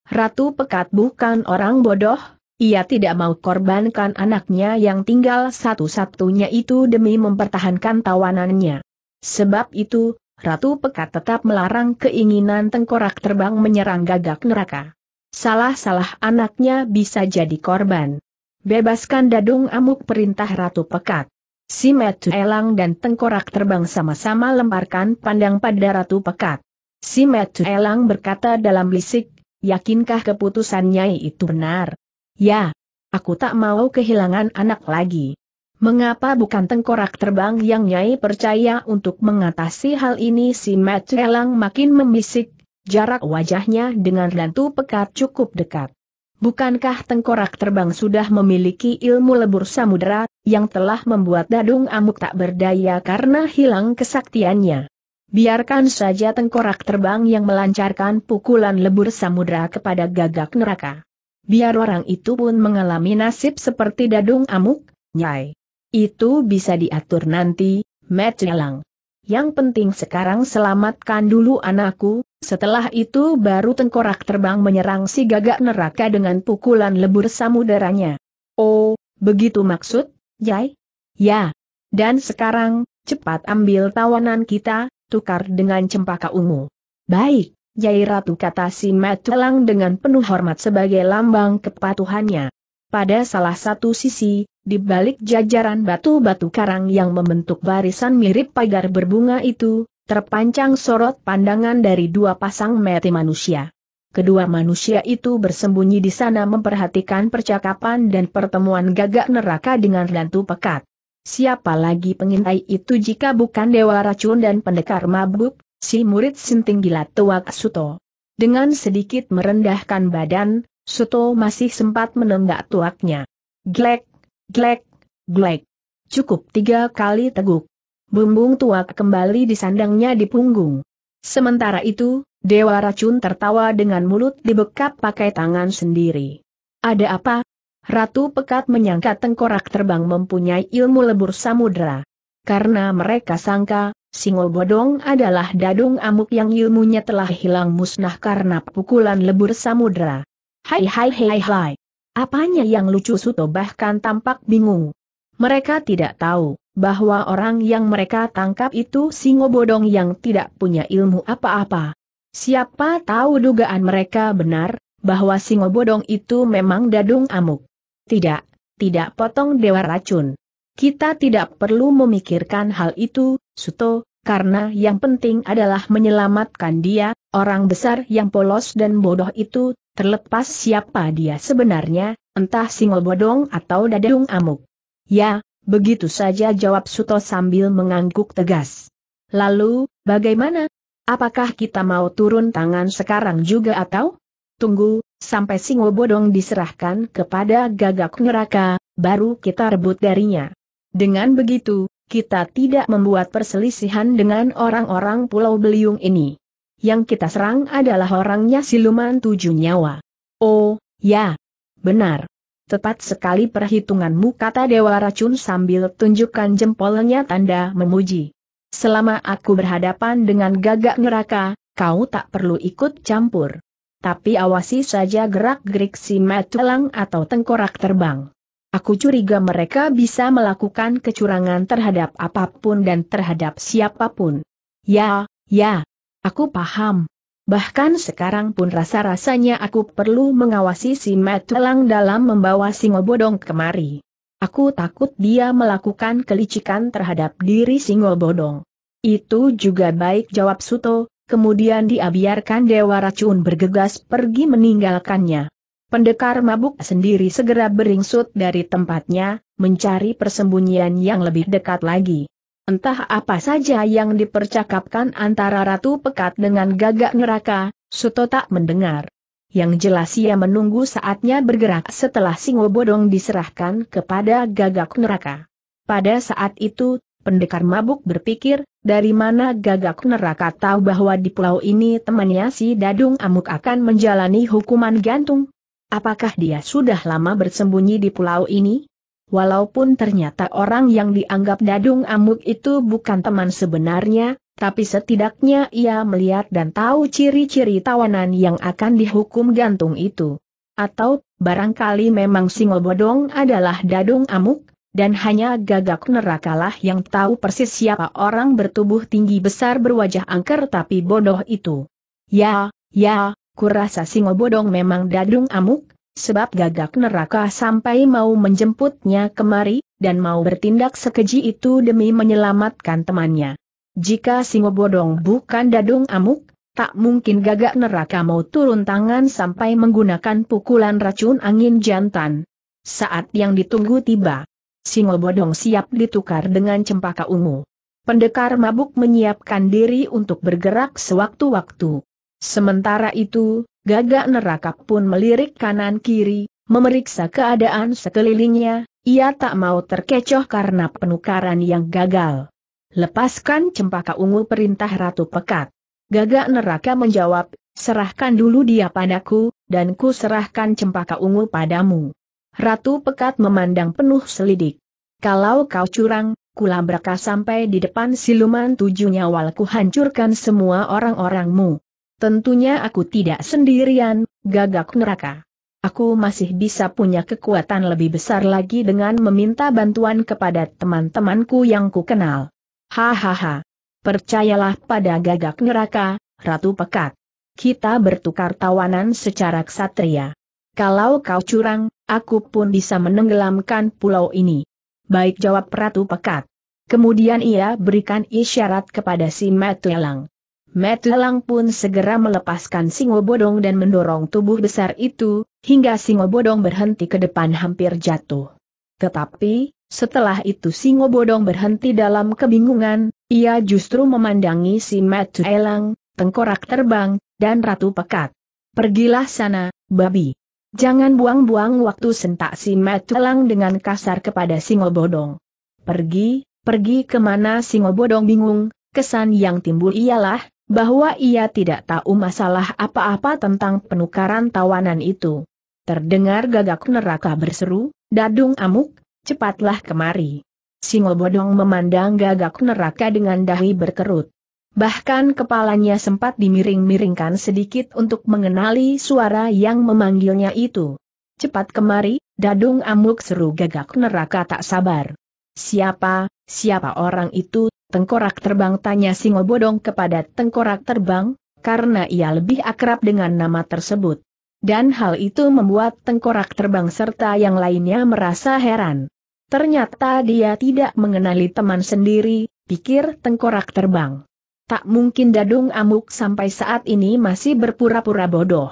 Ratu Pekat bukan orang bodoh, ia tidak mau korbankan anaknya yang tinggal satu-satunya itu demi mempertahankan tawanannya. Sebab itu, Ratu Pekat tetap melarang keinginan tengkorak terbang menyerang gagak neraka. Salah-salah anaknya bisa jadi korban. Bebaskan dadung amuk perintah Ratu Pekat. Si Metu Elang dan tengkorak terbang sama-sama lemparkan pandang pada Ratu Pekat. Si Metu Elang berkata dalam bisik, yakinkah keputusannya itu benar? Ya, aku tak mau kehilangan anak lagi. Mengapa bukan tengkorak terbang yang Nyai percaya untuk mengatasi hal ini si Matt Elang makin membisik, jarak wajahnya dengan Lantu pekat cukup dekat. Bukankah tengkorak terbang sudah memiliki ilmu lebur samudera, yang telah membuat dadung amuk tak berdaya karena hilang kesaktiannya? Biarkan saja tengkorak terbang yang melancarkan pukulan lebur samudera kepada gagak neraka. Biar orang itu pun mengalami nasib seperti dadung amuk, Nyai. Itu bisa diatur nanti, Jelang. Yang penting sekarang selamatkan dulu anakku, setelah itu baru tengkorak terbang menyerang si gagak neraka dengan pukulan lebur samudaranya. Oh, begitu maksud, Jai? Ya. Dan sekarang, cepat ambil tawanan kita, tukar dengan cempaka ungu. Baik, Jai Ratu kata si Jelang dengan penuh hormat sebagai lambang kepatuhannya. Pada salah satu sisi, di balik jajaran batu-batu karang yang membentuk barisan mirip pagar berbunga itu, terpancang sorot pandangan dari dua pasang mata manusia. Kedua manusia itu bersembunyi di sana memperhatikan percakapan dan pertemuan gagak neraka dengan Lantu Pekat. Siapa lagi pengintai itu jika bukan Dewa Racun dan Pendekar Mabuk, si murid Sinting Gila Tuak Suto. Dengan sedikit merendahkan badan, Suto masih sempat menenggak tuaknya. Glek, Glek, glek. Cukup tiga kali teguk. Bumbung tua kembali disandangnya di punggung. Sementara itu, Dewa Racun tertawa dengan mulut dibekap pakai tangan sendiri. Ada apa? Ratu Pekat menyangka tengkorak terbang mempunyai ilmu lebur samudera. Karena mereka sangka, Singol Bodong adalah dadung amuk yang ilmunya telah hilang musnah karena pukulan lebur samudera. Hai hai hai hai. Apanya yang lucu Suto bahkan tampak bingung. Mereka tidak tahu bahwa orang yang mereka tangkap itu singo bodong yang tidak punya ilmu apa-apa. Siapa tahu dugaan mereka benar, bahwa singo bodong itu memang dadung amuk. Tidak, tidak potong dewa racun. Kita tidak perlu memikirkan hal itu, Suto, karena yang penting adalah menyelamatkan dia, orang besar yang polos dan bodoh itu terlepas siapa dia sebenarnya, entah singol bodong atau dadung amuk. Ya, begitu saja jawab Suto sambil mengangguk tegas. Lalu, bagaimana? Apakah kita mau turun tangan sekarang juga atau? Tunggu, sampai singol bodong diserahkan kepada gagak neraka, baru kita rebut darinya. Dengan begitu, kita tidak membuat perselisihan dengan orang-orang Pulau Beliung ini. Yang kita serang adalah orangnya siluman tujuh nyawa. Oh, ya. Benar. Tepat sekali perhitunganmu kata Dewa Racun sambil tunjukkan jempolnya tanda memuji. Selama aku berhadapan dengan gagak neraka, kau tak perlu ikut campur. Tapi awasi saja gerak-gerik si Matulang atau tengkorak terbang. Aku curiga mereka bisa melakukan kecurangan terhadap apapun dan terhadap siapapun. Ya, ya, Aku paham. Bahkan sekarang pun rasa-rasanya aku perlu mengawasi si Matulang dalam membawa Singobodong Ngobodong kemari. Aku takut dia melakukan kelicikan terhadap diri Singobodong. Ngobodong. Itu juga baik jawab Suto, kemudian dia biarkan Dewa Racun bergegas pergi meninggalkannya. Pendekar mabuk sendiri segera beringsut dari tempatnya, mencari persembunyian yang lebih dekat lagi. Entah apa saja yang dipercakapkan antara Ratu Pekat dengan gagak neraka, Suto tak mendengar. Yang jelas ia menunggu saatnya bergerak setelah Singo Bodong diserahkan kepada gagak neraka. Pada saat itu, pendekar mabuk berpikir, dari mana gagak neraka tahu bahwa di pulau ini temannya si Dadung Amuk akan menjalani hukuman gantung? Apakah dia sudah lama bersembunyi di pulau ini? walaupun ternyata orang yang dianggap Dadung Amuk itu bukan teman sebenarnya, tapi setidaknya ia melihat dan tahu ciri-ciri tawanan yang akan dihukum gantung itu. Atau, barangkali memang Singobodong adalah Dadung Amuk, dan hanya gagak nerakalah yang tahu persis siapa orang bertubuh tinggi besar berwajah angker tapi bodoh itu. Ya, ya, kurasa Singobodong memang Dadung Amuk, sebab gagak neraka sampai mau menjemputnya kemari, dan mau bertindak sekeji itu demi menyelamatkan temannya. Jika Singo Bodong bukan dadung amuk, tak mungkin gagak neraka mau turun tangan sampai menggunakan pukulan racun angin jantan. Saat yang ditunggu tiba, Singo Bodong siap ditukar dengan cempaka ungu. Pendekar mabuk menyiapkan diri untuk bergerak sewaktu-waktu. Sementara itu, Gagak neraka pun melirik kanan-kiri, memeriksa keadaan sekelilingnya, ia tak mau terkecoh karena penukaran yang gagal. Lepaskan cempaka ungu perintah Ratu Pekat. Gagak neraka menjawab, serahkan dulu dia padaku, dan ku serahkan cempaka ungu padamu. Ratu Pekat memandang penuh selidik. Kalau kau curang, kulabrakah sampai di depan siluman tujuh nyawal ku hancurkan semua orang-orangmu. Tentunya aku tidak sendirian, gagak neraka. Aku masih bisa punya kekuatan lebih besar lagi dengan meminta bantuan kepada teman-temanku yang kukenal. Hahaha. Percayalah pada gagak neraka, Ratu Pekat. Kita bertukar tawanan secara ksatria. Kalau kau curang, aku pun bisa menenggelamkan pulau ini. Baik jawab Ratu Pekat. Kemudian ia berikan isyarat kepada si Matuelang. Metelang pun segera melepaskan singo bodong dan mendorong tubuh besar itu, hingga singo bodong berhenti ke depan hampir jatuh. Tetapi, setelah itu singo bodong berhenti dalam kebingungan, ia justru memandangi si Elang, tengkorak terbang, dan ratu pekat. Pergilah sana, babi. Jangan buang-buang waktu sentak si Elang dengan kasar kepada singo bodong. Pergi, pergi kemana singo bodong bingung, kesan yang timbul ialah, bahwa ia tidak tahu masalah apa-apa tentang penukaran tawanan itu. Terdengar gagak neraka berseru, Dadung amuk, cepatlah kemari. Singo Bodong memandang gagak neraka dengan dahi berkerut. Bahkan kepalanya sempat dimiring-miringkan sedikit untuk mengenali suara yang memanggilnya itu. Cepat kemari, Dadung amuk seru gagak neraka tak sabar. Siapa, siapa orang itu, Tengkorak Terbang tanya Singo Bodong kepada Tengkorak Terbang, karena ia lebih akrab dengan nama tersebut. Dan hal itu membuat Tengkorak Terbang serta yang lainnya merasa heran. Ternyata dia tidak mengenali teman sendiri, pikir Tengkorak Terbang. Tak mungkin Dadung Amuk sampai saat ini masih berpura-pura bodoh.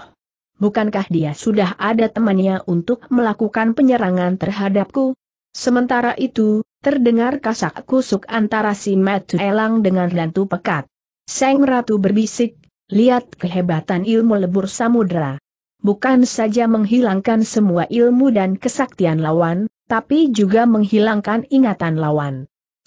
Bukankah dia sudah ada temannya untuk melakukan penyerangan terhadapku? Sementara itu, Terdengar kasak kusuk antara si Matu Elang dengan Lantu Pekat. Seng Ratu berbisik, lihat kehebatan ilmu lebur samudera. Bukan saja menghilangkan semua ilmu dan kesaktian lawan, tapi juga menghilangkan ingatan lawan.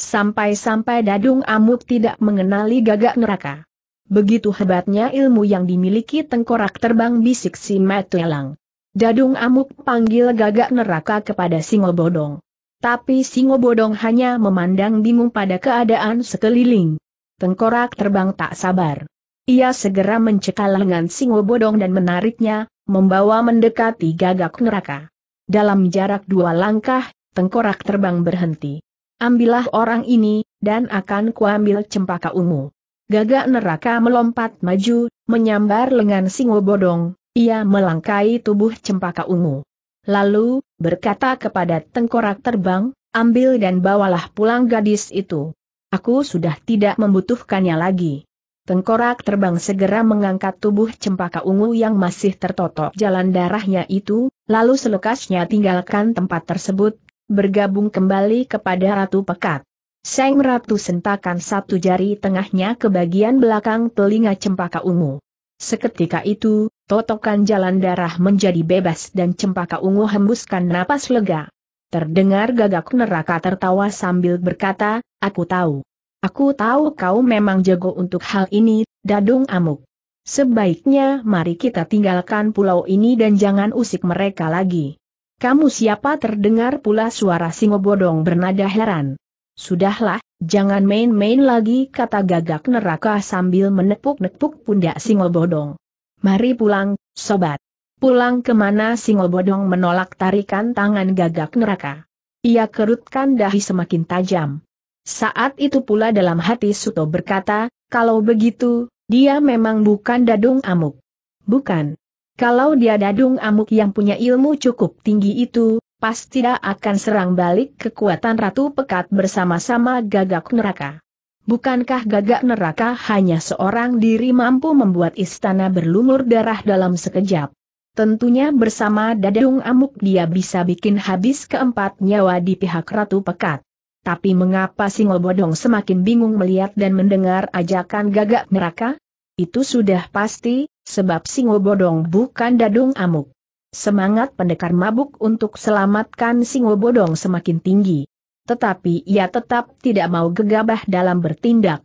Sampai-sampai Dadung Amuk tidak mengenali gagak neraka. Begitu hebatnya ilmu yang dimiliki tengkorak terbang bisik si Matu Elang. Dadung Amuk panggil gagak neraka kepada Singobodong. Tapi Singo Bodong hanya memandang bingung pada keadaan sekeliling. Tengkorak terbang tak sabar. Ia segera mencekal lengan Singo Bodong dan menariknya, membawa mendekati gagak neraka. Dalam jarak dua langkah, tengkorak terbang berhenti. Ambillah orang ini, dan akan kuambil cempaka ungu. Gagak neraka melompat maju, menyambar lengan Singo Bodong, ia melangkai tubuh cempaka ungu. Lalu, berkata kepada tengkorak terbang, ambil dan bawalah pulang gadis itu. Aku sudah tidak membutuhkannya lagi. Tengkorak terbang segera mengangkat tubuh cempaka ungu yang masih tertotok jalan darahnya itu, lalu selekasnya tinggalkan tempat tersebut, bergabung kembali kepada Ratu Pekat. Seng Ratu sentakan satu jari tengahnya ke bagian belakang telinga cempaka ungu. Seketika itu, totokan jalan darah menjadi bebas dan cempaka ungu hembuskan napas lega. Terdengar gagak neraka tertawa sambil berkata, aku tahu. Aku tahu kau memang jago untuk hal ini, dadung amuk. Sebaiknya mari kita tinggalkan pulau ini dan jangan usik mereka lagi. Kamu siapa terdengar pula suara singo bodong bernada heran. Sudahlah, jangan main-main lagi kata gagak neraka sambil menepuk-nepuk pundak singo bodong. Mari pulang, sobat. Pulang kemana bodong menolak tarikan tangan gagak neraka. Ia kerutkan dahi semakin tajam. Saat itu pula dalam hati Suto berkata, kalau begitu, dia memang bukan dadung amuk. Bukan. Kalau dia dadung amuk yang punya ilmu cukup tinggi itu, pasti tidak akan serang balik kekuatan Ratu Pekat bersama-sama gagak neraka. Bukankah gagak neraka hanya seorang diri mampu membuat istana berlumur darah dalam sekejap? Tentunya bersama Dadung Amuk dia bisa bikin habis keempat nyawa di pihak Ratu Pekat. Tapi mengapa Singo Bodong semakin bingung melihat dan mendengar ajakan gagak neraka? Itu sudah pasti, sebab Singo Bodong bukan Dadung Amuk. Semangat pendekar mabuk untuk selamatkan Singo Bodong semakin tinggi tetapi ia tetap tidak mau gegabah dalam bertindak.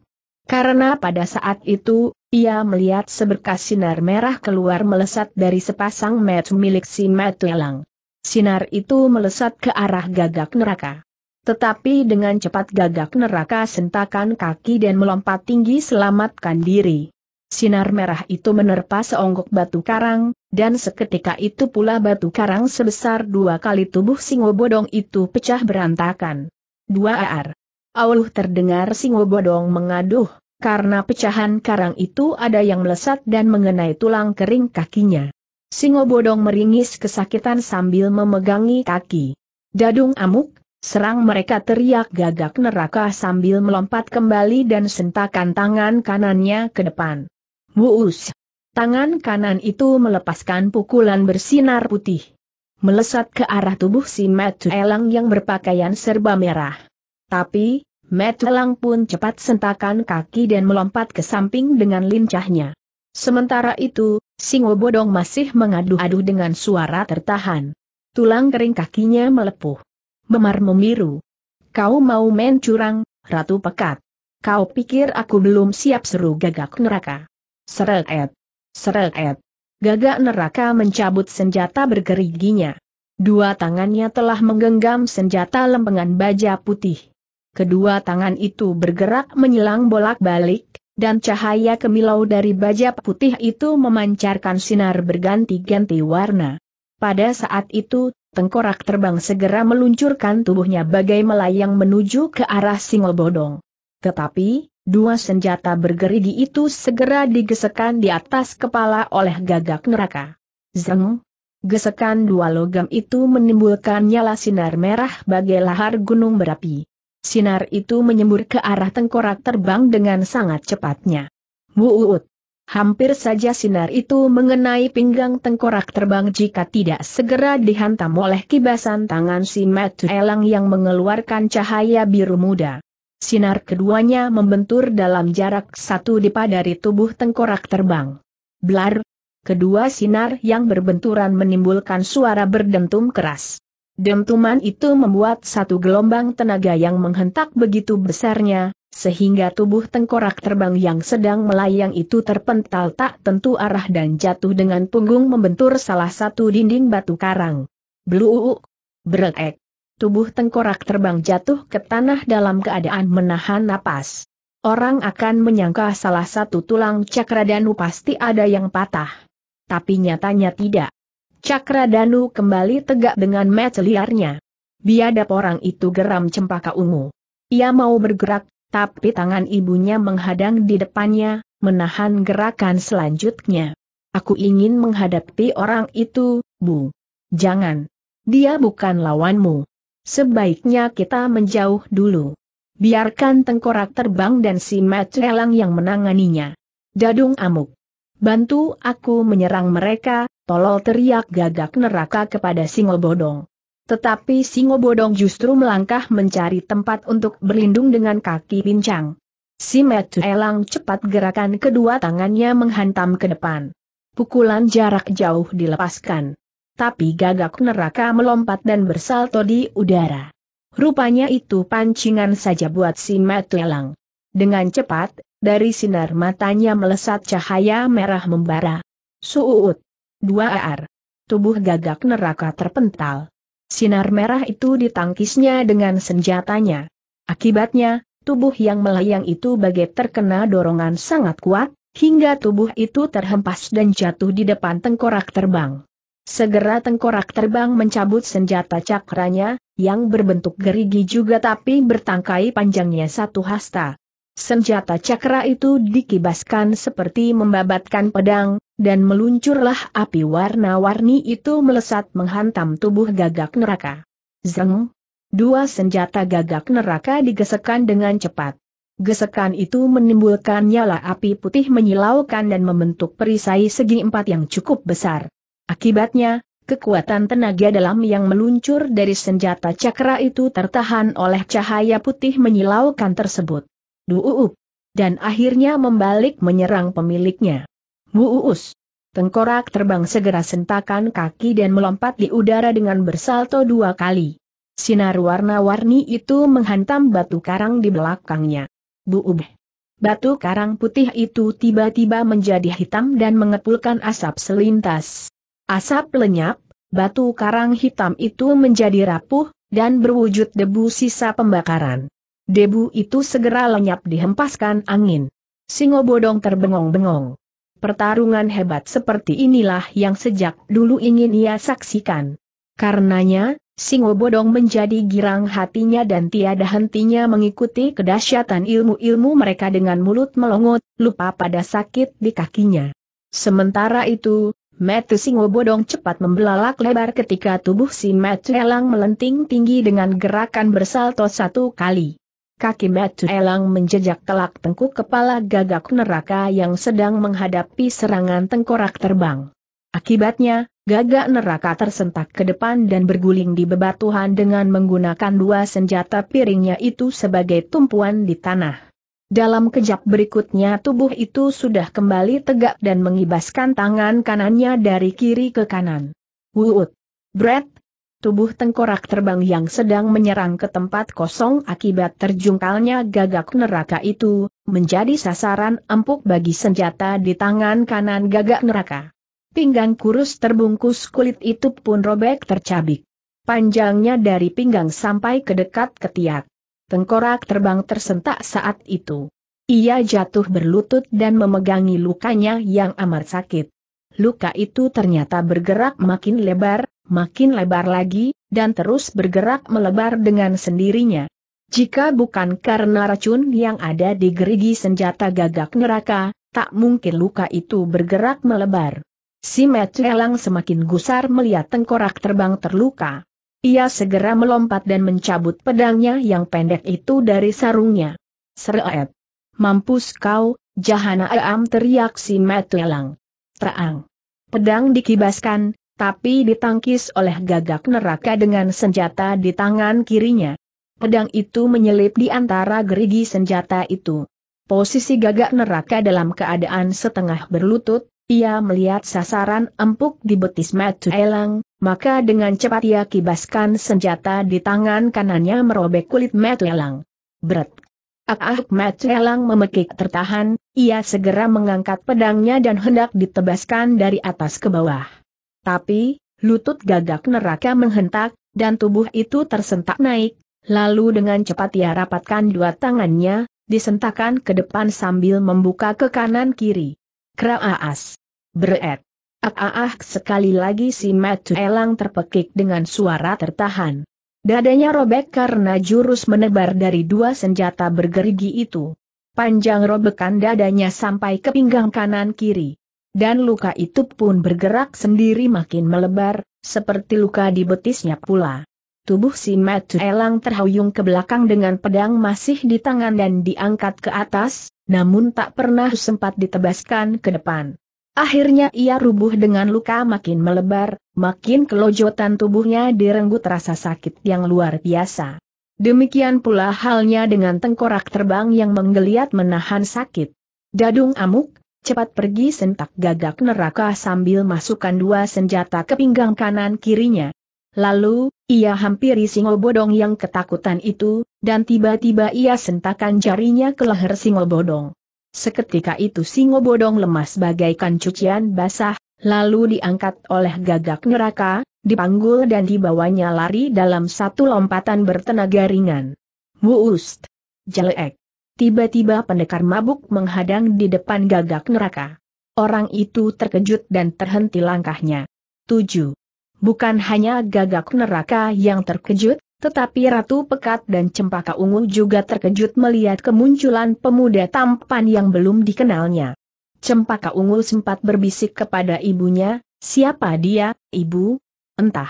Karena pada saat itu, ia melihat seberkas sinar merah keluar melesat dari sepasang mat milik si Matuelang. Sinar itu melesat ke arah gagak neraka. Tetapi dengan cepat gagak neraka sentakan kaki dan melompat tinggi selamatkan diri. Sinar merah itu menerpa seonggok batu karang, dan seketika itu pula batu karang sebesar dua kali tubuh singo bodong itu pecah berantakan. Dua ar. Auluh terdengar singo bodong mengaduh, karena pecahan karang itu ada yang melesat dan mengenai tulang kering kakinya. Singo bodong meringis kesakitan sambil memegangi kaki. Dadung amuk, serang mereka teriak gagak neraka sambil melompat kembali dan sentakan tangan kanannya ke depan. Wuus. Tangan kanan itu melepaskan pukulan bersinar putih. Melesat ke arah tubuh si Matt Elang yang berpakaian serba merah. Tapi, Matt Elang pun cepat sentakan kaki dan melompat ke samping dengan lincahnya. Sementara itu, Singo Bodong masih mengadu-adu dengan suara tertahan. Tulang kering kakinya melepuh. Memar memiru. Kau mau main curang, Ratu Pekat. Kau pikir aku belum siap seru gagak neraka. Seret. Seret. Gagak neraka mencabut senjata bergeriginya. Dua tangannya telah menggenggam senjata lempengan baja putih. Kedua tangan itu bergerak menyilang bolak-balik, dan cahaya kemilau dari baja putih itu memancarkan sinar berganti-ganti warna. Pada saat itu, tengkorak terbang segera meluncurkan tubuhnya bagai melayang menuju ke arah bodong. Tetapi, Dua senjata bergerigi itu segera digesekan di atas kepala oleh gagak neraka. Zeng! Gesekan dua logam itu menimbulkan nyala sinar merah bagai lahar gunung berapi. Sinar itu menyembur ke arah tengkorak terbang dengan sangat cepatnya. Wuut! Hampir saja sinar itu mengenai pinggang tengkorak terbang jika tidak segera dihantam oleh kibasan tangan si Matu Elang yang mengeluarkan cahaya biru muda. Sinar keduanya membentur dalam jarak satu dari tubuh tengkorak terbang. Blar! Kedua sinar yang berbenturan menimbulkan suara berdentum keras. Dentuman itu membuat satu gelombang tenaga yang menghentak begitu besarnya, sehingga tubuh tengkorak terbang yang sedang melayang itu terpental tak tentu arah dan jatuh dengan punggung membentur salah satu dinding batu karang. Bluu! Berek! tubuh tengkorak terbang jatuh ke tanah dalam keadaan menahan napas. Orang akan menyangka salah satu tulang Cakradanu pasti ada yang patah. Tapi nyatanya tidak. Cakradanu kembali tegak dengan mata liarnya. Biadap orang itu geram cempaka ungu. Ia mau bergerak, tapi tangan ibunya menghadang di depannya, menahan gerakan selanjutnya. Aku ingin menghadapi orang itu, Bu. Jangan. Dia bukan lawanmu. Sebaiknya kita menjauh dulu. Biarkan tengkorak terbang dan si Matrelang yang menanganinya. Dadung amuk. Bantu aku menyerang mereka, tolol teriak gagak neraka kepada Singo Bodong. Tetapi Singo Bodong justru melangkah mencari tempat untuk berlindung dengan kaki pincang. Si Elang cepat gerakan kedua tangannya menghantam ke depan. Pukulan jarak jauh dilepaskan tapi gagak neraka melompat dan bersalto di udara. Rupanya itu pancingan saja buat si Metelang. Dengan cepat, dari sinar matanya melesat cahaya merah membara. Suut. Dua ar. Tubuh gagak neraka terpental. Sinar merah itu ditangkisnya dengan senjatanya. Akibatnya, tubuh yang melayang itu bagai terkena dorongan sangat kuat, hingga tubuh itu terhempas dan jatuh di depan tengkorak terbang. Segera tengkorak terbang mencabut senjata cakranya, yang berbentuk gerigi juga tapi bertangkai panjangnya satu hasta. Senjata cakra itu dikibaskan seperti membabatkan pedang, dan meluncurlah api warna-warni itu melesat menghantam tubuh gagak neraka. Zeng! Dua senjata gagak neraka digesekan dengan cepat. Gesekan itu menimbulkan nyala api putih menyilaukan dan membentuk perisai segi empat yang cukup besar. Akibatnya, kekuatan tenaga dalam yang meluncur dari senjata cakra itu tertahan oleh cahaya putih menyilaukan tersebut. Duup. Dan akhirnya membalik menyerang pemiliknya. Muus. Tengkorak terbang segera sentakan kaki dan melompat di udara dengan bersalto dua kali. Sinar warna-warni itu menghantam batu karang di belakangnya. Buub. Batu karang putih itu tiba-tiba menjadi hitam dan mengepulkan asap selintas. Asap lenyap, batu karang hitam itu menjadi rapuh, dan berwujud debu sisa pembakaran. Debu itu segera lenyap dihempaskan angin. Singobodong terbengong-bengong. Pertarungan hebat seperti inilah yang sejak dulu ingin ia saksikan. Karenanya, Singo Bodong menjadi girang hatinya dan tiada hentinya mengikuti kedahsyatan ilmu-ilmu mereka dengan mulut melongot, lupa pada sakit di kakinya. Sementara itu, Metu Singo Bodong cepat membelalak lebar ketika tubuh si Metu Elang melenting tinggi dengan gerakan bersalto satu kali. Kaki Metu Elang menjejak telak tengkuk kepala gagak neraka yang sedang menghadapi serangan tengkorak terbang. Akibatnya, gagak neraka tersentak ke depan dan berguling di bebatuhan dengan menggunakan dua senjata piringnya itu sebagai tumpuan di tanah. Dalam kejap berikutnya tubuh itu sudah kembali tegak dan mengibaskan tangan kanannya dari kiri ke kanan. Wuut! Brett! Tubuh tengkorak terbang yang sedang menyerang ke tempat kosong akibat terjungkalnya gagak neraka itu, menjadi sasaran empuk bagi senjata di tangan kanan gagak neraka. Pinggang kurus terbungkus kulit itu pun robek tercabik. Panjangnya dari pinggang sampai ke dekat ketiak tengkorak terbang tersentak saat itu. Ia jatuh berlutut dan memegangi lukanya yang amat sakit. Luka itu ternyata bergerak makin lebar, makin lebar lagi, dan terus bergerak melebar dengan sendirinya. Jika bukan karena racun yang ada di gerigi senjata gagak neraka, tak mungkin luka itu bergerak melebar. Si Elang semakin gusar melihat tengkorak terbang terluka. Ia segera melompat dan mencabut pedangnya yang pendek itu dari sarungnya. Seret! Mampus kau, Jahana Aam teriak si Matuelang. Terang. Pedang dikibaskan, tapi ditangkis oleh gagak neraka dengan senjata di tangan kirinya. Pedang itu menyelip di antara gerigi senjata itu. Posisi gagak neraka dalam keadaan setengah berlutut, ia melihat sasaran empuk di betis Matu Elang, maka dengan cepat ia kibaskan senjata di tangan kanannya merobek kulit Matu Elang. Berat. Ah, ah Matu Elang memekik tertahan, ia segera mengangkat pedangnya dan hendak ditebaskan dari atas ke bawah. Tapi, lutut gagak neraka menghentak, dan tubuh itu tersentak naik, lalu dengan cepat ia rapatkan dua tangannya, disentakan ke depan sambil membuka ke kanan kiri. Kraaas. Beret. Ah, ah sekali lagi si Matu Elang terpekik dengan suara tertahan. Dadanya robek karena jurus menebar dari dua senjata bergerigi itu. Panjang robekan dadanya sampai ke pinggang kanan kiri. Dan luka itu pun bergerak sendiri makin melebar, seperti luka di betisnya pula. Tubuh si Matu Elang terhuyung ke belakang dengan pedang masih di tangan dan diangkat ke atas, namun tak pernah sempat ditebaskan ke depan. Akhirnya ia rubuh dengan luka makin melebar, makin kelojotan tubuhnya direnggut rasa sakit yang luar biasa. Demikian pula halnya dengan tengkorak terbang yang menggeliat menahan sakit. Dadung amuk, cepat pergi sentak gagak neraka sambil masukkan dua senjata ke pinggang kanan kirinya. Lalu, ia hampiri singo bodong yang ketakutan itu, dan tiba-tiba ia sentakan jarinya ke leher singo bodong. Seketika itu singo bodong lemas bagaikan cucian basah, lalu diangkat oleh gagak neraka, dipanggul dan dibawanya lari dalam satu lompatan bertenaga ringan. Wust! Jelek! Tiba-tiba pendekar mabuk menghadang di depan gagak neraka. Orang itu terkejut dan terhenti langkahnya. 7. Bukan hanya gagak neraka yang terkejut, tetapi Ratu Pekat dan Cempaka Ungu juga terkejut melihat kemunculan pemuda tampan yang belum dikenalnya. Cempaka Ungu sempat berbisik kepada ibunya, siapa dia, ibu? Entah.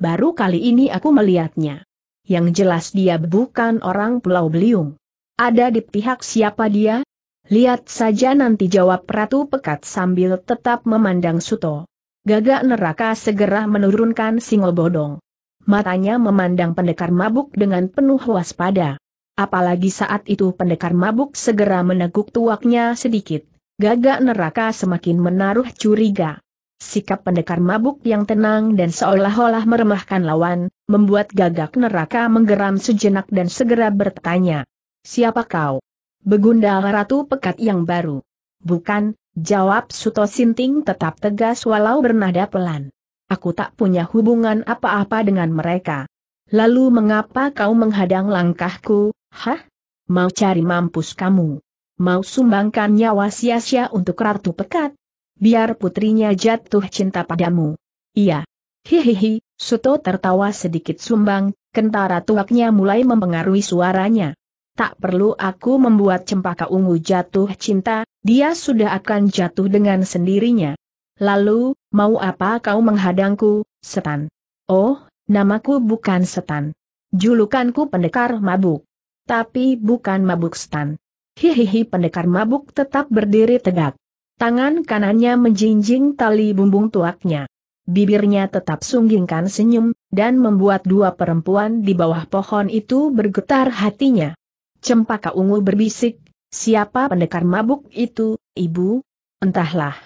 Baru kali ini aku melihatnya. Yang jelas dia bukan orang Pulau Beliung. Ada di pihak siapa dia? Lihat saja nanti jawab Ratu Pekat sambil tetap memandang Suto. Gagak neraka segera menurunkan singo bodong. Matanya memandang pendekar mabuk dengan penuh waspada. Apalagi saat itu pendekar mabuk segera meneguk tuaknya sedikit. Gagak neraka semakin menaruh curiga. Sikap pendekar mabuk yang tenang dan seolah-olah meremahkan lawan, membuat gagak neraka menggeram sejenak dan segera bertanya. Siapa kau? Begundal Ratu Pekat yang baru. Bukan, Jawab Suto Sinting tetap tegas walau bernada pelan. Aku tak punya hubungan apa-apa dengan mereka. Lalu mengapa kau menghadang langkahku, hah? Mau cari mampus kamu? Mau sumbangkan nyawa sia-sia untuk Ratu Pekat? Biar putrinya jatuh cinta padamu. Iya. Hihihi, Suto tertawa sedikit sumbang, kentara tuaknya mulai mempengaruhi suaranya tak perlu aku membuat cempaka ungu jatuh cinta, dia sudah akan jatuh dengan sendirinya. Lalu, mau apa kau menghadangku, setan? Oh, namaku bukan setan. Julukanku pendekar mabuk. Tapi bukan mabuk setan. Hihihi pendekar mabuk tetap berdiri tegak. Tangan kanannya menjinjing tali bumbung tuaknya. Bibirnya tetap sunggingkan senyum, dan membuat dua perempuan di bawah pohon itu bergetar hatinya. Cempaka ungu berbisik, siapa pendekar mabuk itu, ibu? Entahlah.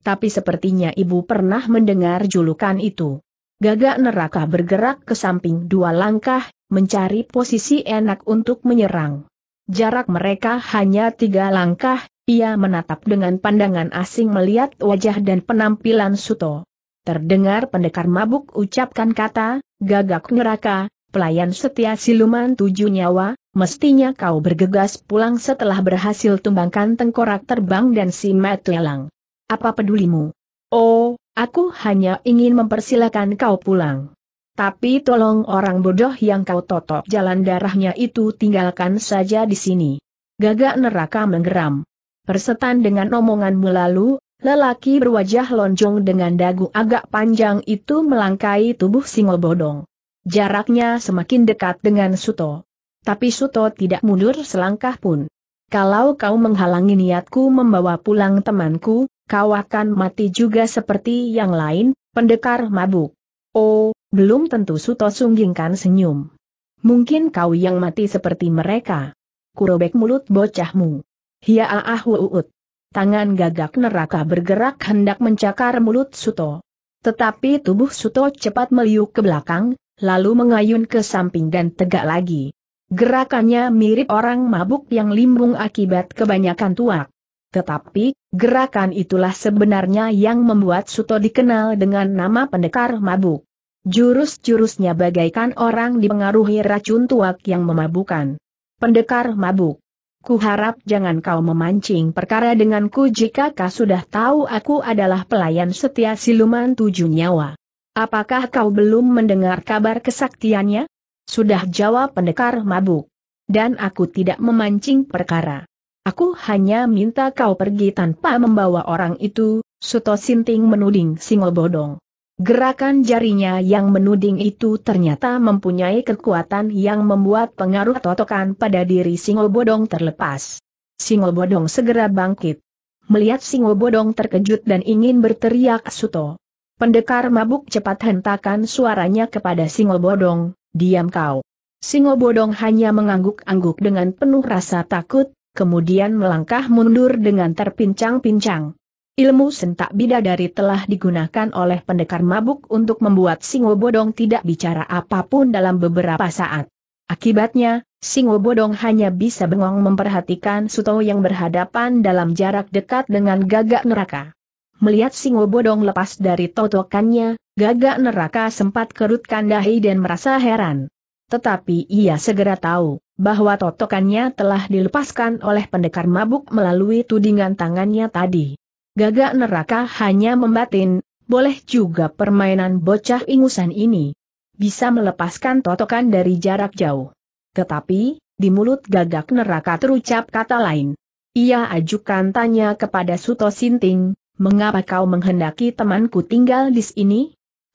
Tapi sepertinya ibu pernah mendengar julukan itu. Gagak neraka bergerak ke samping dua langkah, mencari posisi enak untuk menyerang. Jarak mereka hanya tiga langkah, ia menatap dengan pandangan asing melihat wajah dan penampilan Suto. Terdengar pendekar mabuk ucapkan kata, gagak neraka, pelayan setia siluman tujuh nyawa, mestinya kau bergegas pulang setelah berhasil tumbangkan tengkorak terbang dan si Lelang. Apa pedulimu? Oh, aku hanya ingin mempersilahkan kau pulang. Tapi tolong orang bodoh yang kau totok jalan darahnya itu tinggalkan saja di sini. Gagak neraka menggeram. Persetan dengan omonganmu lalu, lelaki berwajah lonjong dengan dagu agak panjang itu melangkai tubuh singo bodong. Jaraknya semakin dekat dengan Suto. Tapi Suto tidak mundur selangkah pun. Kalau kau menghalangi niatku membawa pulang temanku, kau akan mati juga seperti yang lain, pendekar mabuk. Oh, belum tentu Suto sunggingkan senyum. Mungkin kau yang mati seperti mereka. Kurobek mulut bocahmu. Hia ah wuut. Tangan gagak neraka bergerak hendak mencakar mulut Suto. Tetapi tubuh Suto cepat meliuk ke belakang, lalu mengayun ke samping dan tegak lagi. Gerakannya mirip orang mabuk yang limbung akibat kebanyakan tuak. Tetapi, gerakan itulah sebenarnya yang membuat Suto dikenal dengan nama pendekar mabuk. Jurus-jurusnya bagaikan orang dipengaruhi racun tuak yang memabukan. Pendekar mabuk. Kuharap jangan kau memancing perkara denganku jika kau sudah tahu aku adalah pelayan setia siluman tujuh nyawa. Apakah kau belum mendengar kabar kesaktiannya? Sudah jawab pendekar mabuk. Dan aku tidak memancing perkara. Aku hanya minta kau pergi tanpa membawa orang itu, Suto Sinting menuding Bodong. Gerakan jarinya yang menuding itu ternyata mempunyai kekuatan yang membuat pengaruh totokan pada diri Bodong terlepas. Bodong segera bangkit. Melihat Bodong terkejut dan ingin berteriak Suto. Pendekar mabuk cepat hentakan suaranya kepada Singobodong, diam kau. Singobodong hanya mengangguk-angguk dengan penuh rasa takut, kemudian melangkah mundur dengan terpincang-pincang. Ilmu sentak bidadari telah digunakan oleh pendekar mabuk untuk membuat Singobodong tidak bicara apapun dalam beberapa saat. Akibatnya, Singobodong hanya bisa bengong memperhatikan Suto yang berhadapan dalam jarak dekat dengan gagak neraka. Melihat singo bodong lepas dari totokannya, gagak neraka sempat kerutkan dahi dan merasa heran. Tetapi ia segera tahu, bahwa totokannya telah dilepaskan oleh pendekar mabuk melalui tudingan tangannya tadi. Gagak neraka hanya membatin, boleh juga permainan bocah ingusan ini. Bisa melepaskan totokan dari jarak jauh. Tetapi, di mulut gagak neraka terucap kata lain. Ia ajukan tanya kepada Suto Sinting, mengapa kau menghendaki temanku tinggal di sini?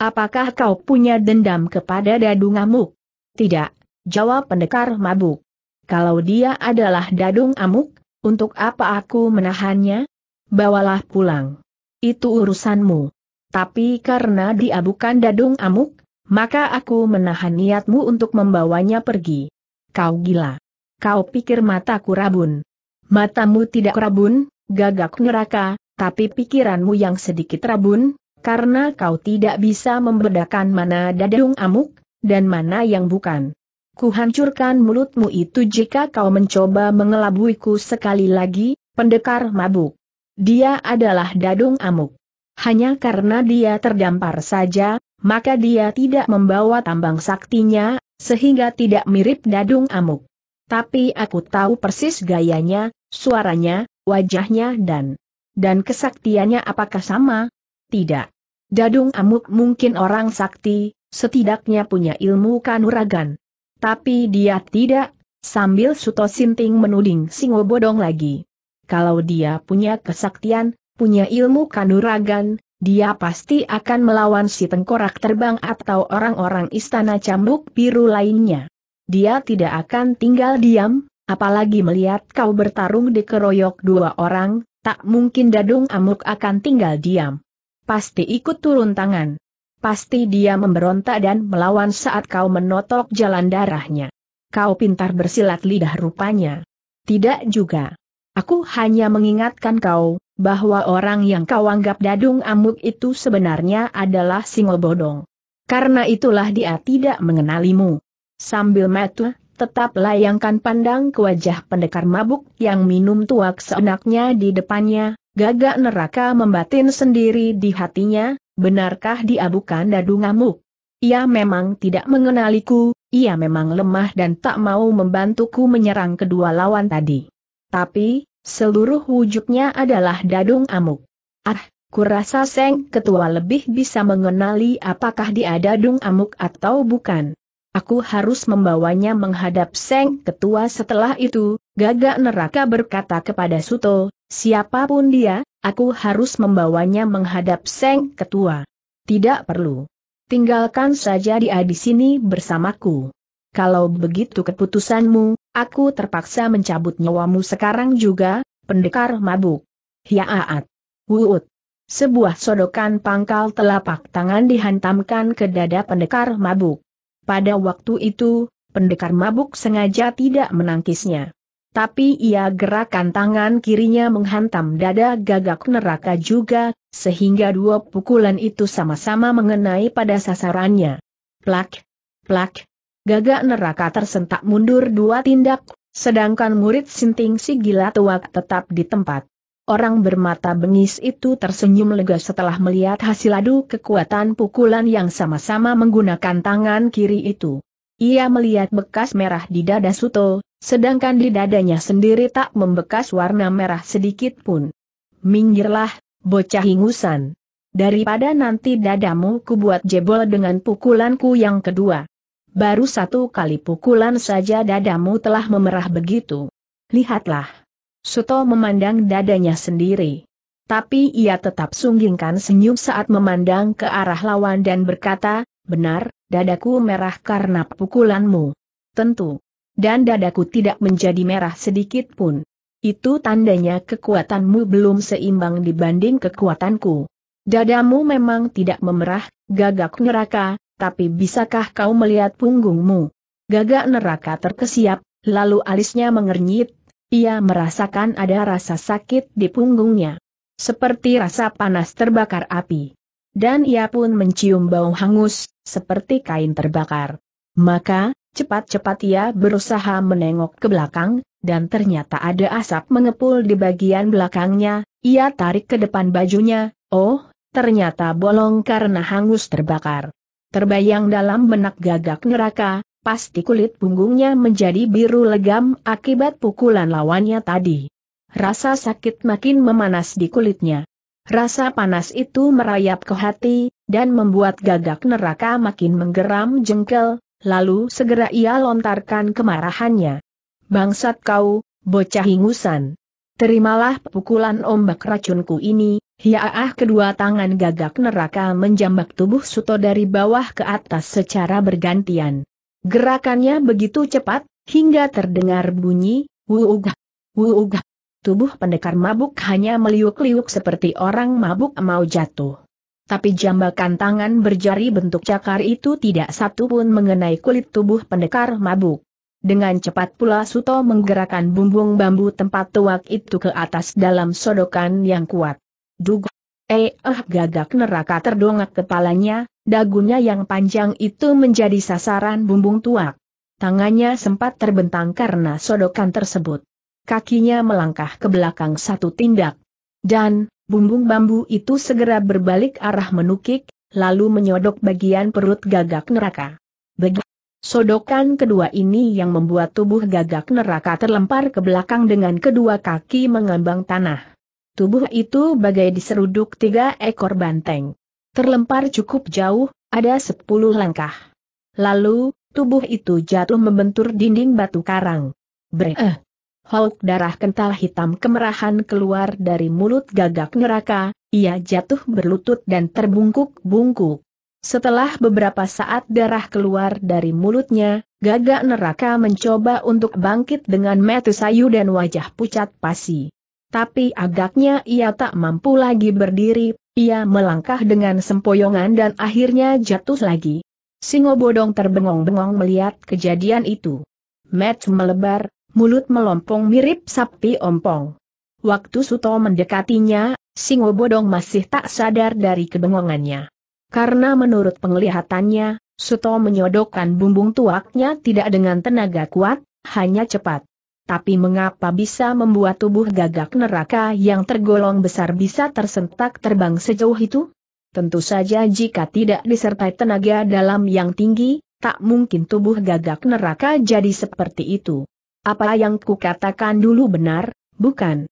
Apakah kau punya dendam kepada Dadu Ngamuk? Tidak, jawab pendekar mabuk. Kalau dia adalah Dadung Amuk, untuk apa aku menahannya? Bawalah pulang. Itu urusanmu. Tapi karena dia bukan Dadung Amuk, maka aku menahan niatmu untuk membawanya pergi. Kau gila. Kau pikir mataku rabun. Matamu tidak rabun, gagak neraka, tapi pikiranmu yang sedikit rabun, karena kau tidak bisa membedakan mana dadung amuk, dan mana yang bukan. Kuhancurkan mulutmu itu jika kau mencoba mengelabuiku sekali lagi, pendekar mabuk. Dia adalah dadung amuk. Hanya karena dia terdampar saja, maka dia tidak membawa tambang saktinya, sehingga tidak mirip dadung amuk. Tapi aku tahu persis gayanya, suaranya, wajahnya dan dan kesaktiannya apakah sama? Tidak. Dadung Amuk mungkin orang sakti, setidaknya punya ilmu kanuragan. Tapi dia tidak, sambil Suto Sinting menuding Singo Bodong lagi. Kalau dia punya kesaktian, punya ilmu kanuragan, dia pasti akan melawan si tengkorak terbang atau orang-orang istana cambuk biru lainnya. Dia tidak akan tinggal diam, apalagi melihat kau bertarung dikeroyok dua orang, Tak mungkin Dadung Amuk akan tinggal diam. Pasti ikut turun tangan. Pasti dia memberontak dan melawan saat kau menotok jalan darahnya. Kau pintar bersilat lidah rupanya. Tidak juga. Aku hanya mengingatkan kau, bahwa orang yang kau anggap Dadung Amuk itu sebenarnya adalah singo bodong. Karena itulah dia tidak mengenalimu. Sambil metu, tetap layangkan pandang ke wajah pendekar mabuk yang minum tuak seenaknya di depannya, gagak neraka membatin sendiri di hatinya, benarkah dia bukan dadu ngamuk? Ia memang tidak mengenaliku, ia memang lemah dan tak mau membantuku menyerang kedua lawan tadi. Tapi, seluruh wujudnya adalah dadung amuk. Ah, kurasa Seng Ketua lebih bisa mengenali apakah dia dadung amuk atau bukan. Aku harus membawanya menghadap Seng Ketua setelah itu, gagak neraka berkata kepada Suto, siapapun dia, aku harus membawanya menghadap Seng Ketua. Tidak perlu. Tinggalkan saja dia di sini bersamaku. Kalau begitu keputusanmu, aku terpaksa mencabut nyawamu sekarang juga, pendekar mabuk. Hiaat. Wuut. Sebuah sodokan pangkal telapak tangan dihantamkan ke dada pendekar mabuk. Pada waktu itu, pendekar mabuk sengaja tidak menangkisnya. Tapi ia gerakan tangan kirinya menghantam dada gagak neraka juga, sehingga dua pukulan itu sama-sama mengenai pada sasarannya. Plak, plak, gagak neraka tersentak mundur dua tindak, sedangkan murid sinting si gila tua tetap di tempat. Orang bermata bengis itu tersenyum lega setelah melihat hasil adu kekuatan pukulan yang sama-sama menggunakan tangan kiri itu. Ia melihat bekas merah di dada Suto, sedangkan di dadanya sendiri tak membekas warna merah sedikit pun. Minggirlah, bocah ingusan. Daripada nanti dadamu kubuat jebol dengan pukulanku yang kedua. Baru satu kali pukulan saja dadamu telah memerah begitu. Lihatlah. Suto memandang dadanya sendiri. Tapi ia tetap sunggingkan senyum saat memandang ke arah lawan dan berkata, benar, dadaku merah karena pukulanmu. Tentu. Dan dadaku tidak menjadi merah sedikit pun. Itu tandanya kekuatanmu belum seimbang dibanding kekuatanku. Dadamu memang tidak memerah, gagak neraka, tapi bisakah kau melihat punggungmu? Gagak neraka terkesiap, lalu alisnya mengernyit, ia merasakan ada rasa sakit di punggungnya. Seperti rasa panas terbakar api. Dan ia pun mencium bau hangus, seperti kain terbakar. Maka, cepat-cepat ia berusaha menengok ke belakang, dan ternyata ada asap mengepul di bagian belakangnya, ia tarik ke depan bajunya, oh, ternyata bolong karena hangus terbakar. Terbayang dalam benak gagak neraka, pasti kulit punggungnya menjadi biru legam akibat pukulan lawannya tadi. Rasa sakit makin memanas di kulitnya. Rasa panas itu merayap ke hati, dan membuat gagak neraka makin menggeram jengkel, lalu segera ia lontarkan kemarahannya. Bangsat kau, bocah ingusan. Terimalah pukulan ombak racunku ini, hiaah kedua tangan gagak neraka menjambak tubuh Suto dari bawah ke atas secara bergantian. Gerakannya begitu cepat, hingga terdengar bunyi, wuugah, wuugah. Tubuh pendekar mabuk hanya meliuk-liuk seperti orang mabuk mau jatuh. Tapi jambakan tangan berjari bentuk cakar itu tidak satu pun mengenai kulit tubuh pendekar mabuk. Dengan cepat pula Suto menggerakkan bumbung bambu tempat tuak itu ke atas dalam sodokan yang kuat. Dug, eh, eh gagak neraka terdongak kepalanya, dagunya yang panjang itu menjadi sasaran bumbung tuak. Tangannya sempat terbentang karena sodokan tersebut. Kakinya melangkah ke belakang satu tindak. Dan, bumbung bambu itu segera berbalik arah menukik, lalu menyodok bagian perut gagak neraka. Begitu. Sodokan kedua ini yang membuat tubuh gagak neraka terlempar ke belakang dengan kedua kaki mengambang tanah. Tubuh itu bagai diseruduk tiga ekor banteng. Terlempar cukup jauh, ada sepuluh langkah. Lalu, tubuh itu jatuh membentur dinding batu karang. Breh! Hulk eh. darah kental hitam kemerahan keluar dari mulut gagak neraka, ia jatuh berlutut dan terbungkuk-bungkuk. Setelah beberapa saat darah keluar dari mulutnya, gagak neraka mencoba untuk bangkit dengan metu sayu dan wajah pucat pasi. Tapi agaknya ia tak mampu lagi berdiri, ia melangkah dengan sempoyongan dan akhirnya jatuh lagi. Singo bodong terbengong-bengong melihat kejadian itu. Matt melebar, mulut melompong mirip sapi ompong. Waktu Suto mendekatinya, Singo bodong masih tak sadar dari kebengongannya. Karena menurut penglihatannya, Suto menyodokkan bumbung tuaknya tidak dengan tenaga kuat, hanya cepat tapi mengapa bisa membuat tubuh gagak neraka yang tergolong besar bisa tersentak terbang sejauh itu? Tentu saja jika tidak disertai tenaga dalam yang tinggi, tak mungkin tubuh gagak neraka jadi seperti itu. Apa yang kukatakan dulu benar, bukan?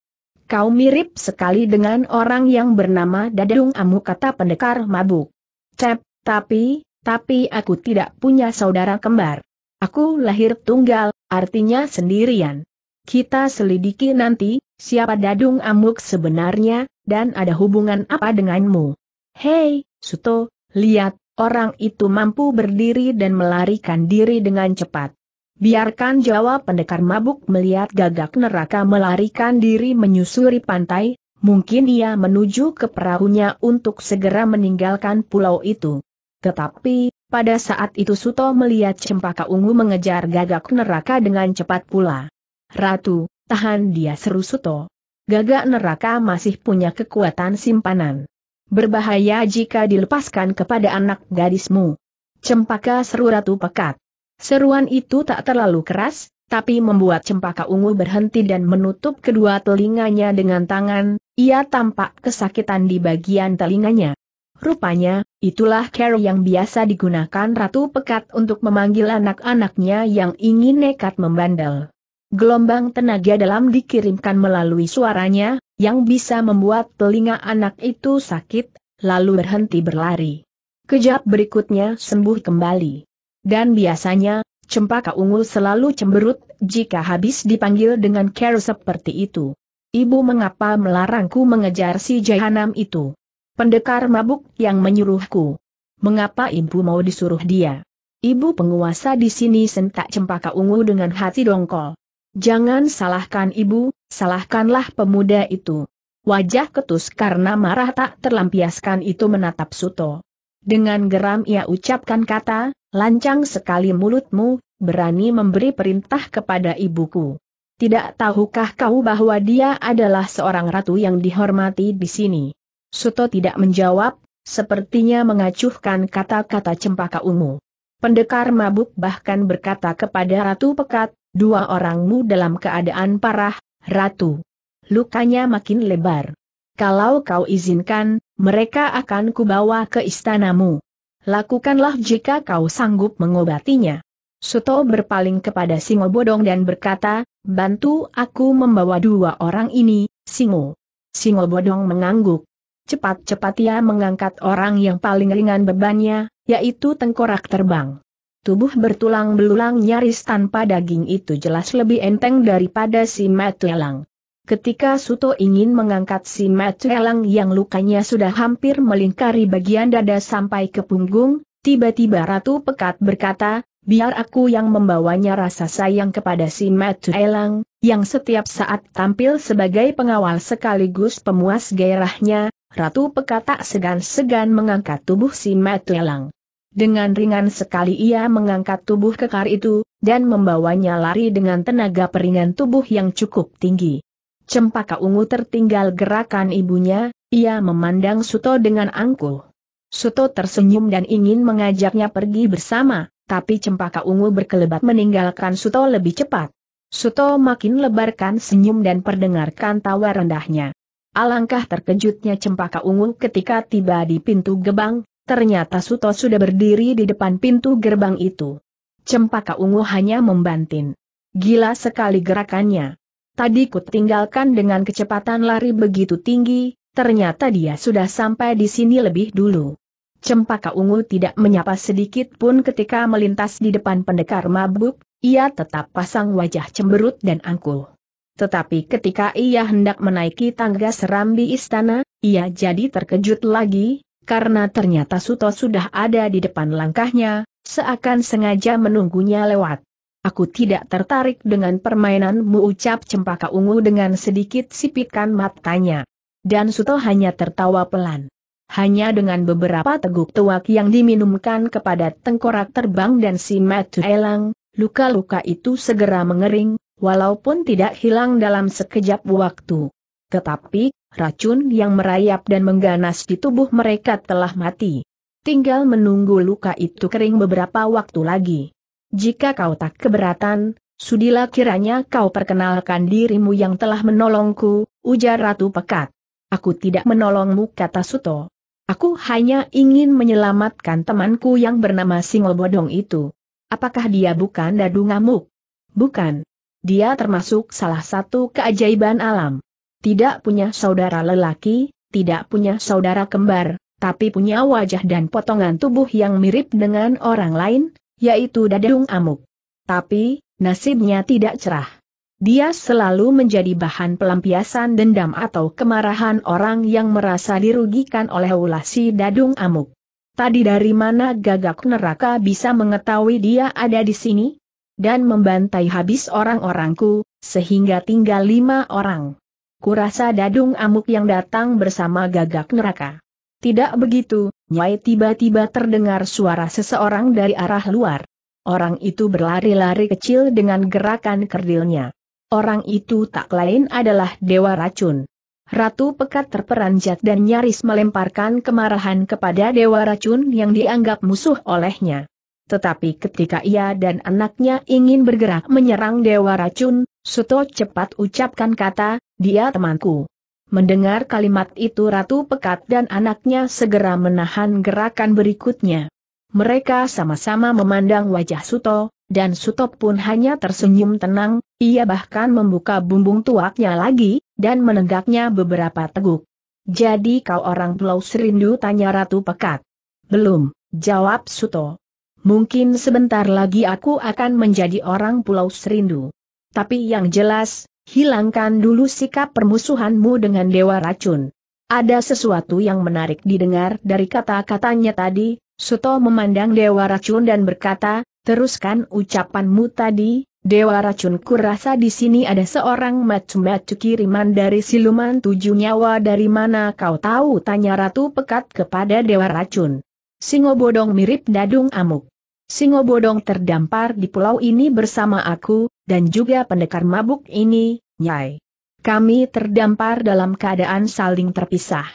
Kau mirip sekali dengan orang yang bernama Dadung Amu kata pendekar mabuk. Cep, tapi, tapi aku tidak punya saudara kembar. Aku lahir tunggal, Artinya sendirian. Kita selidiki nanti, siapa Dadung Amuk sebenarnya, dan ada hubungan apa denganmu. Hei, Suto, lihat, orang itu mampu berdiri dan melarikan diri dengan cepat. Biarkan Jawa pendekar mabuk melihat gagak neraka melarikan diri menyusuri pantai, mungkin ia menuju ke perahunya untuk segera meninggalkan pulau itu. Tetapi, pada saat itu Suto melihat cempaka ungu mengejar gagak neraka dengan cepat pula. Ratu, tahan dia seru Suto. Gagak neraka masih punya kekuatan simpanan. Berbahaya jika dilepaskan kepada anak gadismu. Cempaka seru Ratu pekat. Seruan itu tak terlalu keras, tapi membuat cempaka ungu berhenti dan menutup kedua telinganya dengan tangan, ia tampak kesakitan di bagian telinganya. Rupanya, itulah cara yang biasa digunakan Ratu Pekat untuk memanggil anak-anaknya yang ingin nekat membandel. Gelombang tenaga dalam dikirimkan melalui suaranya, yang bisa membuat telinga anak itu sakit, lalu berhenti berlari. Kejap berikutnya sembuh kembali. Dan biasanya, cempaka ungu selalu cemberut jika habis dipanggil dengan care seperti itu. Ibu mengapa melarangku mengejar si jahanam itu? Pendekar mabuk yang menyuruhku. Mengapa ibu mau disuruh dia? Ibu penguasa di sini sentak cempaka ungu dengan hati dongkol. Jangan salahkan ibu, salahkanlah pemuda itu. Wajah ketus karena marah tak terlampiaskan itu menatap Suto. Dengan geram ia ucapkan kata, lancang sekali mulutmu, berani memberi perintah kepada ibuku. Tidak tahukah kau bahwa dia adalah seorang ratu yang dihormati di sini? Suto tidak menjawab, sepertinya mengacuhkan kata-kata cempaka ungu. Pendekar mabuk bahkan berkata kepada Ratu Pekat, dua orangmu dalam keadaan parah, Ratu. Lukanya makin lebar. Kalau kau izinkan, mereka akan kubawa ke istanamu. Lakukanlah jika kau sanggup mengobatinya. Suto berpaling kepada Singo Bodong dan berkata, bantu aku membawa dua orang ini, Singo. Singo Bodong mengangguk. Cepat-cepat ia mengangkat orang yang paling ringan bebannya, yaitu tengkorak terbang. Tubuh bertulang belulang nyaris tanpa daging itu jelas lebih enteng daripada si Matuelang. Ketika Suto ingin mengangkat si Matuelang yang lukanya sudah hampir melingkari bagian dada sampai ke punggung, tiba-tiba Ratu Pekat berkata, biar aku yang membawanya rasa sayang kepada si Matuelang, yang setiap saat tampil sebagai pengawal sekaligus pemuas gairahnya, Ratu Pekatak segan-segan mengangkat tubuh si Metelang. Dengan ringan sekali ia mengangkat tubuh kekar itu, dan membawanya lari dengan tenaga peringan tubuh yang cukup tinggi. Cempaka ungu tertinggal gerakan ibunya, ia memandang Suto dengan angkuh. Suto tersenyum dan ingin mengajaknya pergi bersama, tapi cempaka ungu berkelebat meninggalkan Suto lebih cepat. Suto makin lebarkan senyum dan perdengarkan tawa rendahnya. Alangkah terkejutnya cempaka ungu ketika tiba di pintu gerbang, ternyata Suto sudah berdiri di depan pintu gerbang itu. Cempaka ungu hanya membantin. Gila sekali gerakannya. Tadi ku tinggalkan dengan kecepatan lari begitu tinggi, ternyata dia sudah sampai di sini lebih dulu. Cempaka ungu tidak menyapa sedikit pun ketika melintas di depan pendekar mabuk, ia tetap pasang wajah cemberut dan angkuh. Tetapi ketika ia hendak menaiki tangga serambi istana, ia jadi terkejut lagi, karena ternyata Suto sudah ada di depan langkahnya, seakan sengaja menunggunya lewat. Aku tidak tertarik dengan permainanmu ucap cempaka ungu dengan sedikit sipitkan matanya. Dan Suto hanya tertawa pelan. Hanya dengan beberapa teguk tuak yang diminumkan kepada tengkorak terbang dan si Matu Elang, luka-luka itu segera mengering, walaupun tidak hilang dalam sekejap waktu. Tetapi, racun yang merayap dan mengganas di tubuh mereka telah mati. Tinggal menunggu luka itu kering beberapa waktu lagi. Jika kau tak keberatan, sudilah kiranya kau perkenalkan dirimu yang telah menolongku, ujar Ratu Pekat. Aku tidak menolongmu kata Suto. Aku hanya ingin menyelamatkan temanku yang bernama Bodong itu. Apakah dia bukan dadu ngamuk? Bukan. Dia termasuk salah satu keajaiban alam. Tidak punya saudara lelaki, tidak punya saudara kembar, tapi punya wajah dan potongan tubuh yang mirip dengan orang lain, yaitu Dadung Amuk. Tapi, nasibnya tidak cerah. Dia selalu menjadi bahan pelampiasan dendam atau kemarahan orang yang merasa dirugikan oleh ulasi Dadung Amuk. Tadi dari mana gagak neraka bisa mengetahui dia ada di sini? dan membantai habis orang-orangku, sehingga tinggal lima orang. Kurasa Dadung Amuk yang datang bersama gagak neraka. Tidak begitu, Nyai tiba-tiba terdengar suara seseorang dari arah luar. Orang itu berlari-lari kecil dengan gerakan kerdilnya. Orang itu tak lain adalah Dewa Racun. Ratu Pekat terperanjat dan nyaris melemparkan kemarahan kepada Dewa Racun yang dianggap musuh olehnya. Tetapi ketika ia dan anaknya ingin bergerak menyerang Dewa Racun, Suto cepat ucapkan kata, dia temanku. Mendengar kalimat itu Ratu Pekat dan anaknya segera menahan gerakan berikutnya. Mereka sama-sama memandang wajah Suto, dan Suto pun hanya tersenyum tenang, ia bahkan membuka bumbung tuaknya lagi, dan menenggaknya beberapa teguk. Jadi kau orang Pulau Serindu tanya Ratu Pekat. Belum, jawab Suto. Mungkin sebentar lagi aku akan menjadi orang pulau serindu. Tapi yang jelas, hilangkan dulu sikap permusuhanmu dengan dewa racun. Ada sesuatu yang menarik didengar dari kata-katanya tadi, Suto memandang dewa racun dan berkata, teruskan ucapanmu tadi, Dewa racun kurasa di sini ada seorang macu-macu kiriman dari siluman tujuh nyawa dari mana kau tahu tanya ratu pekat kepada dewa racun. Singo bodong mirip dadung amuk. Singo Bodong terdampar di pulau ini bersama aku, dan juga pendekar mabuk ini, Nyai. Kami terdampar dalam keadaan saling terpisah.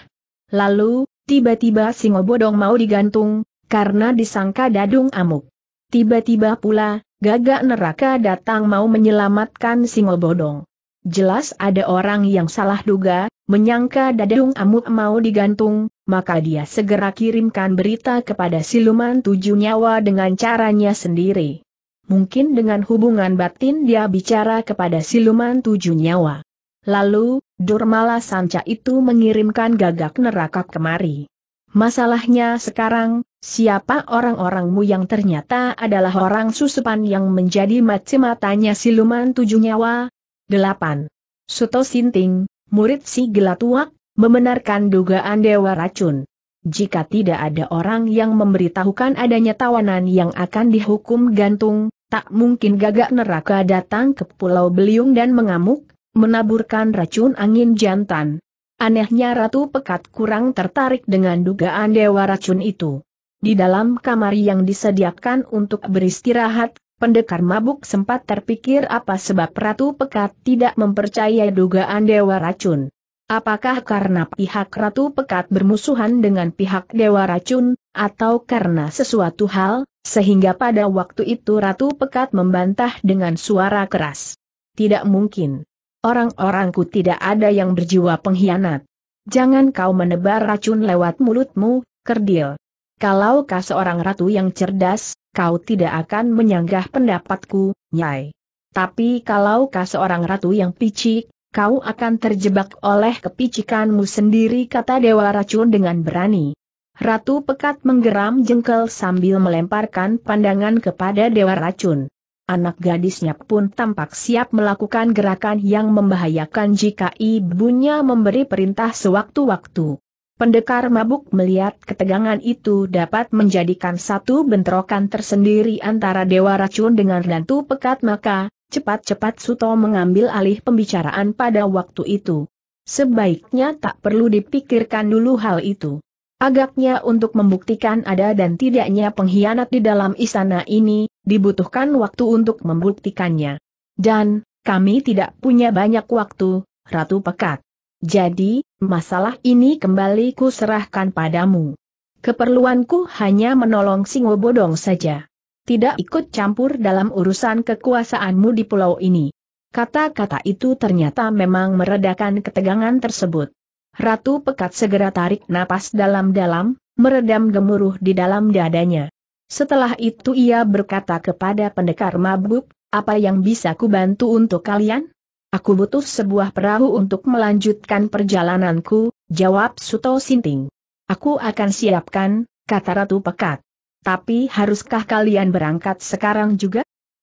Lalu, tiba-tiba Singo Bodong mau digantung, karena disangka dadung amuk. Tiba-tiba pula, gagak neraka datang mau menyelamatkan Singo Bodong. Jelas ada orang yang salah duga, menyangka dadung amuk mau digantung, maka dia segera kirimkan berita kepada siluman tujuh nyawa dengan caranya sendiri. Mungkin dengan hubungan batin dia bicara kepada siluman tujuh nyawa. Lalu, Durmala Sanca itu mengirimkan gagak neraka kemari. Masalahnya sekarang, siapa orang-orangmu yang ternyata adalah orang susupan yang menjadi matematanya matanya siluman tujuh nyawa? 8. Suto Sinting, murid si Gelatuak, membenarkan dugaan Dewa Racun. Jika tidak ada orang yang memberitahukan adanya tawanan yang akan dihukum gantung, tak mungkin gagak neraka datang ke Pulau Beliung dan mengamuk, menaburkan racun angin jantan. Anehnya Ratu Pekat kurang tertarik dengan dugaan Dewa Racun itu. Di dalam kamar yang disediakan untuk beristirahat, pendekar mabuk sempat terpikir apa sebab Ratu Pekat tidak mempercayai dugaan Dewa Racun. Apakah karena pihak Ratu Pekat bermusuhan dengan pihak Dewa Racun, atau karena sesuatu hal, sehingga pada waktu itu Ratu Pekat membantah dengan suara keras? Tidak mungkin. Orang-orangku tidak ada yang berjiwa pengkhianat. Jangan kau menebar racun lewat mulutmu, kerdil. Kalau kau seorang ratu yang cerdas, kau tidak akan menyanggah pendapatku, Nyai. Tapi kalau kau seorang ratu yang picik, kau akan terjebak oleh kepicikanmu sendiri kata Dewa Racun dengan berani. Ratu Pekat menggeram jengkel sambil melemparkan pandangan kepada Dewa Racun. Anak gadisnya pun tampak siap melakukan gerakan yang membahayakan jika ibunya memberi perintah sewaktu-waktu. Pendekar mabuk melihat ketegangan itu dapat menjadikan satu bentrokan tersendiri antara Dewa Racun dengan Ratu Pekat maka, Cepat-cepat Suto mengambil alih pembicaraan pada waktu itu. Sebaiknya tak perlu dipikirkan dulu hal itu. Agaknya untuk membuktikan ada dan tidaknya pengkhianat di dalam istana ini, dibutuhkan waktu untuk membuktikannya. Dan, kami tidak punya banyak waktu, Ratu Pekat. Jadi, masalah ini kembali kuserahkan padamu. Keperluanku hanya menolong Singo Bodong saja tidak ikut campur dalam urusan kekuasaanmu di pulau ini. Kata-kata itu ternyata memang meredakan ketegangan tersebut. Ratu Pekat segera tarik napas dalam-dalam, meredam gemuruh di dalam dadanya. Setelah itu ia berkata kepada pendekar mabuk, apa yang bisa ku bantu untuk kalian? Aku butuh sebuah perahu untuk melanjutkan perjalananku, jawab Suto Sinting. Aku akan siapkan, kata Ratu Pekat. Tapi haruskah kalian berangkat sekarang juga?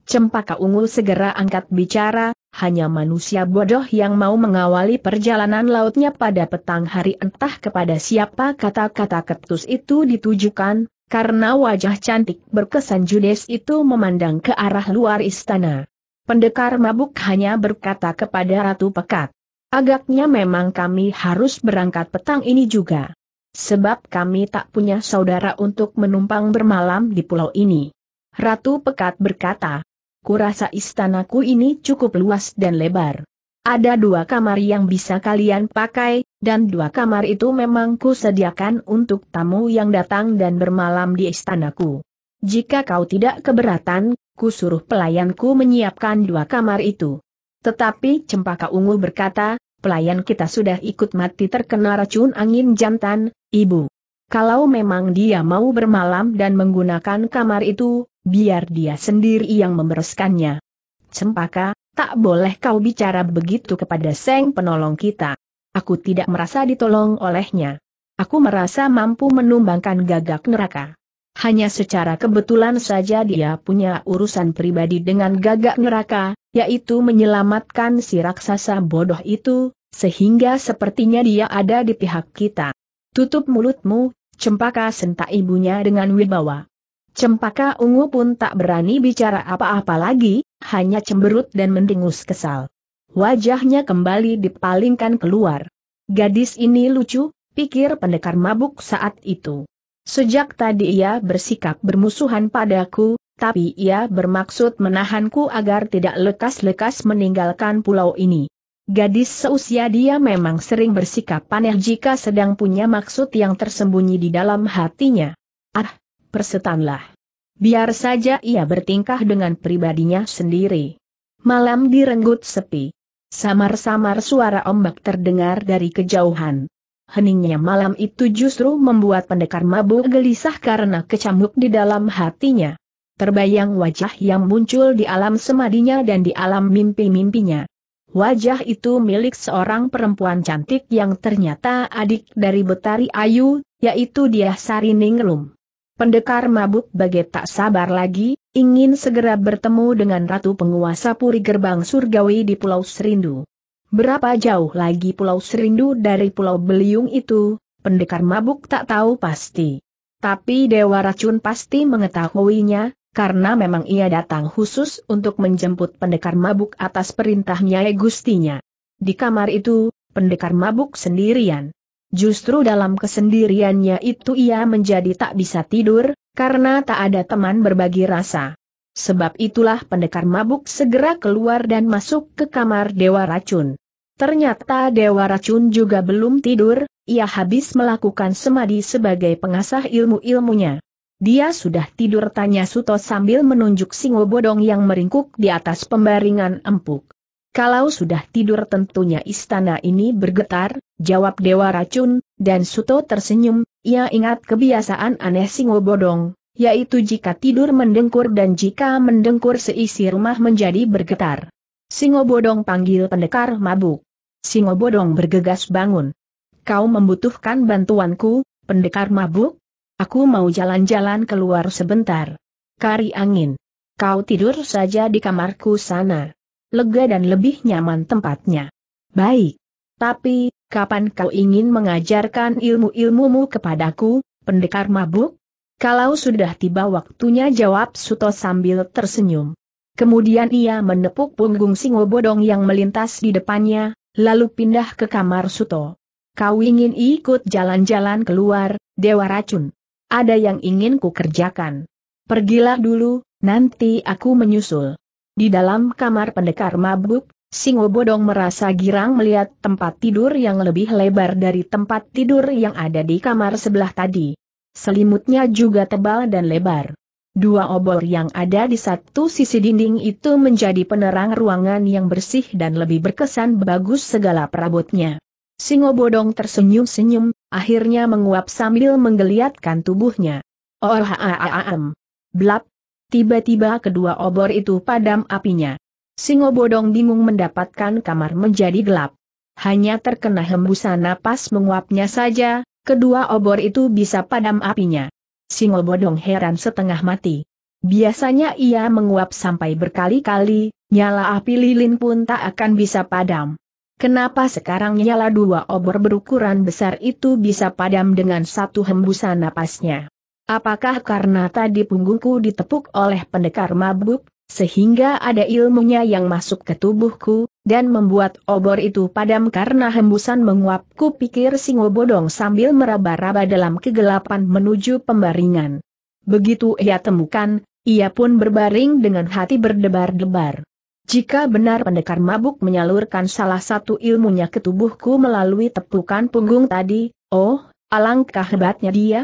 Cempaka ungu segera angkat bicara, hanya manusia bodoh yang mau mengawali perjalanan lautnya pada petang hari entah kepada siapa kata-kata ketus itu ditujukan, karena wajah cantik berkesan Judes itu memandang ke arah luar istana. Pendekar mabuk hanya berkata kepada Ratu Pekat. Agaknya memang kami harus berangkat petang ini juga. Sebab kami tak punya saudara untuk menumpang bermalam di pulau ini. Ratu Pekat berkata, kurasa istanaku ini cukup luas dan lebar. Ada dua kamar yang bisa kalian pakai, dan dua kamar itu memang kusediakan untuk tamu yang datang dan bermalam di istanaku. Jika kau tidak keberatan, kusuruh pelayanku menyiapkan dua kamar itu. Tetapi Cempaka Ungu berkata, pelayan kita sudah ikut mati terkena racun angin jantan, Ibu, kalau memang dia mau bermalam dan menggunakan kamar itu, biar dia sendiri yang membereskannya. Cempaka, tak boleh kau bicara begitu kepada Seng penolong kita. Aku tidak merasa ditolong olehnya. Aku merasa mampu menumbangkan gagak neraka. Hanya secara kebetulan saja dia punya urusan pribadi dengan gagak neraka, yaitu menyelamatkan si raksasa bodoh itu, sehingga sepertinya dia ada di pihak kita. Tutup mulutmu, Cempaka sentak ibunya dengan wibawa. Cempaka ungu pun tak berani bicara apa-apa lagi, hanya cemberut dan mendingus kesal. Wajahnya kembali dipalingkan keluar. Gadis ini lucu, pikir pendekar mabuk saat itu. Sejak tadi ia bersikap bermusuhan padaku, tapi ia bermaksud menahanku agar tidak lekas-lekas meninggalkan pulau ini. Gadis seusia dia memang sering bersikap aneh jika sedang punya maksud yang tersembunyi di dalam hatinya. Ah, persetanlah. Biar saja ia bertingkah dengan pribadinya sendiri. Malam direnggut sepi. Samar-samar suara ombak terdengar dari kejauhan. Heningnya malam itu justru membuat pendekar mabuk gelisah karena kecamuk di dalam hatinya. Terbayang wajah yang muncul di alam semadinya dan di alam mimpi-mimpinya. Wajah itu milik seorang perempuan cantik yang ternyata adik dari Betari Ayu, yaitu dia Sari Ninglum. Pendekar mabuk bagai tak sabar lagi, ingin segera bertemu dengan Ratu Penguasa Puri Gerbang Surgawi di Pulau Serindu. Berapa jauh lagi Pulau Serindu dari Pulau Beliung itu, pendekar mabuk tak tahu pasti. Tapi Dewa Racun pasti mengetahuinya, karena memang ia datang khusus untuk menjemput pendekar mabuk atas perintahnya Gustinya. Di kamar itu, pendekar mabuk sendirian. Justru dalam kesendiriannya itu ia menjadi tak bisa tidur, karena tak ada teman berbagi rasa. Sebab itulah pendekar mabuk segera keluar dan masuk ke kamar Dewa Racun. Ternyata Dewa Racun juga belum tidur, ia habis melakukan semadi sebagai pengasah ilmu-ilmunya. Dia sudah tidur tanya Suto sambil menunjuk singo bodong yang meringkuk di atas pembaringan empuk. Kalau sudah tidur tentunya istana ini bergetar, jawab Dewa Racun, dan Suto tersenyum, ia ingat kebiasaan aneh singo bodong, yaitu jika tidur mendengkur dan jika mendengkur seisi rumah menjadi bergetar. Singo bodong panggil pendekar mabuk. Singo bodong bergegas bangun. Kau membutuhkan bantuanku, pendekar mabuk? Aku mau jalan-jalan keluar sebentar. Kari angin. Kau tidur saja di kamarku sana. Lega dan lebih nyaman tempatnya. Baik. Tapi, kapan kau ingin mengajarkan ilmu-ilmumu kepadaku, pendekar mabuk? Kalau sudah tiba waktunya jawab Suto sambil tersenyum. Kemudian ia menepuk punggung singo bodong yang melintas di depannya, lalu pindah ke kamar Suto. Kau ingin ikut jalan-jalan keluar, Dewa Racun. Ada yang ingin ku kerjakan. Pergilah dulu, nanti aku menyusul. Di dalam kamar pendekar mabuk, Singo Bodong merasa girang melihat tempat tidur yang lebih lebar dari tempat tidur yang ada di kamar sebelah tadi. Selimutnya juga tebal dan lebar. Dua obor yang ada di satu sisi dinding itu menjadi penerang ruangan yang bersih dan lebih berkesan bagus segala perabotnya. Singo Bodong tersenyum-senyum, Akhirnya menguap sambil menggeliatkan tubuhnya. Oh haam. Ah, ah, ah, Blap. Tiba-tiba kedua obor itu padam apinya. Singobodong bingung mendapatkan kamar menjadi gelap. Hanya terkena hembusan napas menguapnya saja, kedua obor itu bisa padam apinya. Singobodong heran setengah mati. Biasanya ia menguap sampai berkali-kali, nyala api lilin pun tak akan bisa padam. Kenapa sekarang nyala dua obor berukuran besar itu bisa padam dengan satu hembusan napasnya? Apakah karena tadi punggungku ditepuk oleh pendekar mabuk, sehingga ada ilmunya yang masuk ke tubuhku, dan membuat obor itu padam karena hembusan menguapku? pikir singo bodong sambil meraba-raba dalam kegelapan menuju pembaringan. Begitu ia temukan, ia pun berbaring dengan hati berdebar-debar. Jika benar pendekar mabuk menyalurkan salah satu ilmunya ke tubuhku melalui tepukan punggung tadi, oh, alangkah hebatnya dia?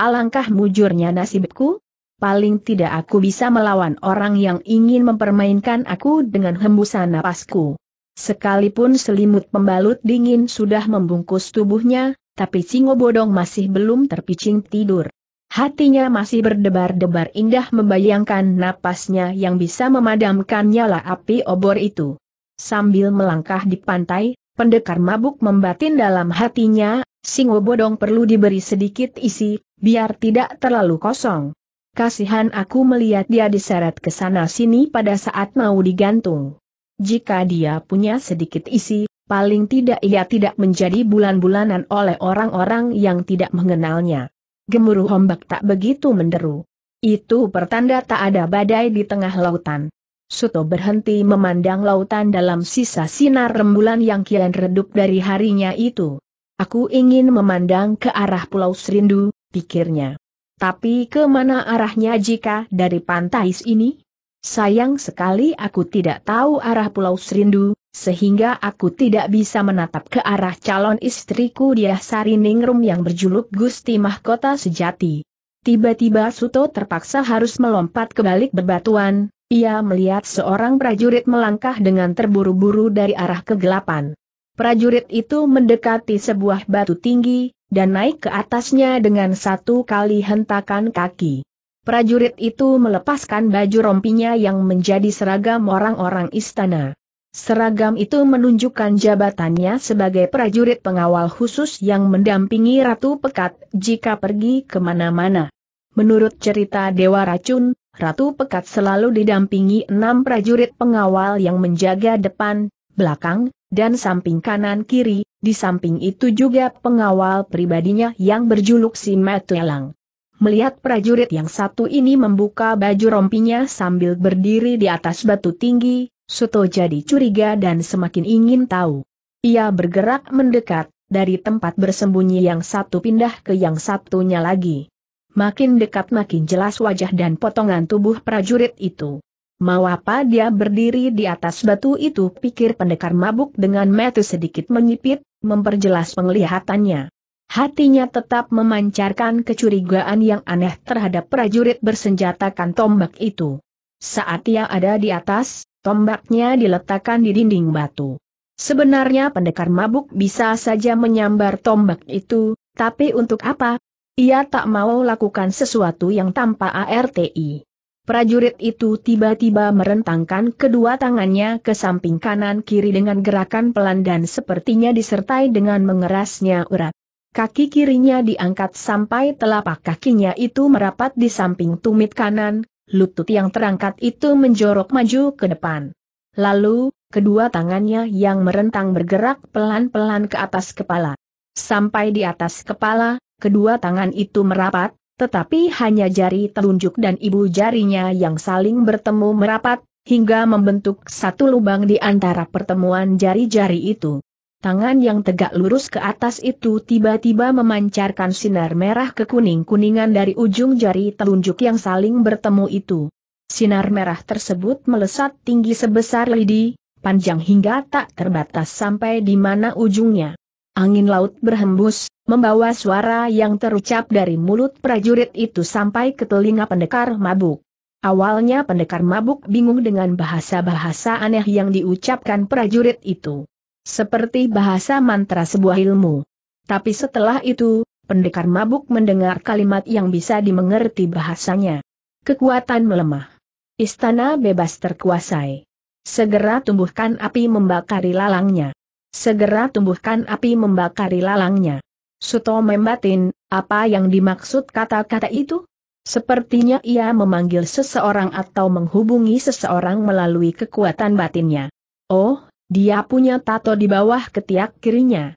Alangkah mujurnya nasibku? Paling tidak aku bisa melawan orang yang ingin mempermainkan aku dengan hembusan napasku. Sekalipun selimut pembalut dingin sudah membungkus tubuhnya, tapi Singo Bodong masih belum terpicing tidur. Hatinya masih berdebar-debar indah membayangkan napasnya yang bisa memadamkan nyala api obor itu. Sambil melangkah di pantai, pendekar mabuk membatin dalam hatinya, singo bodong perlu diberi sedikit isi, biar tidak terlalu kosong. Kasihan aku melihat dia diseret ke sana-sini pada saat mau digantung. Jika dia punya sedikit isi, paling tidak ia tidak menjadi bulan-bulanan oleh orang-orang yang tidak mengenalnya gemuruh ombak tak begitu menderu. Itu pertanda tak ada badai di tengah lautan. Suto berhenti memandang lautan dalam sisa sinar rembulan yang kian redup dari harinya itu. Aku ingin memandang ke arah Pulau Serindu, pikirnya. Tapi ke mana arahnya jika dari pantai ini? Sayang sekali aku tidak tahu arah Pulau Serindu, sehingga aku tidak bisa menatap ke arah calon istriku Sari Ningrum yang berjuluk Gusti Mahkota Sejati. Tiba-tiba Suto terpaksa harus melompat ke balik bebatuan, ia melihat seorang prajurit melangkah dengan terburu-buru dari arah kegelapan. Prajurit itu mendekati sebuah batu tinggi, dan naik ke atasnya dengan satu kali hentakan kaki prajurit itu melepaskan baju rompinya yang menjadi seragam orang-orang istana. Seragam itu menunjukkan jabatannya sebagai prajurit pengawal khusus yang mendampingi Ratu Pekat jika pergi kemana-mana. Menurut cerita Dewa Racun, Ratu Pekat selalu didampingi enam prajurit pengawal yang menjaga depan, belakang, dan samping kanan kiri, di samping itu juga pengawal pribadinya yang berjuluk si Matuelang. Melihat prajurit yang satu ini membuka baju rompinya sambil berdiri di atas batu tinggi, Suto jadi curiga dan semakin ingin tahu. Ia bergerak mendekat, dari tempat bersembunyi yang satu pindah ke yang satunya lagi. Makin dekat makin jelas wajah dan potongan tubuh prajurit itu. Mau apa dia berdiri di atas batu itu pikir pendekar mabuk dengan metu sedikit menyipit, memperjelas penglihatannya. Hatinya tetap memancarkan kecurigaan yang aneh terhadap prajurit bersenjatakan tombak itu. Saat ia ada di atas, tombaknya diletakkan di dinding batu. Sebenarnya pendekar mabuk bisa saja menyambar tombak itu, tapi untuk apa? Ia tak mau lakukan sesuatu yang tanpa ARTI. Prajurit itu tiba-tiba merentangkan kedua tangannya ke samping kanan kiri dengan gerakan pelan dan sepertinya disertai dengan mengerasnya urat kaki kirinya diangkat sampai telapak kakinya itu merapat di samping tumit kanan, lutut yang terangkat itu menjorok maju ke depan. Lalu, kedua tangannya yang merentang bergerak pelan-pelan ke atas kepala. Sampai di atas kepala, kedua tangan itu merapat, tetapi hanya jari telunjuk dan ibu jarinya yang saling bertemu merapat, hingga membentuk satu lubang di antara pertemuan jari-jari itu. Tangan yang tegak lurus ke atas itu tiba-tiba memancarkan sinar merah ke kuning-kuningan dari ujung jari telunjuk yang saling bertemu itu. Sinar merah tersebut melesat tinggi sebesar lidi, panjang hingga tak terbatas sampai di mana ujungnya. Angin laut berhembus, membawa suara yang terucap dari mulut prajurit itu sampai ke telinga pendekar mabuk. Awalnya pendekar mabuk bingung dengan bahasa-bahasa aneh yang diucapkan prajurit itu. Seperti bahasa mantra sebuah ilmu. Tapi setelah itu, pendekar mabuk mendengar kalimat yang bisa dimengerti bahasanya. Kekuatan melemah. Istana bebas terkuasai. Segera tumbuhkan api membakari lalangnya. Segera tumbuhkan api membakari lalangnya. Suto membatin, apa yang dimaksud kata-kata itu? Sepertinya ia memanggil seseorang atau menghubungi seseorang melalui kekuatan batinnya. Oh, dia punya tato di bawah ketiak kirinya.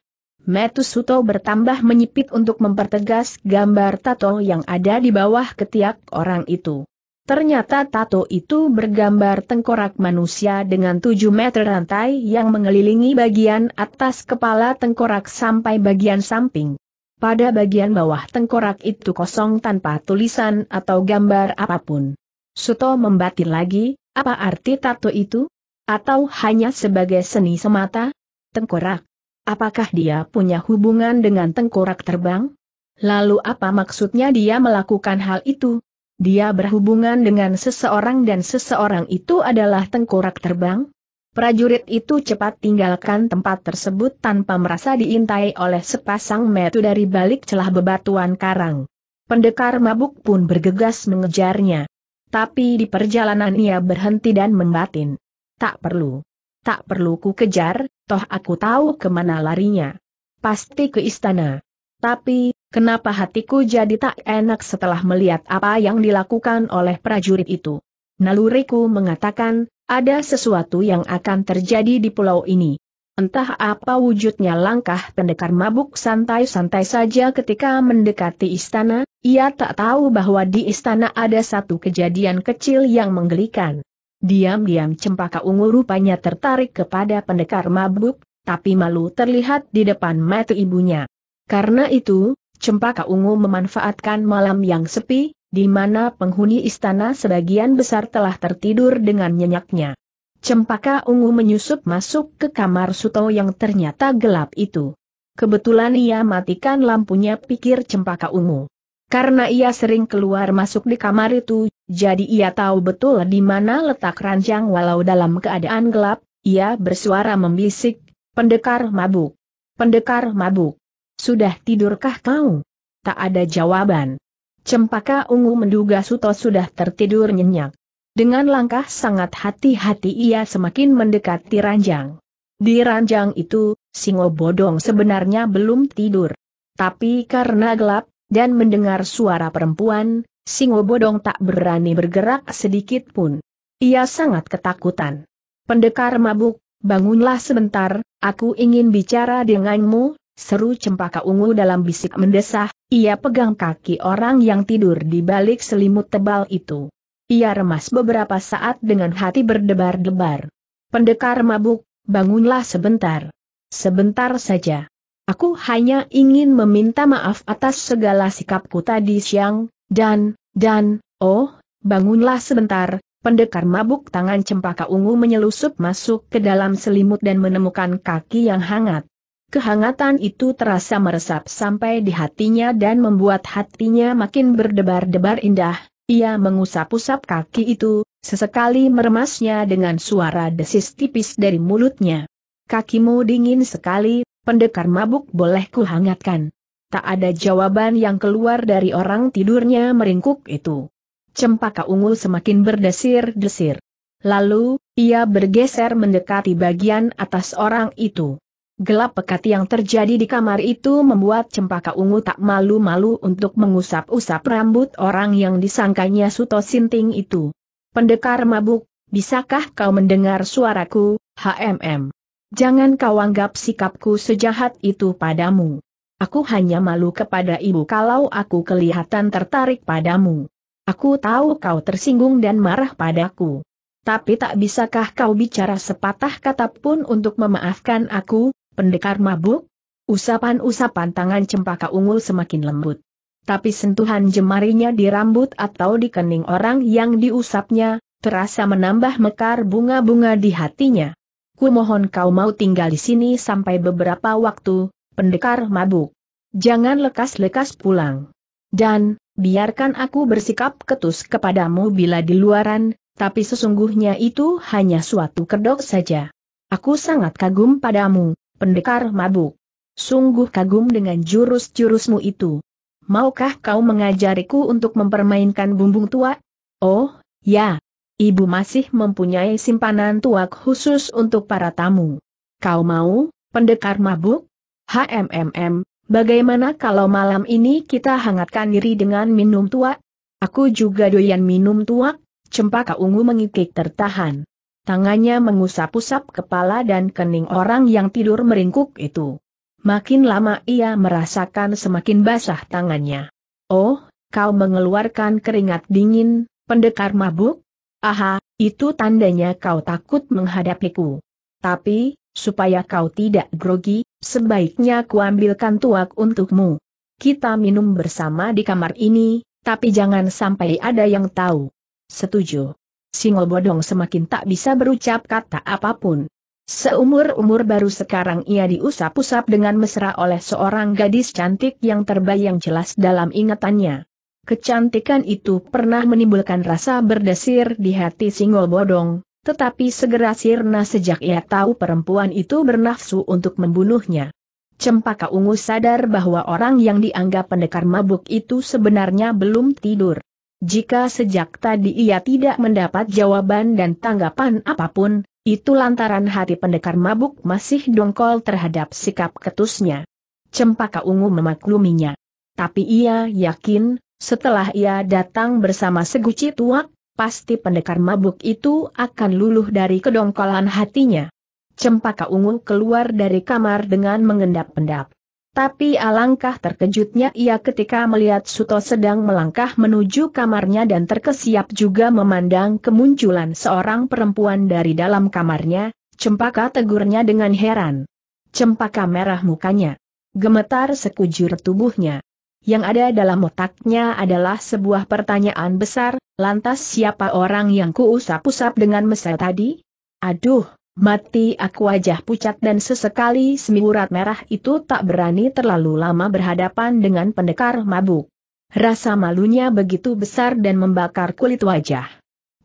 Metusuto bertambah menyipit untuk mempertegas gambar tato yang ada di bawah ketiak orang itu. Ternyata tato itu bergambar tengkorak manusia dengan tujuh meter rantai yang mengelilingi bagian atas kepala tengkorak sampai bagian samping. Pada bagian bawah tengkorak itu kosong tanpa tulisan atau gambar apapun. Suto membatin lagi, apa arti tato itu? Atau hanya sebagai seni semata? Tengkorak. Apakah dia punya hubungan dengan tengkorak terbang? Lalu apa maksudnya dia melakukan hal itu? Dia berhubungan dengan seseorang dan seseorang itu adalah tengkorak terbang? Prajurit itu cepat tinggalkan tempat tersebut tanpa merasa diintai oleh sepasang metu dari balik celah bebatuan karang. Pendekar mabuk pun bergegas mengejarnya. Tapi di perjalanan ia berhenti dan membatin. Tak perlu. Tak perlu ku kejar, toh aku tahu kemana larinya. Pasti ke istana. Tapi, kenapa hatiku jadi tak enak setelah melihat apa yang dilakukan oleh prajurit itu? Naluriku mengatakan, ada sesuatu yang akan terjadi di pulau ini. Entah apa wujudnya langkah pendekar mabuk santai-santai saja ketika mendekati istana, ia tak tahu bahwa di istana ada satu kejadian kecil yang menggelikan. Diam-diam cempaka ungu rupanya tertarik kepada pendekar mabuk, tapi malu terlihat di depan mata ibunya. Karena itu, cempaka ungu memanfaatkan malam yang sepi, di mana penghuni istana sebagian besar telah tertidur dengan nyenyaknya. Cempaka ungu menyusup masuk ke kamar Suto yang ternyata gelap itu. Kebetulan ia matikan lampunya pikir cempaka ungu. Karena ia sering keluar masuk di kamar itu, jadi ia tahu betul di mana letak ranjang walau dalam keadaan gelap, ia bersuara membisik, pendekar mabuk. Pendekar mabuk. Sudah tidurkah kau? Tak ada jawaban. Cempaka ungu menduga Suto sudah tertidur nyenyak. Dengan langkah sangat hati-hati ia semakin mendekati ranjang. Di ranjang itu, Singo Bodong sebenarnya belum tidur. Tapi karena gelap, dan mendengar suara perempuan, Singo Bodong tak berani bergerak sedikit pun. Ia sangat ketakutan. Pendekar mabuk, bangunlah sebentar, aku ingin bicara denganmu, seru cempaka ungu dalam bisik mendesah, ia pegang kaki orang yang tidur di balik selimut tebal itu. Ia remas beberapa saat dengan hati berdebar-debar. Pendekar mabuk, bangunlah sebentar. Sebentar saja. Aku hanya ingin meminta maaf atas segala sikapku tadi siang, dan, dan, oh, bangunlah sebentar, pendekar mabuk tangan cempaka ungu menyelusup masuk ke dalam selimut dan menemukan kaki yang hangat. Kehangatan itu terasa meresap sampai di hatinya dan membuat hatinya makin berdebar-debar indah. Ia mengusap-usap kaki itu, sesekali meremasnya dengan suara desis tipis dari mulutnya. Kakimu dingin sekali, pendekar mabuk boleh kuhangatkan. Tak ada jawaban yang keluar dari orang tidurnya meringkuk itu. Cempaka ungu semakin berdesir-desir. Lalu, ia bergeser mendekati bagian atas orang itu. Gelap pekat yang terjadi di kamar itu membuat cempaka ungu tak malu-malu untuk mengusap-usap rambut orang yang disangkanya Suto Sinting itu. Pendekar mabuk, bisakah kau mendengar suaraku, HMM? Jangan kau anggap sikapku sejahat itu padamu. Aku hanya malu kepada ibu kalau aku kelihatan tertarik padamu. Aku tahu kau tersinggung dan marah padaku. Tapi tak bisakah kau bicara sepatah kata pun untuk memaafkan aku, pendekar mabuk? Usapan-usapan tangan cempaka ungu semakin lembut. Tapi sentuhan jemarinya di rambut atau di kening orang yang diusapnya, terasa menambah mekar bunga-bunga di hatinya. Ku mohon kau mau tinggal di sini sampai beberapa waktu, pendekar mabuk. Jangan lekas-lekas pulang. Dan, biarkan aku bersikap ketus kepadamu bila di luaran, tapi sesungguhnya itu hanya suatu kedok saja. Aku sangat kagum padamu, pendekar mabuk. Sungguh kagum dengan jurus-jurusmu itu. Maukah kau mengajariku untuk mempermainkan bumbung tua? Oh, ya. Ibu masih mempunyai simpanan tuak khusus untuk para tamu. Kau mau, pendekar mabuk? HMMM, bagaimana kalau malam ini kita hangatkan diri dengan minum tuak? Aku juga doyan minum tuak, cempaka ungu mengikik tertahan. Tangannya mengusap-usap kepala dan kening orang yang tidur meringkuk itu. Makin lama ia merasakan semakin basah tangannya. Oh, kau mengeluarkan keringat dingin, pendekar mabuk? Aha, itu tandanya kau takut menghadapiku. Tapi, supaya kau tidak grogi, sebaiknya kuambilkan tuak untukmu. Kita minum bersama di kamar ini, tapi jangan sampai ada yang tahu. Setuju. Singo Bodong semakin tak bisa berucap kata apapun. Seumur-umur baru sekarang ia diusap-usap dengan mesra oleh seorang gadis cantik yang terbayang jelas dalam ingatannya. Kecantikan itu pernah menimbulkan rasa berdesir di hati Singo Bodong, tetapi segera sirna sejak ia tahu perempuan itu bernafsu untuk membunuhnya. Cempaka ungu sadar bahwa orang yang dianggap pendekar mabuk itu sebenarnya belum tidur. Jika sejak tadi ia tidak mendapat jawaban dan tanggapan apapun, itu lantaran hati pendekar mabuk masih dongkol terhadap sikap ketusnya. Cempaka ungu memakluminya. Tapi ia yakin, setelah ia datang bersama seguci tuak, pasti pendekar mabuk itu akan luluh dari kedongkolan hatinya. Cempaka ungu keluar dari kamar dengan mengendap-endap. Tapi alangkah terkejutnya ia ketika melihat Suto sedang melangkah menuju kamarnya dan terkesiap juga memandang kemunculan seorang perempuan dari dalam kamarnya, Cempaka tegurnya dengan heran. Cempaka merah mukanya. Gemetar sekujur tubuhnya. Yang ada dalam otaknya adalah sebuah pertanyaan besar, lantas siapa orang yang kuusap-usap dengan mesra tadi? Aduh, Mati aku wajah pucat dan sesekali semi urat merah itu tak berani terlalu lama berhadapan dengan pendekar mabuk. Rasa malunya begitu besar dan membakar kulit wajah.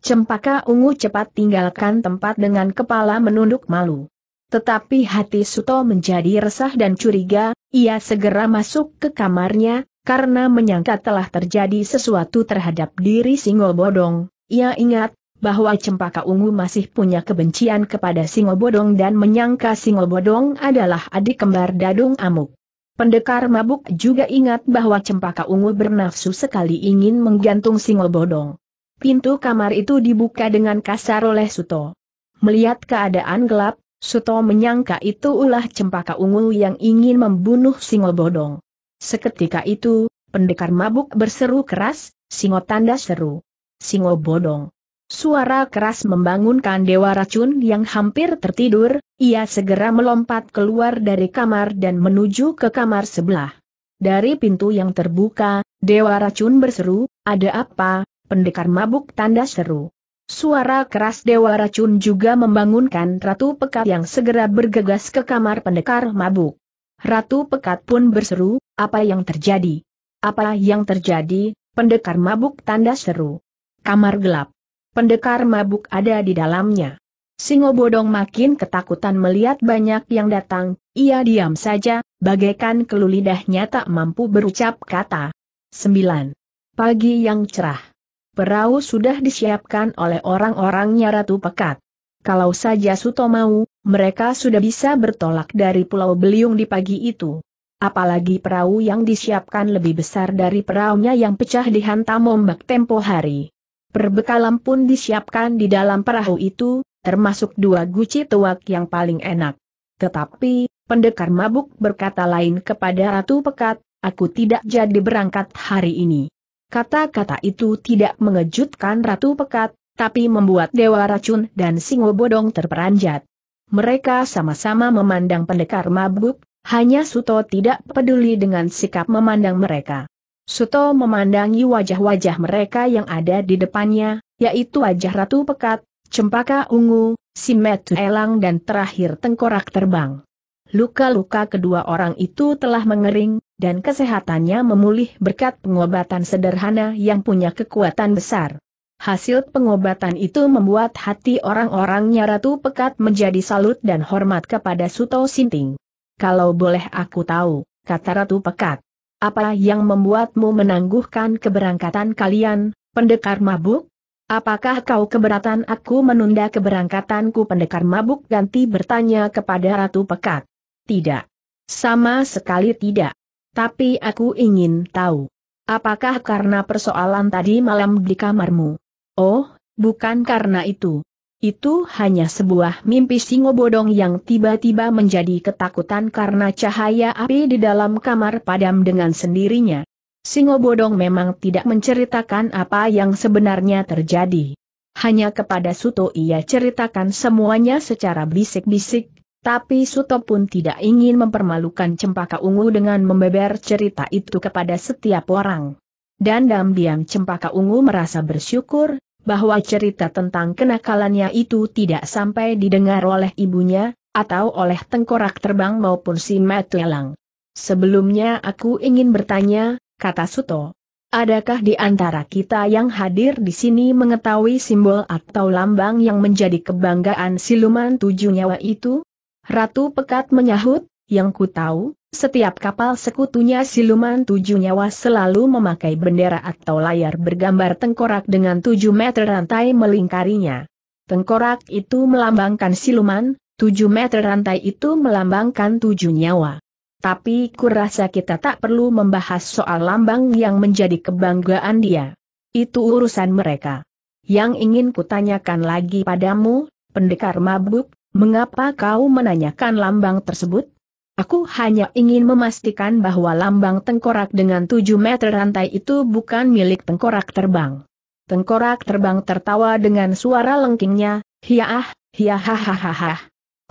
Cempaka ungu cepat tinggalkan tempat dengan kepala menunduk malu. Tetapi hati Suto menjadi resah dan curiga, ia segera masuk ke kamarnya, karena menyangka telah terjadi sesuatu terhadap diri Singo Bodong. Ia ingat, bahwa Cempaka Ungu masih punya kebencian kepada Singo Bodong dan menyangka Singo Bodong adalah adik kembar Dadung Amuk. Pendekar mabuk juga ingat bahwa Cempaka Ungu bernafsu sekali ingin menggantung Singo Bodong. Pintu kamar itu dibuka dengan kasar oleh Suto. Melihat keadaan gelap, Suto menyangka itu ulah cempaka ungu yang ingin membunuh Singo Bodong. Seketika itu, pendekar mabuk berseru keras, Singo tanda seru. Singo Bodong. Suara keras membangunkan Dewa Racun yang hampir tertidur, ia segera melompat keluar dari kamar dan menuju ke kamar sebelah. Dari pintu yang terbuka, Dewa Racun berseru, ada apa, pendekar mabuk tanda seru. Suara keras Dewa Racun juga membangunkan Ratu Pekat yang segera bergegas ke kamar pendekar mabuk. Ratu Pekat pun berseru, apa yang terjadi? Apa yang terjadi, pendekar mabuk tanda seru. Kamar gelap. Pendekar mabuk ada di dalamnya. Singo Bodong makin ketakutan melihat banyak yang datang, ia diam saja, bagaikan kelulidahnya tak mampu berucap kata. 9. Pagi yang cerah. Perahu sudah disiapkan oleh orang-orangnya Ratu Pekat. Kalau saja Suto mau, mereka sudah bisa bertolak dari Pulau Beliung di pagi itu. Apalagi perahu yang disiapkan lebih besar dari perahunya yang pecah dihantam ombak tempo hari. Perbekalan pun disiapkan di dalam perahu itu, termasuk dua guci tuak yang paling enak. Tetapi, pendekar mabuk berkata lain kepada Ratu Pekat, aku tidak jadi berangkat hari ini. Kata-kata itu tidak mengejutkan Ratu Pekat, tapi membuat Dewa Racun dan Singo Bodong terperanjat. Mereka sama-sama memandang pendekar mabuk, hanya Suto tidak peduli dengan sikap memandang mereka. Suto memandangi wajah-wajah mereka yang ada di depannya, yaitu wajah Ratu Pekat, Cempaka Ungu, Simet Elang dan terakhir Tengkorak Terbang luka-luka kedua orang itu telah mengering, dan kesehatannya memulih berkat pengobatan sederhana yang punya kekuatan besar. Hasil pengobatan itu membuat hati orang-orangnya Ratu Pekat menjadi salut dan hormat kepada Suto Sinting. Kalau boleh aku tahu, kata Ratu Pekat. Apa yang membuatmu menangguhkan keberangkatan kalian, pendekar mabuk? Apakah kau keberatan aku menunda keberangkatanku pendekar mabuk ganti bertanya kepada Ratu Pekat? Tidak. Sama sekali tidak. Tapi aku ingin tahu. Apakah karena persoalan tadi malam di kamarmu? Oh, bukan karena itu. Itu hanya sebuah mimpi singo bodong yang tiba-tiba menjadi ketakutan karena cahaya api di dalam kamar padam dengan sendirinya. Singo bodong memang tidak menceritakan apa yang sebenarnya terjadi. Hanya kepada Suto ia ceritakan semuanya secara bisik-bisik, tapi Suto pun tidak ingin mempermalukan Cempaka Ungu dengan membeber cerita itu kepada setiap orang. Dan diam-diam Cempaka Ungu merasa bersyukur, bahwa cerita tentang kenakalannya itu tidak sampai didengar oleh ibunya, atau oleh tengkorak terbang maupun si Matuelang. Sebelumnya aku ingin bertanya, kata Suto. Adakah di antara kita yang hadir di sini mengetahui simbol atau lambang yang menjadi kebanggaan siluman tujuh nyawa itu? Ratu Pekat menyahut, yang ku tahu, setiap kapal sekutunya siluman tujuh nyawa selalu memakai bendera atau layar bergambar tengkorak dengan tujuh meter rantai melingkarinya. Tengkorak itu melambangkan siluman, tujuh meter rantai itu melambangkan tujuh nyawa. Tapi kurasa kita tak perlu membahas soal lambang yang menjadi kebanggaan dia. Itu urusan mereka. Yang ingin kutanyakan lagi padamu, pendekar mabuk, Mengapa kau menanyakan lambang tersebut? Aku hanya ingin memastikan bahwa lambang tengkorak dengan tujuh meter rantai itu bukan milik tengkorak terbang. Tengkorak terbang tertawa dengan suara lengkingnya, hiaah, hiah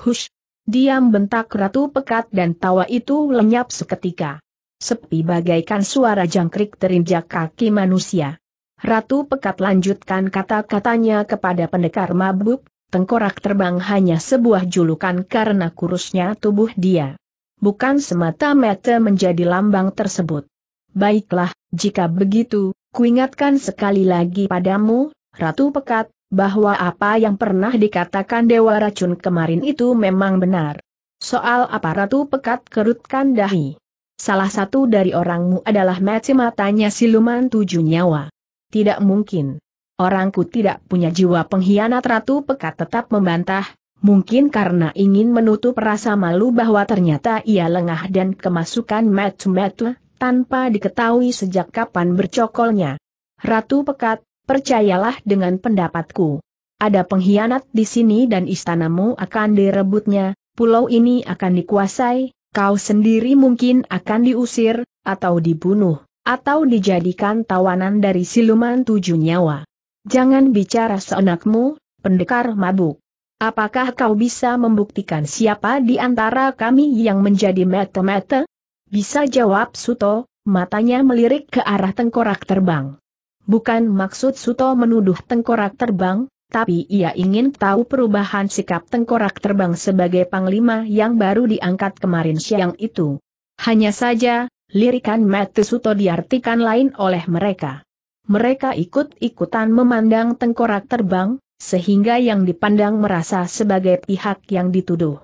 Hush! Diam bentak ratu pekat dan tawa itu lenyap seketika. Sepi bagaikan suara jangkrik terinjak kaki manusia. Ratu pekat lanjutkan kata-katanya kepada pendekar mabuk, tengkorak terbang hanya sebuah julukan karena kurusnya tubuh dia. Bukan semata-mata menjadi lambang tersebut. Baiklah, jika begitu, kuingatkan sekali lagi padamu, Ratu Pekat, bahwa apa yang pernah dikatakan Dewa Racun kemarin itu memang benar. Soal apa Ratu Pekat kerutkan dahi. Salah satu dari orangmu adalah mati matanya siluman tujuh nyawa. Tidak mungkin. Orangku tidak punya jiwa pengkhianat Ratu Pekat tetap membantah, mungkin karena ingin menutup rasa malu bahwa ternyata ia lengah dan kemasukan metu-metu, tanpa diketahui sejak kapan bercokolnya. Ratu Pekat, percayalah dengan pendapatku. Ada pengkhianat di sini dan istanamu akan direbutnya, pulau ini akan dikuasai, kau sendiri mungkin akan diusir, atau dibunuh, atau dijadikan tawanan dari siluman tujuh nyawa. Jangan bicara seenakmu, pendekar mabuk. Apakah kau bisa membuktikan siapa di antara kami yang menjadi mete-mete? Bisa jawab Suto, matanya melirik ke arah tengkorak terbang. Bukan maksud Suto menuduh tengkorak terbang, tapi ia ingin tahu perubahan sikap tengkorak terbang sebagai panglima yang baru diangkat kemarin siang itu. Hanya saja, lirikan mete Suto diartikan lain oleh mereka mereka ikut-ikutan memandang tengkorak terbang, sehingga yang dipandang merasa sebagai pihak yang dituduh.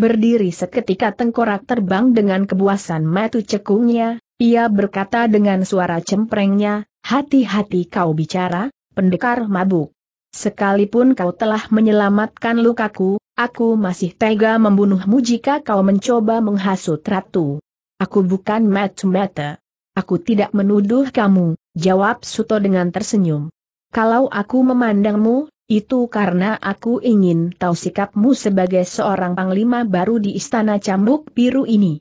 Berdiri seketika tengkorak terbang dengan kebuasan matu cekungnya, ia berkata dengan suara cemprengnya, hati-hati kau bicara, pendekar mabuk. Sekalipun kau telah menyelamatkan lukaku, aku masih tega membunuhmu jika kau mencoba menghasut ratu. Aku bukan matu mata Aku tidak menuduh kamu, jawab Suto dengan tersenyum. Kalau aku memandangmu, itu karena aku ingin tahu sikapmu sebagai seorang panglima baru di istana cambuk biru ini.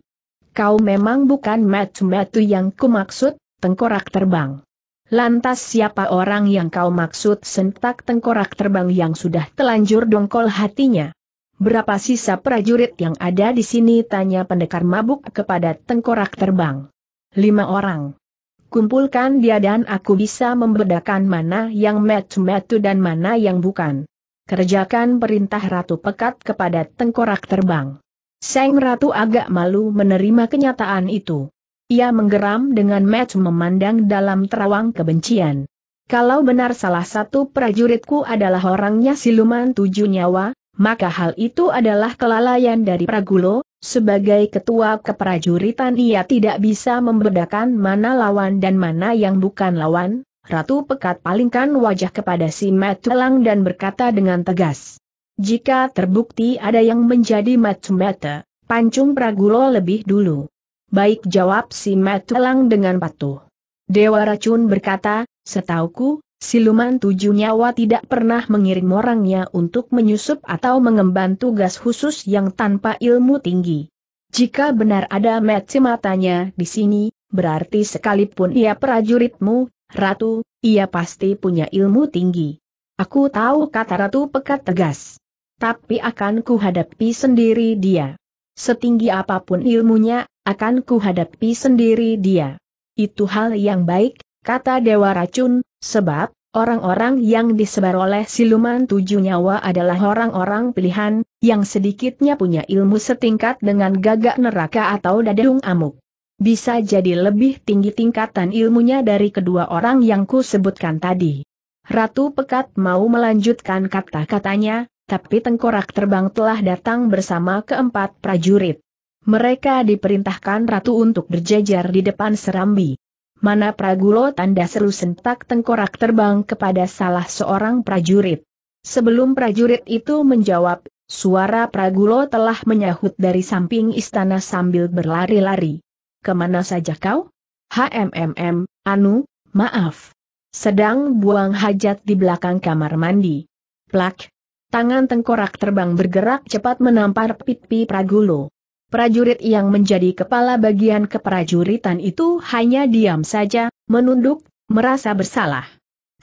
Kau memang bukan matu-matu yang kumaksud, tengkorak terbang. Lantas siapa orang yang kau maksud sentak tengkorak terbang yang sudah telanjur dongkol hatinya? Berapa sisa prajurit yang ada di sini tanya pendekar mabuk kepada tengkorak terbang lima orang. Kumpulkan dia dan aku bisa membedakan mana yang metu-metu dan mana yang bukan. Kerjakan perintah Ratu Pekat kepada Tengkorak Terbang. Seng Ratu agak malu menerima kenyataan itu. Ia menggeram dengan match memandang dalam terawang kebencian. Kalau benar salah satu prajuritku adalah orangnya siluman tujuh nyawa, maka hal itu adalah kelalaian dari Pragulo, sebagai ketua keprajuritan ia tidak bisa membedakan mana lawan dan mana yang bukan lawan, Ratu Pekat palingkan wajah kepada si Matulang dan berkata dengan tegas. Jika terbukti ada yang menjadi mata pancung Pragulo lebih dulu. Baik jawab si Matulang dengan patuh. Dewa Racun berkata, setauku, Siluman tujuh nyawa tidak pernah mengirim orangnya untuk menyusup atau mengemban tugas khusus yang tanpa ilmu tinggi. Jika benar ada mati matanya di sini, berarti sekalipun ia prajuritmu, Ratu, ia pasti punya ilmu tinggi. Aku tahu kata Ratu pekat tegas. Tapi akan kuhadapi sendiri dia. Setinggi apapun ilmunya, akan kuhadapi sendiri dia. Itu hal yang baik, kata Dewa Racun, Sebab, orang-orang yang disebar oleh siluman tujuh nyawa adalah orang-orang pilihan, yang sedikitnya punya ilmu setingkat dengan gagak neraka atau dadung amuk. Bisa jadi lebih tinggi tingkatan ilmunya dari kedua orang yang ku sebutkan tadi. Ratu Pekat mau melanjutkan kata-katanya, tapi tengkorak terbang telah datang bersama keempat prajurit. Mereka diperintahkan ratu untuk berjejer di depan serambi mana Pragulo tanda seru sentak tengkorak terbang kepada salah seorang prajurit. Sebelum prajurit itu menjawab, suara Pragulo telah menyahut dari samping istana sambil berlari-lari. Kemana saja kau? HMMM, Anu, maaf. Sedang buang hajat di belakang kamar mandi. Plak. Tangan tengkorak terbang bergerak cepat menampar pipi Pragulo. Prajurit yang menjadi kepala bagian keprajuritan itu hanya diam saja, menunduk, merasa bersalah.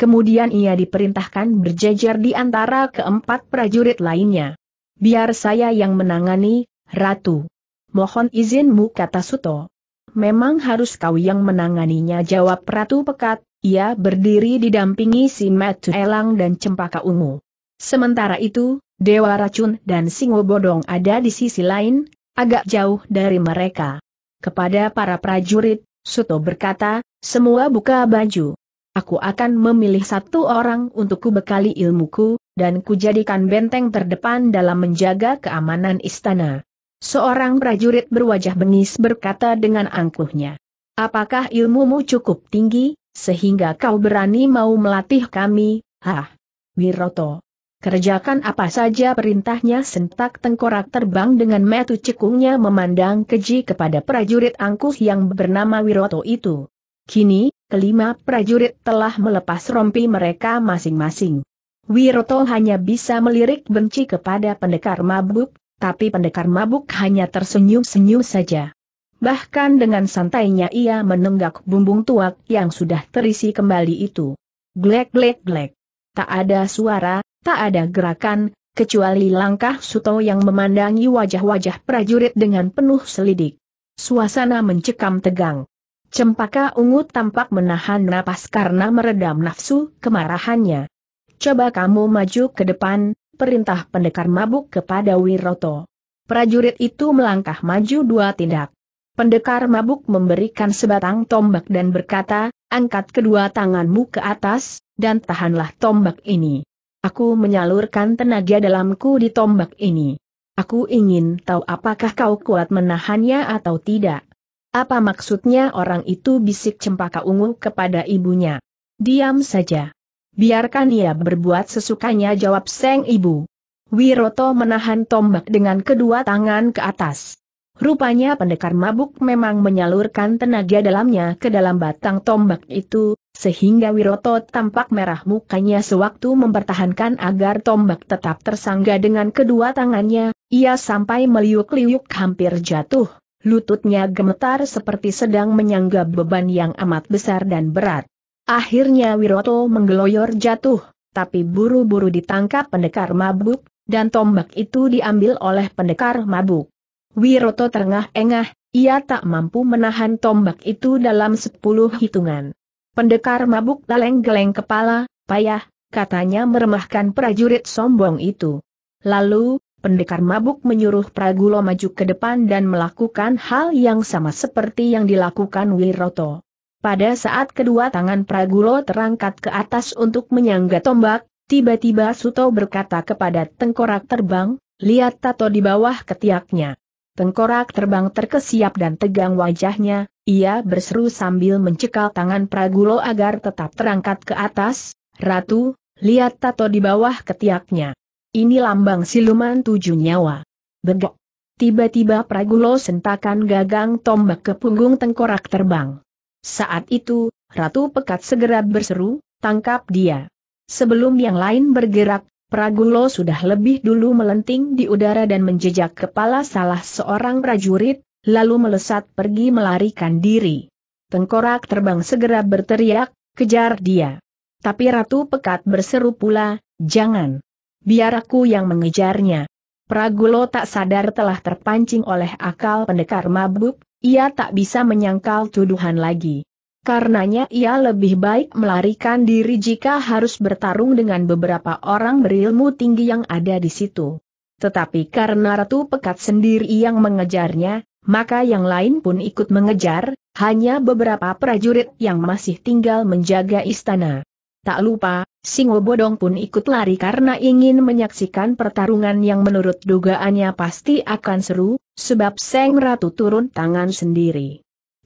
Kemudian ia diperintahkan berjejer di antara keempat prajurit lainnya. Biar saya yang menangani, Ratu. Mohon izinmu kata Suto. Memang harus kau yang menanganinya jawab Ratu Pekat, ia berdiri didampingi si Matu Elang dan Cempaka Ungu. Sementara itu, Dewa Racun dan Singo Bodong ada di sisi lain, agak jauh dari mereka. Kepada para prajurit, Suto berkata, semua buka baju. Aku akan memilih satu orang untuk kubekali bekali ilmuku, dan kujadikan benteng terdepan dalam menjaga keamanan istana. Seorang prajurit berwajah bengis berkata dengan angkuhnya. Apakah ilmumu cukup tinggi, sehingga kau berani mau melatih kami, hah? Wiroto. Kerjakan apa saja perintahnya sentak tengkorak terbang dengan metu cekungnya memandang keji kepada prajurit angkuh yang bernama Wiroto itu. Kini, kelima prajurit telah melepas rompi mereka masing-masing. Wiroto hanya bisa melirik benci kepada pendekar mabuk, tapi pendekar mabuk hanya tersenyum-senyum saja. Bahkan dengan santainya ia menenggak bumbung tuak yang sudah terisi kembali itu. Glek glek glek. Tak ada suara, tak ada gerakan, kecuali langkah Suto yang memandangi wajah-wajah prajurit dengan penuh selidik. Suasana mencekam tegang. Cempaka ungu tampak menahan napas karena meredam nafsu kemarahannya. Coba kamu maju ke depan, perintah pendekar mabuk kepada Wiroto. Prajurit itu melangkah maju dua tindak. Pendekar mabuk memberikan sebatang tombak dan berkata, angkat kedua tanganmu ke atas, dan tahanlah tombak ini. Aku menyalurkan tenaga dalamku di tombak ini. Aku ingin tahu apakah kau kuat menahannya atau tidak. Apa maksudnya orang itu bisik cempaka ungu kepada ibunya. Diam saja. Biarkan ia berbuat sesukanya jawab seng ibu. Wiroto menahan tombak dengan kedua tangan ke atas. Rupanya pendekar mabuk memang menyalurkan tenaga dalamnya ke dalam batang tombak itu, sehingga Wiroto tampak merah mukanya sewaktu mempertahankan agar tombak tetap tersangga dengan kedua tangannya, ia sampai meliuk-liuk hampir jatuh, lututnya gemetar seperti sedang menyangga beban yang amat besar dan berat. Akhirnya Wiroto menggeloyor jatuh, tapi buru-buru ditangkap pendekar mabuk, dan tombak itu diambil oleh pendekar mabuk. Wiroto terengah-engah, ia tak mampu menahan tombak itu dalam sepuluh hitungan. Pendekar mabuk geleng-geleng kepala, payah, katanya meremahkan prajurit sombong itu. Lalu, pendekar mabuk menyuruh Pragulo maju ke depan dan melakukan hal yang sama seperti yang dilakukan Wiroto. Pada saat kedua tangan Pragulo terangkat ke atas untuk menyangga tombak, tiba-tiba Suto berkata kepada tengkorak terbang, lihat tato di bawah ketiaknya. Tengkorak terbang terkesiap dan tegang wajahnya, ia berseru sambil mencekal tangan Pragulo agar tetap terangkat ke atas, Ratu, lihat tato di bawah ketiaknya. Ini lambang siluman tujuh nyawa. Begok. Tiba-tiba Pragulo sentakan gagang tombak ke punggung tengkorak terbang. Saat itu, Ratu Pekat segera berseru, tangkap dia. Sebelum yang lain bergerak, Pragulo sudah lebih dulu melenting di udara dan menjejak kepala salah seorang prajurit, lalu melesat pergi melarikan diri. Tengkorak terbang segera berteriak, kejar dia. Tapi Ratu Pekat berseru pula, jangan. Biar aku yang mengejarnya. Pragulo tak sadar telah terpancing oleh akal pendekar mabuk, ia tak bisa menyangkal tuduhan lagi. Karenanya ia lebih baik melarikan diri jika harus bertarung dengan beberapa orang berilmu tinggi yang ada di situ. Tetapi karena Ratu Pekat sendiri yang mengejarnya, maka yang lain pun ikut mengejar, hanya beberapa prajurit yang masih tinggal menjaga istana. Tak lupa, Singo Bodong pun ikut lari karena ingin menyaksikan pertarungan yang menurut dugaannya pasti akan seru, sebab Seng Ratu turun tangan sendiri.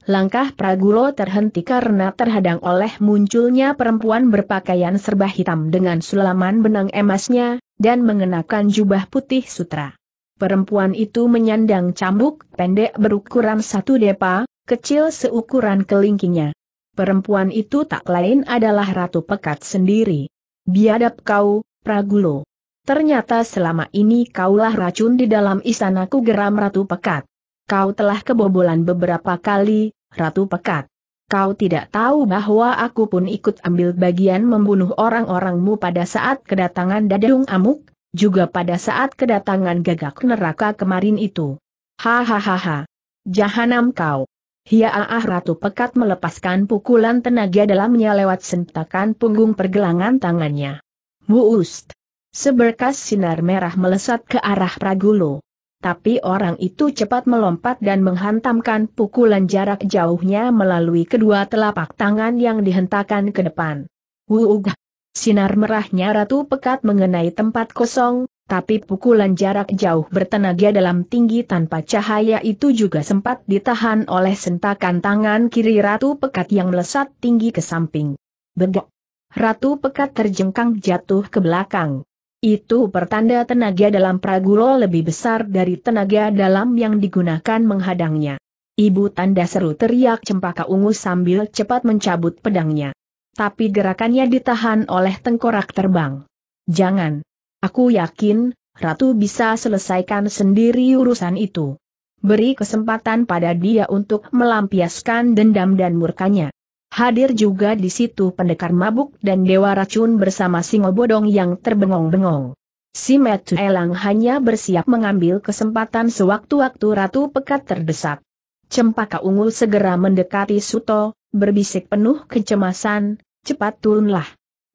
Langkah Pragulo terhenti karena terhadang oleh munculnya perempuan berpakaian serba hitam dengan sulaman benang emasnya, dan mengenakan jubah putih sutra. Perempuan itu menyandang cambuk, pendek berukuran satu depa, kecil seukuran kelingkingnya. Perempuan itu tak lain adalah Ratu Pekat sendiri. Biadab kau, Pragulo. Ternyata selama ini kaulah racun di dalam istanaku geram Ratu Pekat. Kau telah kebobolan beberapa kali, Ratu Pekat. Kau tidak tahu bahwa aku pun ikut ambil bagian membunuh orang-orangmu pada saat kedatangan Dadung Amuk, juga pada saat kedatangan gagak neraka kemarin itu. Hahaha. Jahanam kau. Hiaah Ratu Pekat melepaskan pukulan tenaga dalamnya lewat sentakan punggung pergelangan tangannya. Muust. Seberkas sinar merah melesat ke arah Pragulo. Tapi orang itu cepat melompat dan menghantamkan pukulan jarak jauhnya melalui kedua telapak tangan yang dihentakkan ke depan. Wuugah. Sinar merahnya ratu pekat mengenai tempat kosong, tapi pukulan jarak jauh bertenaga dalam tinggi tanpa cahaya itu juga sempat ditahan oleh sentakan tangan kiri ratu pekat yang melesat tinggi ke samping. Begok. Ratu pekat terjengkang jatuh ke belakang. Itu pertanda tenaga dalam pragulo lebih besar dari tenaga dalam yang digunakan menghadangnya. Ibu tanda seru teriak cempaka ungu sambil cepat mencabut pedangnya. Tapi gerakannya ditahan oleh tengkorak terbang. Jangan. Aku yakin, Ratu bisa selesaikan sendiri urusan itu. Beri kesempatan pada dia untuk melampiaskan dendam dan murkanya. Hadir juga di situ pendekar mabuk dan dewa racun bersama singobodong yang terbengong-bengong. Si Metu Elang hanya bersiap mengambil kesempatan sewaktu-waktu Ratu Pekat terdesak. Cempaka ungu segera mendekati Suto, berbisik penuh kecemasan, cepat turunlah.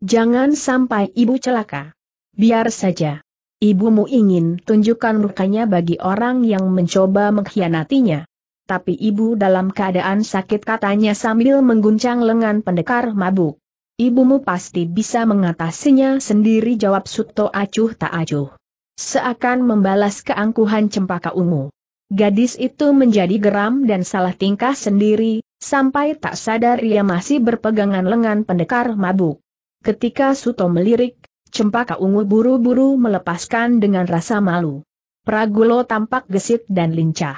Jangan sampai ibu celaka. Biar saja. Ibumu ingin tunjukkan mukanya bagi orang yang mencoba mengkhianatinya. Tapi ibu dalam keadaan sakit katanya sambil mengguncang lengan pendekar mabuk. Ibumu pasti bisa mengatasinya sendiri jawab Suto acuh tak acuh. Seakan membalas keangkuhan cempaka ungu. Gadis itu menjadi geram dan salah tingkah sendiri, sampai tak sadar ia masih berpegangan lengan pendekar mabuk. Ketika Suto melirik, cempaka ungu buru-buru melepaskan dengan rasa malu. Pragulo tampak gesit dan lincah.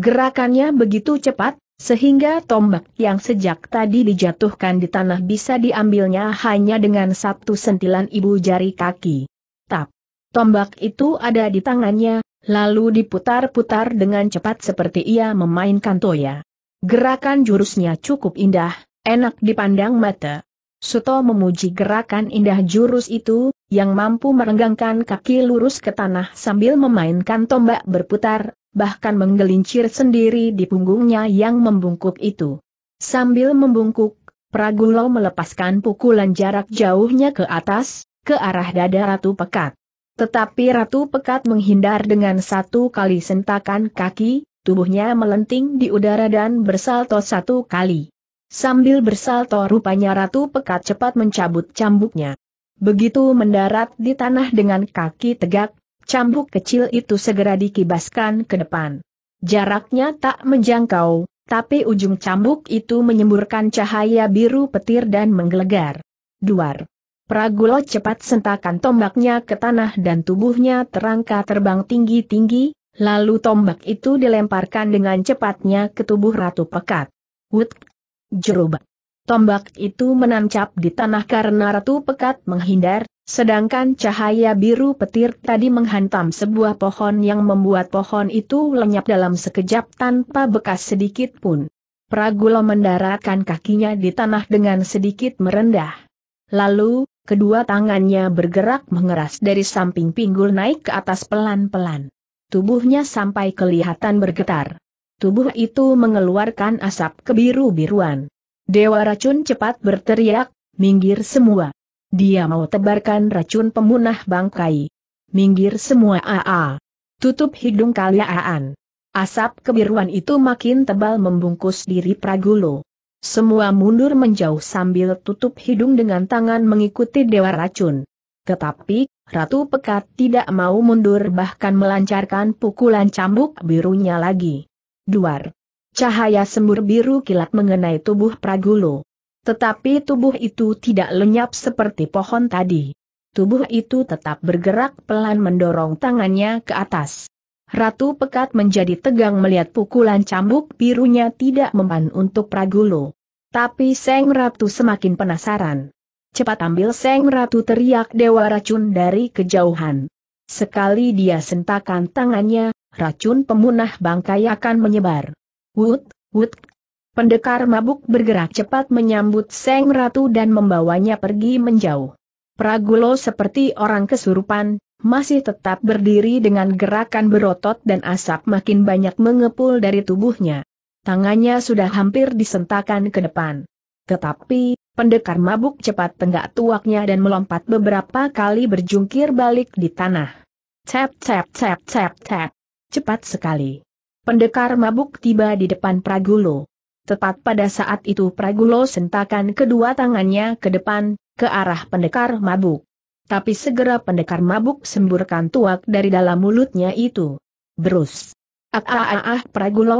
Gerakannya begitu cepat, sehingga tombak yang sejak tadi dijatuhkan di tanah bisa diambilnya hanya dengan satu sentilan ibu jari kaki. Tap. Tombak itu ada di tangannya, lalu diputar-putar dengan cepat seperti ia memainkan toya. Gerakan jurusnya cukup indah, enak dipandang mata. Suto memuji gerakan indah jurus itu, yang mampu merenggangkan kaki lurus ke tanah sambil memainkan tombak berputar, bahkan menggelincir sendiri di punggungnya yang membungkuk itu. Sambil membungkuk, Pragulo melepaskan pukulan jarak jauhnya ke atas, ke arah dada Ratu Pekat. Tetapi Ratu Pekat menghindar dengan satu kali sentakan kaki, tubuhnya melenting di udara dan bersalto satu kali. Sambil bersalto rupanya Ratu Pekat cepat mencabut cambuknya. Begitu mendarat di tanah dengan kaki tegak, cambuk kecil itu segera dikibaskan ke depan. Jaraknya tak menjangkau, tapi ujung cambuk itu menyemburkan cahaya biru petir dan menggelegar. Duar. Pragulo cepat sentakan tombaknya ke tanah dan tubuhnya terangkat terbang tinggi-tinggi, lalu tombak itu dilemparkan dengan cepatnya ke tubuh Ratu Pekat. Wut! Jerubak! Tombak itu menancap di tanah karena Ratu Pekat menghindar, sedangkan cahaya biru petir tadi menghantam sebuah pohon yang membuat pohon itu lenyap dalam sekejap tanpa bekas sedikit pun. Pragulo mendaratkan kakinya di tanah dengan sedikit merendah. Lalu, Kedua tangannya bergerak mengeras dari samping pinggul naik ke atas pelan-pelan. Tubuhnya sampai kelihatan bergetar. Tubuh itu mengeluarkan asap kebiru-biruan. Dewa racun cepat berteriak, minggir semua. Dia mau tebarkan racun pemunah bangkai. Minggir semua AA. Tutup hidung Kalyaan. Asap kebiruan itu makin tebal membungkus diri Pragulo. Semua mundur menjauh sambil tutup hidung dengan tangan mengikuti dewa racun. Tetapi, Ratu Pekat tidak mau mundur bahkan melancarkan pukulan cambuk birunya lagi. Duar. Cahaya sembur biru kilat mengenai tubuh Pragulo. Tetapi tubuh itu tidak lenyap seperti pohon tadi. Tubuh itu tetap bergerak pelan mendorong tangannya ke atas. Ratu Pekat menjadi tegang melihat pukulan cambuk birunya tidak mempan untuk Pragulo. Tapi Seng Ratu semakin penasaran. Cepat ambil Seng Ratu teriak Dewa Racun dari kejauhan. Sekali dia sentakan tangannya, racun pemunah bangkai akan menyebar. Wut, wut. Pendekar mabuk bergerak cepat menyambut Seng Ratu dan membawanya pergi menjauh. Pragulo seperti orang kesurupan, masih tetap berdiri dengan gerakan berotot dan asap makin banyak mengepul dari tubuhnya tangannya sudah hampir disentakan ke depan. Tetapi, pendekar mabuk cepat tenggak tuaknya dan melompat beberapa kali berjungkir balik di tanah. Cep cep cep cep cep. Cepat sekali. Pendekar mabuk tiba di depan Pragulo. Tepat pada saat itu Pragulo sentakan kedua tangannya ke depan, ke arah pendekar mabuk. Tapi segera pendekar mabuk semburkan tuak dari dalam mulutnya itu. Berus. Ah, ah,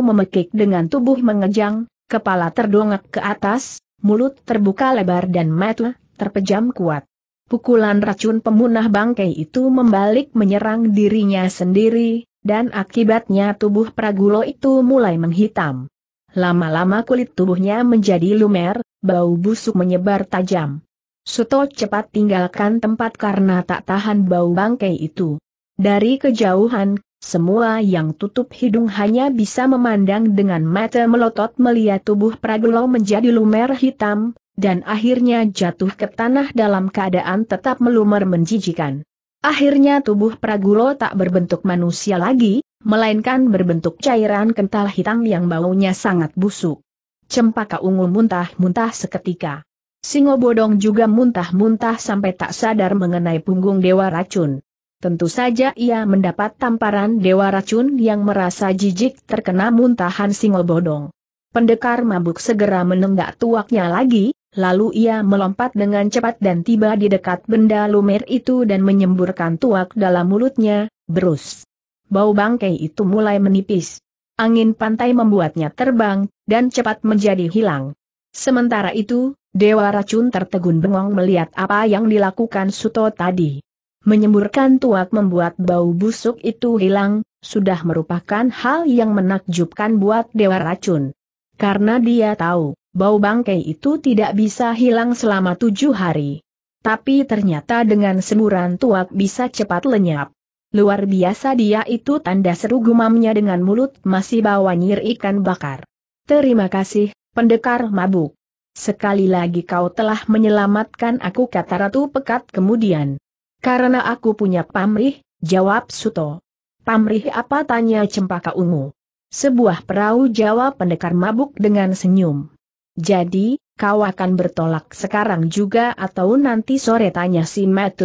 memekik dengan tubuh mengejang, kepala terdongak ke atas, mulut terbuka lebar dan mata terpejam kuat. Pukulan racun pemunah bangkai itu membalik menyerang dirinya sendiri, dan akibatnya tubuh Pragulo itu mulai menghitam. Lama-lama kulit tubuhnya menjadi lumer, bau busuk menyebar tajam. Suto cepat tinggalkan tempat karena tak tahan bau bangkai itu. Dari kejauhan, semua yang tutup hidung hanya bisa memandang dengan mata melotot melihat tubuh Pragulo menjadi lumer hitam, dan akhirnya jatuh ke tanah dalam keadaan tetap melumer menjijikan. Akhirnya tubuh Pragulo tak berbentuk manusia lagi, melainkan berbentuk cairan kental hitam yang baunya sangat busuk. Cempaka ungu muntah-muntah seketika. Singo bodong juga muntah-muntah sampai tak sadar mengenai punggung dewa racun. Tentu saja ia mendapat tamparan dewa racun yang merasa jijik terkena muntahan bodong. Pendekar mabuk segera menenggak tuaknya lagi, lalu ia melompat dengan cepat dan tiba di dekat benda lumer itu dan menyemburkan tuak dalam mulutnya, berus. Bau bangkai itu mulai menipis. Angin pantai membuatnya terbang, dan cepat menjadi hilang. Sementara itu, Dewa Racun tertegun bengong melihat apa yang dilakukan Suto tadi menyemburkan tuak membuat bau busuk itu hilang, sudah merupakan hal yang menakjubkan buat Dewa Racun. Karena dia tahu, bau bangkai itu tidak bisa hilang selama tujuh hari. Tapi ternyata dengan semburan tuak bisa cepat lenyap. Luar biasa dia itu tanda seru gumamnya dengan mulut masih bawa nyir ikan bakar. Terima kasih, pendekar mabuk. Sekali lagi kau telah menyelamatkan aku kata Ratu Pekat kemudian. Karena aku punya pamrih, jawab Suto. Pamrih apa tanya cempaka ungu? Sebuah perahu jawab pendekar mabuk dengan senyum. Jadi, kau akan bertolak sekarang juga atau nanti sore tanya si Matt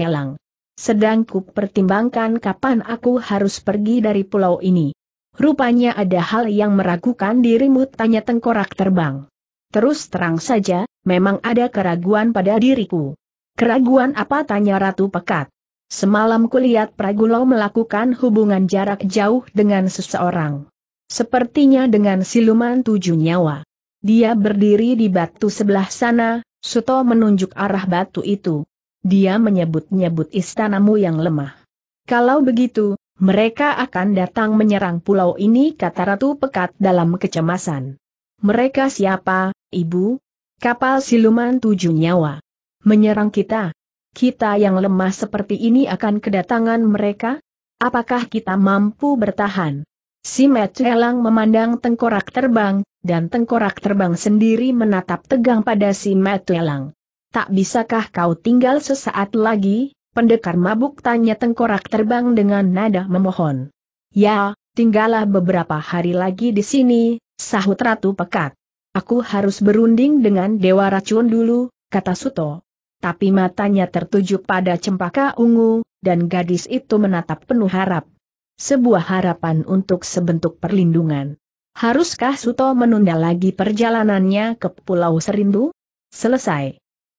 Sedang ku pertimbangkan kapan aku harus pergi dari pulau ini. Rupanya ada hal yang meragukan dirimu tanya tengkorak terbang. Terus terang saja, memang ada keraguan pada diriku. Keraguan apa tanya Ratu Pekat? Semalam kulihat Pragulo melakukan hubungan jarak jauh dengan seseorang. Sepertinya dengan siluman tujuh nyawa. Dia berdiri di batu sebelah sana, Suto menunjuk arah batu itu. Dia menyebut-nyebut istanamu yang lemah. Kalau begitu, mereka akan datang menyerang pulau ini kata Ratu Pekat dalam kecemasan. Mereka siapa, Ibu? Kapal siluman tujuh nyawa menyerang kita. Kita yang lemah seperti ini akan kedatangan mereka? Apakah kita mampu bertahan? Si Metuelang memandang tengkorak terbang, dan tengkorak terbang sendiri menatap tegang pada si Metuelang. Tak bisakah kau tinggal sesaat lagi, pendekar mabuk tanya tengkorak terbang dengan nada memohon. Ya, tinggallah beberapa hari lagi di sini, sahut Ratu Pekat. Aku harus berunding dengan Dewa Racun dulu, kata Suto tapi matanya tertuju pada cempaka ungu, dan gadis itu menatap penuh harap. Sebuah harapan untuk sebentuk perlindungan. Haruskah Suto menunda lagi perjalanannya ke Pulau Serindu? Selesai.